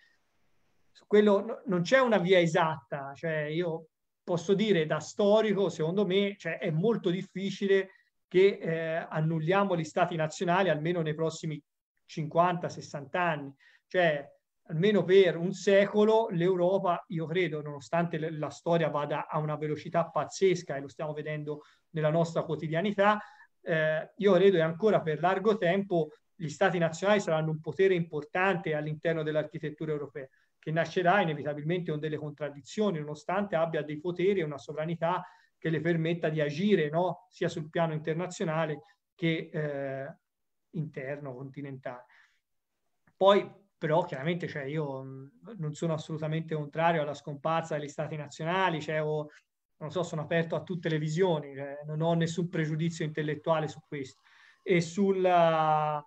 Speaker 2: Su Quello, non c'è una via esatta, cioè io posso dire da storico, secondo me, cioè è molto difficile che eh, annulliamo gli stati nazionali almeno nei prossimi 50-60 anni. Cioè, almeno per un secolo l'Europa, io credo, nonostante la storia vada a una velocità pazzesca e lo stiamo vedendo nella nostra quotidianità, eh, io credo che ancora per largo tempo gli stati nazionali saranno un potere importante all'interno dell'architettura europea, che nascerà inevitabilmente con delle contraddizioni, nonostante abbia dei poteri e una sovranità che le permetta di agire no? sia sul piano internazionale che eh, interno, continentale. Poi però chiaramente cioè, io mhmm, non sono assolutamente contrario alla scomparsa degli stati nazionali, cioè, o, non so, sono aperto a tutte le visioni, cioè, non ho nessun pregiudizio intellettuale su questo. E sulla,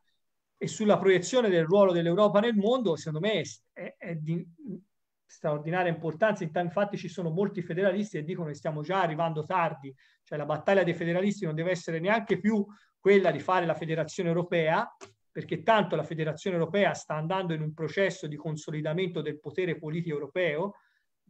Speaker 2: e sulla proiezione del ruolo dell'Europa nel mondo, secondo me, è, è di straordinaria importanza. Infatti ci sono molti federalisti che dicono che stiamo già arrivando tardi, cioè la battaglia dei federalisti non deve essere neanche più quella di fare la federazione europea, perché tanto la federazione europea sta andando in un processo di consolidamento del potere politico europeo,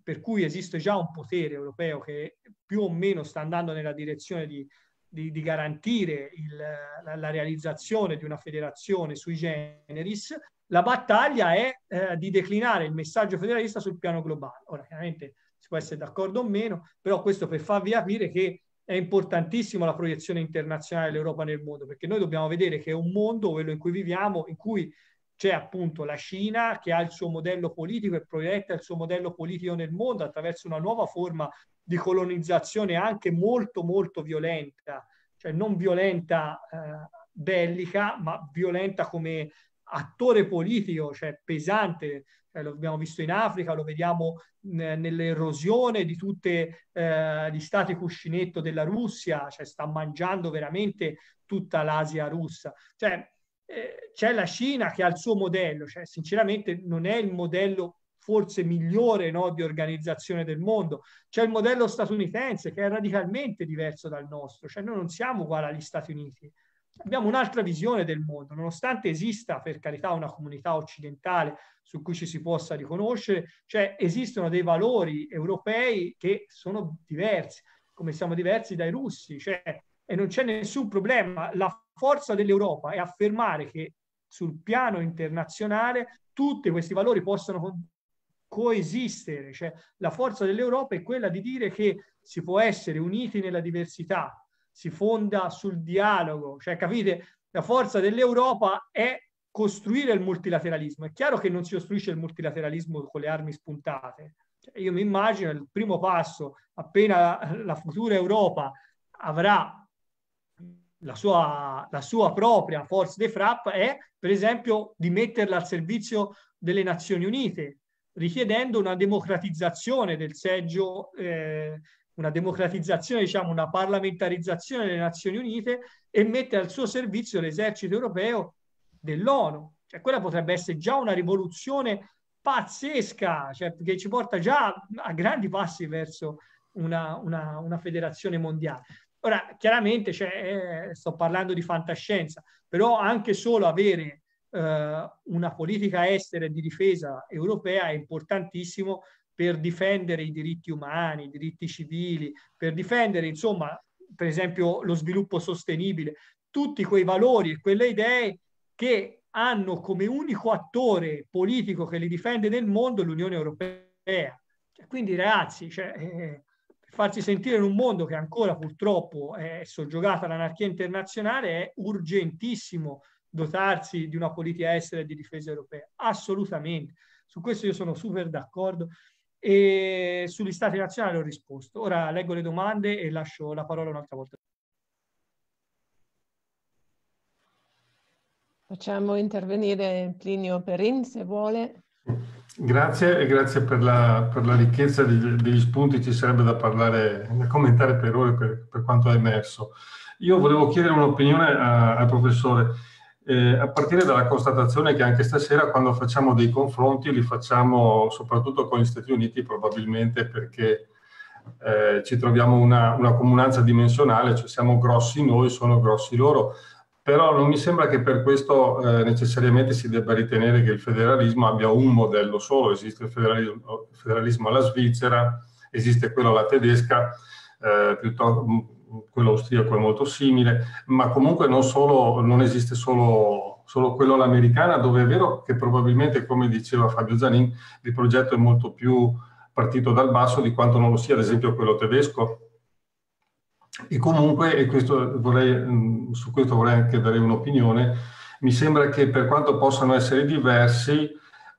Speaker 2: per cui esiste già un potere europeo che più o meno sta andando nella direzione di, di, di garantire il, la, la, realizzazione di una federazione sui generis, la battaglia è eh, di declinare il messaggio federalista sul piano globale. Ora, chiaramente si può essere d'accordo o meno, però questo per farvi capire che è importantissima la proiezione internazionale dell'Europa nel mondo, perché noi dobbiamo vedere che è un mondo, quello in cui viviamo, in cui c'è appunto la Cina che ha il suo modello politico e proietta il suo modello politico nel mondo attraverso una nuova forma di colonizzazione anche molto molto violenta, cioè non violenta eh, bellica, ma violenta come attore politico, cioè pesante, eh, lo abbiamo visto in Africa, lo vediamo nell'erosione di tutti eh, gli stati cuscinetto della Russia, cioè sta mangiando veramente tutta l'Asia russa. Cioè, eh, c'è la Cina che ha il suo modello, cioè, sinceramente non è il modello forse migliore no, di organizzazione del mondo. C'è il modello statunitense che è radicalmente diverso dal nostro, cioè noi non siamo uguali agli Stati Uniti, abbiamo un'altra visione del mondo, nonostante esista per carità una comunità occidentale su cui ci si possa riconoscere, cioè esistono dei valori europei che sono diversi, come siamo diversi dai russi, cioè, e non c'è nessun problema. La forza dell'Europa è affermare che sul piano internazionale tutti questi valori possono coesistere, cioè la forza dell'Europa è quella di dire che si può essere uniti nella diversità, si fonda sul dialogo, cioè capite, la forza dell'Europa è costruire il multilateralismo. È chiaro che non si costruisce il multilateralismo con le armi spuntate. Cioè, io mi immagino il primo passo, appena la futura Europa avrà la sua, la sua propria forza dei FRAP, è per esempio di metterla al servizio delle Nazioni Unite, richiedendo una democratizzazione del seggio eh, una democratizzazione, diciamo una parlamentarizzazione delle Nazioni Unite e mette al suo servizio l'esercito europeo dell'ONU. Cioè, quella potrebbe essere già una rivoluzione pazzesca, cioè, che ci porta già a grandi passi verso una, una, una federazione mondiale. Ora, chiaramente cioè, eh, sto parlando di fantascienza, però anche solo avere eh, una politica estera e di difesa europea è importantissimo per difendere i diritti umani, i diritti civili, per difendere insomma per esempio lo sviluppo sostenibile, tutti quei valori e quelle idee che hanno come unico attore politico che li difende nel mondo l'Unione Europea. Cioè, quindi ragazzi, cioè, eh, farsi sentire in un mondo che ancora purtroppo è soggiogato all'anarchia internazionale è urgentissimo dotarsi di una politica estera e di difesa europea, assolutamente. Su questo io sono super d'accordo e sugli stati nazionali ho risposto. Ora leggo le domande e lascio la parola un'altra volta.
Speaker 1: Facciamo intervenire Plinio Perin se vuole.
Speaker 10: Grazie e grazie per la, per la ricchezza degli, degli, spunti, ci sarebbe da parlare, da commentare per ore per, per quanto è emerso. Io volevo chiedere un'opinione al professore eh, a partire dalla constatazione che anche stasera quando facciamo dei confronti li facciamo soprattutto con gli Stati Uniti probabilmente perché eh, ci troviamo una, una comunanza dimensionale, cioè siamo grossi noi, sono grossi loro, però non mi sembra che per questo eh, necessariamente si debba ritenere che il federalismo abbia un modello solo, esiste il federalismo, federalismo alla Svizzera, esiste quello alla tedesca, eh, piuttosto, quello austriaco è molto simile, ma comunque non, solo, non esiste solo, solo quello all'americana, dove è vero che probabilmente, come diceva Fabio Zanin, il progetto è molto più partito dal basso di quanto non lo sia, ad esempio, quello tedesco. E comunque, e questo vorrei, mm, su questo vorrei anche dare un'opinione, mi sembra che per quanto possano essere diversi,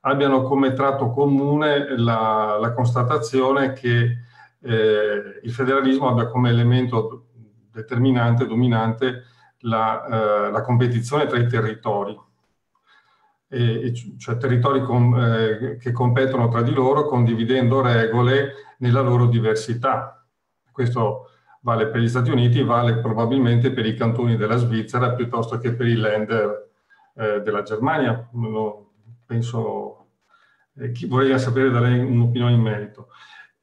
Speaker 10: abbiano come tratto comune la, la constatazione che eh, il federalismo abbia come elemento determinante, dominante, la, eh, la competizione tra i territori, e, cioè territori con, eh, che competono tra di loro condividendo regole nella loro diversità. Questo vale per gli Stati Uniti, vale probabilmente per i cantoni della Svizzera piuttosto che per i lender eh, della Germania. Penso, eh, vorrei sapere da un'opinione in merito.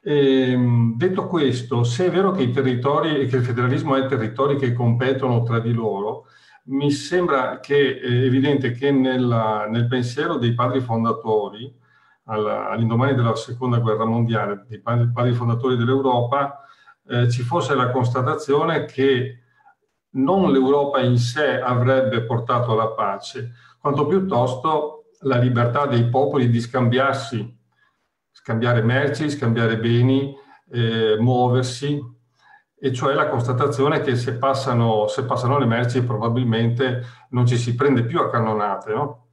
Speaker 10: Ehm, detto questo, se è vero che, i territori e che, il federalismo è territori che competono tra di loro, mi sembra che è eh, evidente che nella, nel pensiero dei padri fondatori, all'indomani della seconda guerra mondiale, dei padri, padri fondatori dell'Europa, eh, ci fosse la constatazione che non l'Europa in sé avrebbe portato alla pace, quanto piuttosto la libertà dei popoli di scambiarsi scambiare merci, scambiare beni, eh, muoversi, e cioè la constatazione che se passano, se passano, le merci probabilmente non ci si prende più a cannonate. No?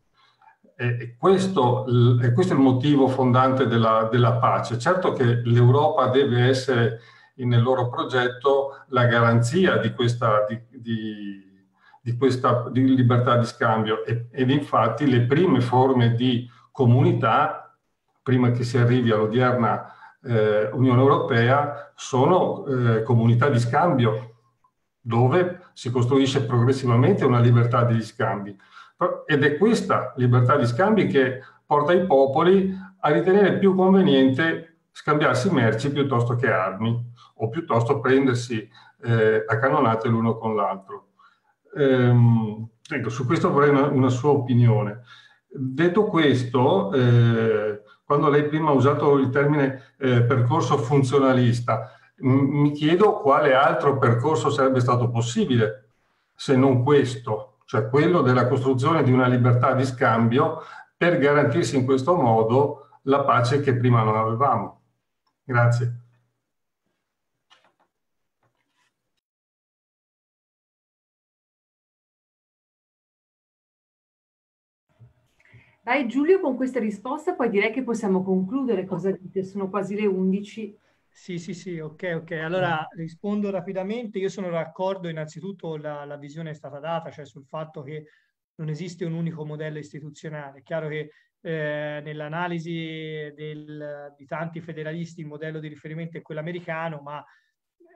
Speaker 10: E, e, questo, e questo, è il motivo fondante della, della pace. Certo che l'Europa deve essere nel loro progetto la garanzia di questa, di, di, di questa libertà di scambio e, ed infatti le prime forme di comunità prima che si arrivi all'odierna eh, Unione Europea, sono eh, comunità di scambio dove si costruisce progressivamente una libertà degli scambi. Ed è questa libertà di scambi che porta i popoli a ritenere più conveniente scambiarsi merci piuttosto che armi o piuttosto prendersi eh, a cannonate l'uno con l'altro. Ehm, ecco, su questo vorrei una, una sua opinione. Detto questo, eh, quando lei prima ha usato il termine eh, percorso funzionalista, mi chiedo quale altro percorso sarebbe stato possibile se non questo, cioè quello della costruzione di una libertà di scambio per garantirsi in questo modo la pace che prima non avevamo. Grazie.
Speaker 1: Dai Giulio, con questa risposta poi direi che possiamo concludere, cosa dite? Sono quasi le 11.
Speaker 2: Sì, sì, sì, ok, ok. Allora rispondo rapidamente. Io sono d'accordo, innanzitutto la, la, visione è stata data, cioè sul fatto che non esiste un unico modello istituzionale. È chiaro che eh, nell'analisi del, di tanti federalisti il modello di riferimento è quello americano, ma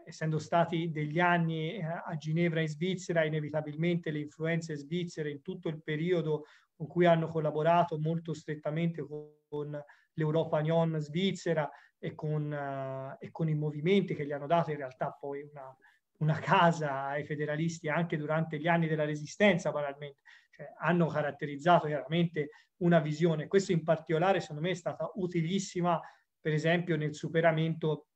Speaker 2: essendo stati degli anni eh, a Ginevra in Svizzera, inevitabilmente le influenze svizzere in tutto il periodo con cui hanno collaborato molto strettamente con l'Europa Union svizzera e con, uh, e con, i movimenti che gli hanno dato in realtà poi una, una casa ai federalisti anche durante gli anni della resistenza banalmente, cioè, hanno caratterizzato chiaramente una visione. Questo in particolare secondo me è stata utilissima per esempio nel superamento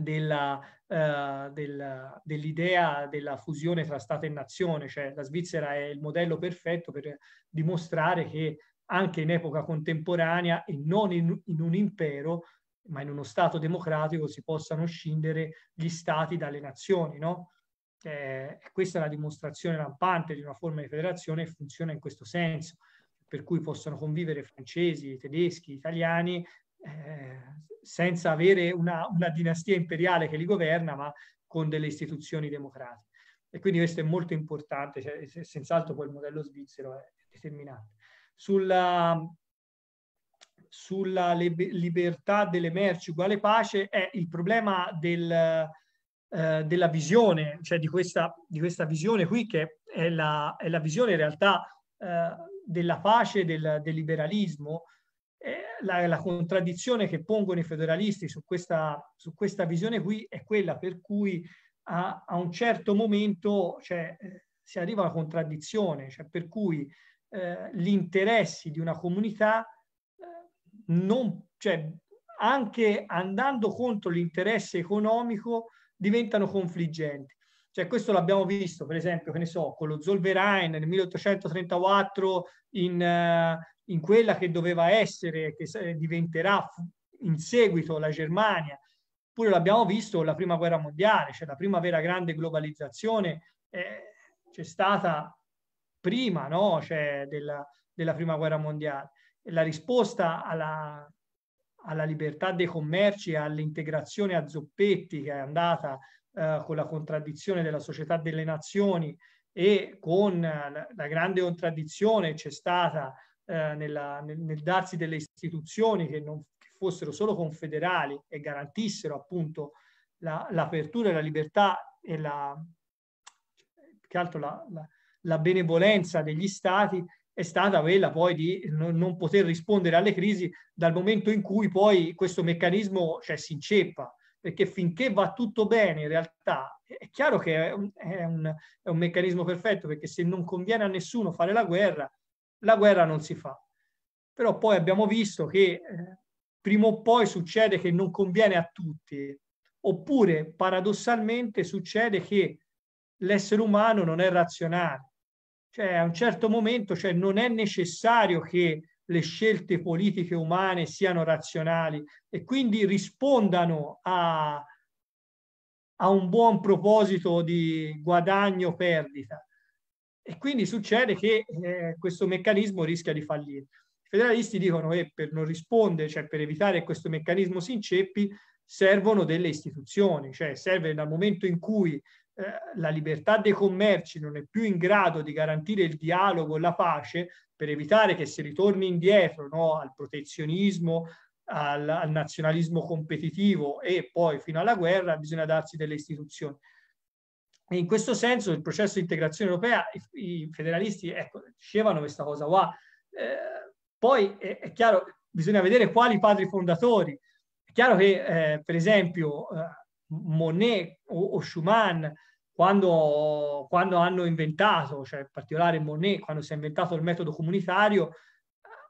Speaker 2: della, eh, del, dell'idea della fusione tra Stato e Nazione, cioè la Svizzera è il modello perfetto per dimostrare che anche in epoca contemporanea e non in, in un impero, ma in uno Stato democratico si possano scindere gli Stati dalle nazioni, no? Eh, questa è la dimostrazione lampante di una forma di federazione che funziona in questo senso, per cui possono convivere francesi, tedeschi, italiani eh, senza avere una, una dinastia imperiale che li governa, ma con delle istituzioni democratiche. E quindi questo è molto importante, cioè, senz'altro poi il modello svizzero è determinante. Sulla, sulla libertà delle merci uguale pace è il problema del, eh, della visione, cioè di questa, di questa, visione qui che è la, è la visione in realtà eh, della pace, del, del liberalismo, la, la, contraddizione che pongono i federalisti su questa, su questa visione qui è quella per cui a, a un certo momento cioè, eh, si arriva alla contraddizione, cioè per cui eh, gli interessi di una comunità eh, non, cioè, anche andando contro l'interesse economico diventano confliggenti. Cioè, questo l'abbiamo visto, per esempio, che ne so, con lo Zolverain nel 1834 in, eh, in quella che doveva essere, che eh, diventerà in seguito la Germania, pure l'abbiamo visto la prima guerra mondiale, cioè la prima vera grande globalizzazione eh, c'è stata prima no? cioè della, della, prima guerra mondiale. E la risposta alla, alla libertà dei commerci all'integrazione a zoppetti che è andata eh, con la contraddizione della società delle nazioni e con la, la grande contraddizione c'è stata eh, nella, nel, nel, darsi delle istituzioni che, non, che fossero solo confederali e garantissero appunto la, l'apertura e la libertà e la, che altro la, la, la, benevolenza degli stati è stata quella poi di non, poter rispondere alle crisi dal momento in cui poi questo meccanismo cioè, si inceppa perché finché va tutto bene in realtà è chiaro che è un, è, un, è un, meccanismo perfetto perché se non conviene a nessuno fare la guerra la guerra non si fa. Però poi abbiamo visto che eh, prima o poi succede che non conviene a tutti, oppure paradossalmente succede che l'essere umano non è razionale. Cioè a un certo momento cioè, non è necessario che le scelte politiche umane siano razionali e quindi rispondano a, a un buon proposito di guadagno-perdita e quindi succede che eh, questo meccanismo rischia di fallire. I federalisti dicono che eh, per non rispondere, cioè per evitare che questo meccanismo si inceppi, servono delle istituzioni, cioè serve dal momento in cui eh, la libertà dei commerci non è più in grado di garantire il dialogo la pace per evitare che si ritorni indietro no, al protezionismo, al, al, nazionalismo competitivo e poi fino alla guerra bisogna darsi delle istituzioni. E in questo senso il processo di integrazione europea, i, federalisti, ecco, dicevano questa cosa qua. Eh, poi è, è, chiaro, bisogna vedere quali padri fondatori. È chiaro che, eh, per esempio, eh, Monet o, o Schumann, quando, quando, hanno inventato, cioè in particolare Monet, quando si è inventato il metodo comunitario,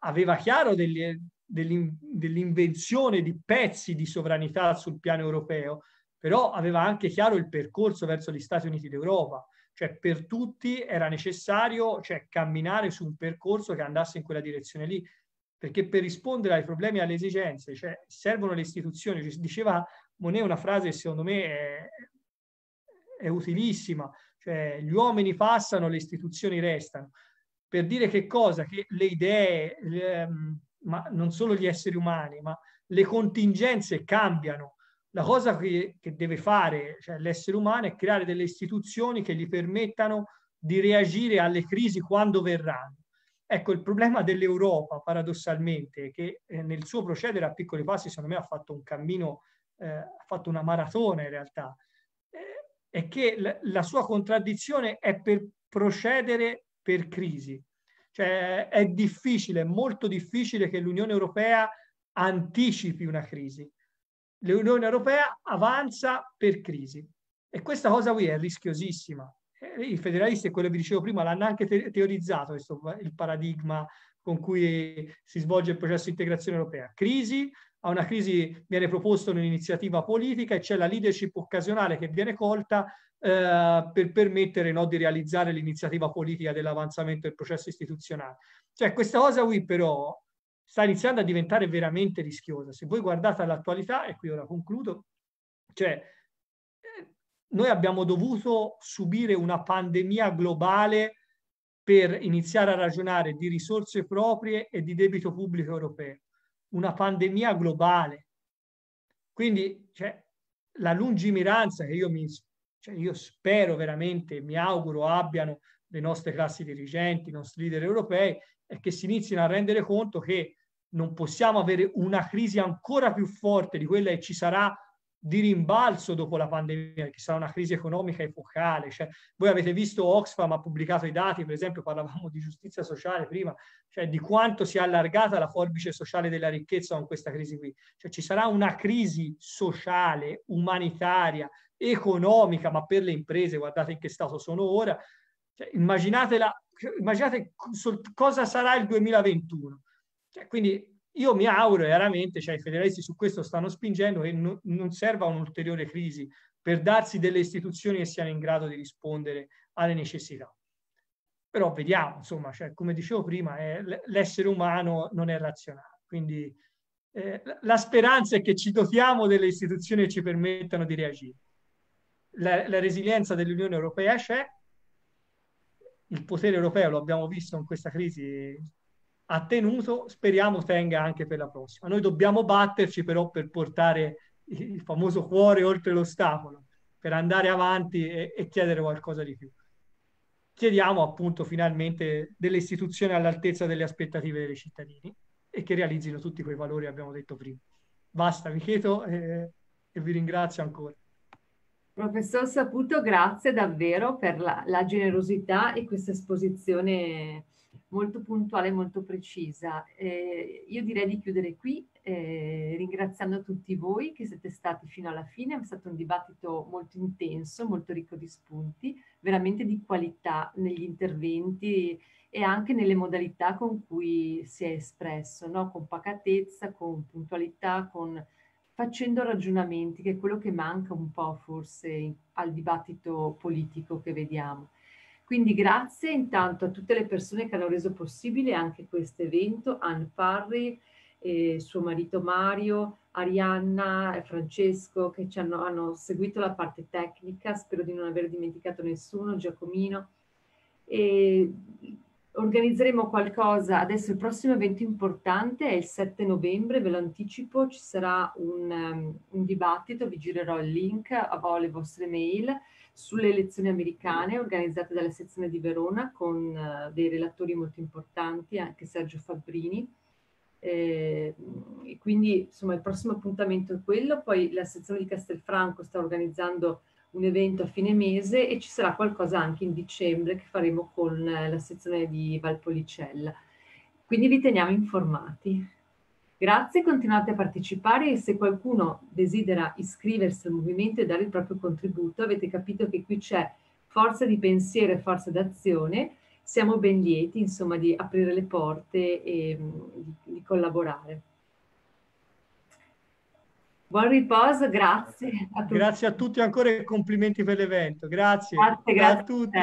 Speaker 2: aveva chiaro degli, dell'invenzione di pezzi di sovranità sul piano europeo però aveva anche chiaro il percorso verso gli Stati Uniti d'Europa, cioè per tutti era necessario cioè, camminare su un percorso che andasse in quella direzione lì, perché per rispondere ai problemi e alle esigenze cioè, servono le istituzioni, cioè, diceva Monet una frase che secondo me è, è utilissima, cioè, gli uomini passano, le istituzioni restano, per dire che cosa? Che le idee, le, ehm, ma non solo gli esseri umani, ma le contingenze cambiano, la cosa che, che deve fare cioè, l'essere umano è creare delle istituzioni che gli permettano di reagire alle crisi quando verranno. Ecco, il problema dell'Europa, paradossalmente, che eh, nel suo procedere a piccoli passi, secondo me, ha fatto un cammino, eh, ha fatto una maratona in realtà, eh, è che l- la sua contraddizione è per procedere per crisi. Cioè è difficile, è molto difficile che l'Unione Europea anticipi una crisi l'Unione Europea avanza per crisi. E questa cosa qui è rischiosissima. Eh, I federalisti, quello che vi dicevo prima, l'hanno anche te teorizzato, questo, il paradigma con cui si svolge il processo di integrazione europea. Crisi, a una crisi viene proposta un'iniziativa politica e c'è la leadership occasionale che viene colta eh, per permettere no, di realizzare l'iniziativa politica dell'avanzamento del processo istituzionale. Cioè questa cosa qui però sta iniziando a diventare veramente rischiosa. Se voi guardate all'attualità, e qui ora concludo, cioè eh, noi abbiamo dovuto subire una pandemia globale per iniziare a ragionare di risorse proprie e di debito pubblico europeo. Una pandemia globale. Quindi cioè, la lungimiranza che io, mi, cioè, io spero veramente, mi auguro abbiano le nostre classi dirigenti, i nostri leader europei, è che si inizino a rendere conto che non possiamo avere una crisi ancora più forte di quella che ci sarà di rimbalzo dopo la pandemia, che sarà una crisi economica epocale. Cioè, voi avete visto Oxfam ha pubblicato i dati, per esempio parlavamo di giustizia sociale prima, cioè di quanto si è allargata la forbice sociale della ricchezza con questa crisi qui. Cioè, ci sarà una crisi sociale, umanitaria, economica, ma per le imprese, guardate in che stato sono ora. Cioè, immaginatela, cioè, immaginate cosa sarà il 2021 cioè, quindi io mi auguro, chiaramente, cioè, i federalisti su questo stanno spingendo, che no, non serva un'ulteriore crisi per darsi delle istituzioni che siano in grado di rispondere alle necessità. Però vediamo, insomma, cioè, come dicevo prima, eh, l'essere umano non è razionale. Quindi eh, la speranza è che ci dotiamo delle istituzioni che ci permettano di reagire. La, la resilienza dell'Unione Europea c'è, il potere europeo, lo abbiamo visto in questa crisi, ha tenuto, speriamo tenga anche per la prossima. Noi dobbiamo batterci però per portare il famoso cuore oltre l'ostacolo, per andare avanti e, e chiedere qualcosa di più. Chiediamo appunto finalmente delle istituzioni all'altezza delle aspettative dei cittadini e che realizzino tutti quei valori che abbiamo detto prima. Basta, vi chiedo eh, e
Speaker 1: vi ringrazio ancora. Professor Saputo, grazie davvero per la, la generosità e questa esposizione molto puntuale, molto precisa. Eh, io direi di chiudere qui eh, ringraziando tutti voi che siete stati fino alla fine, è stato un dibattito molto intenso, molto ricco di spunti, veramente di qualità negli interventi e anche nelle modalità con cui si è espresso, no? con pacatezza, con puntualità, con facendo ragionamenti, che è quello che manca un po' forse al dibattito politico che vediamo. Quindi grazie intanto a tutte le persone che hanno reso possibile anche questo evento, Ann Parry, eh, suo marito Mario, Arianna, eh, Francesco che ci hanno, hanno, seguito la parte tecnica, spero di non aver dimenticato nessuno, Giacomino. E organizzeremo qualcosa, adesso il prossimo evento importante è il 7 novembre, ve lo anticipo, ci sarà un, um, un dibattito, vi girerò il link, avrò le vostre mail sulle elezioni americane organizzate dalla sezione di Verona con uh, dei relatori molto importanti, anche Sergio Fabbrini. Eh, e quindi insomma il prossimo appuntamento è quello, poi la sezione di Castelfranco sta organizzando un evento a fine mese e ci sarà qualcosa anche in dicembre che faremo con eh, la sezione di Valpolicella. Quindi vi teniamo informati. Grazie, continuate a partecipare e se qualcuno desidera iscriversi al movimento e dare il proprio contributo, avete capito che qui c'è forza di pensiero e forza d'azione, siamo ben lieti insomma di aprire le porte e mm, di collaborare. Buon riposo, grazie a tutti. Grazie
Speaker 2: a tutti ancora e complimenti per l'evento. Grazie. Grazie, grazie a tutti.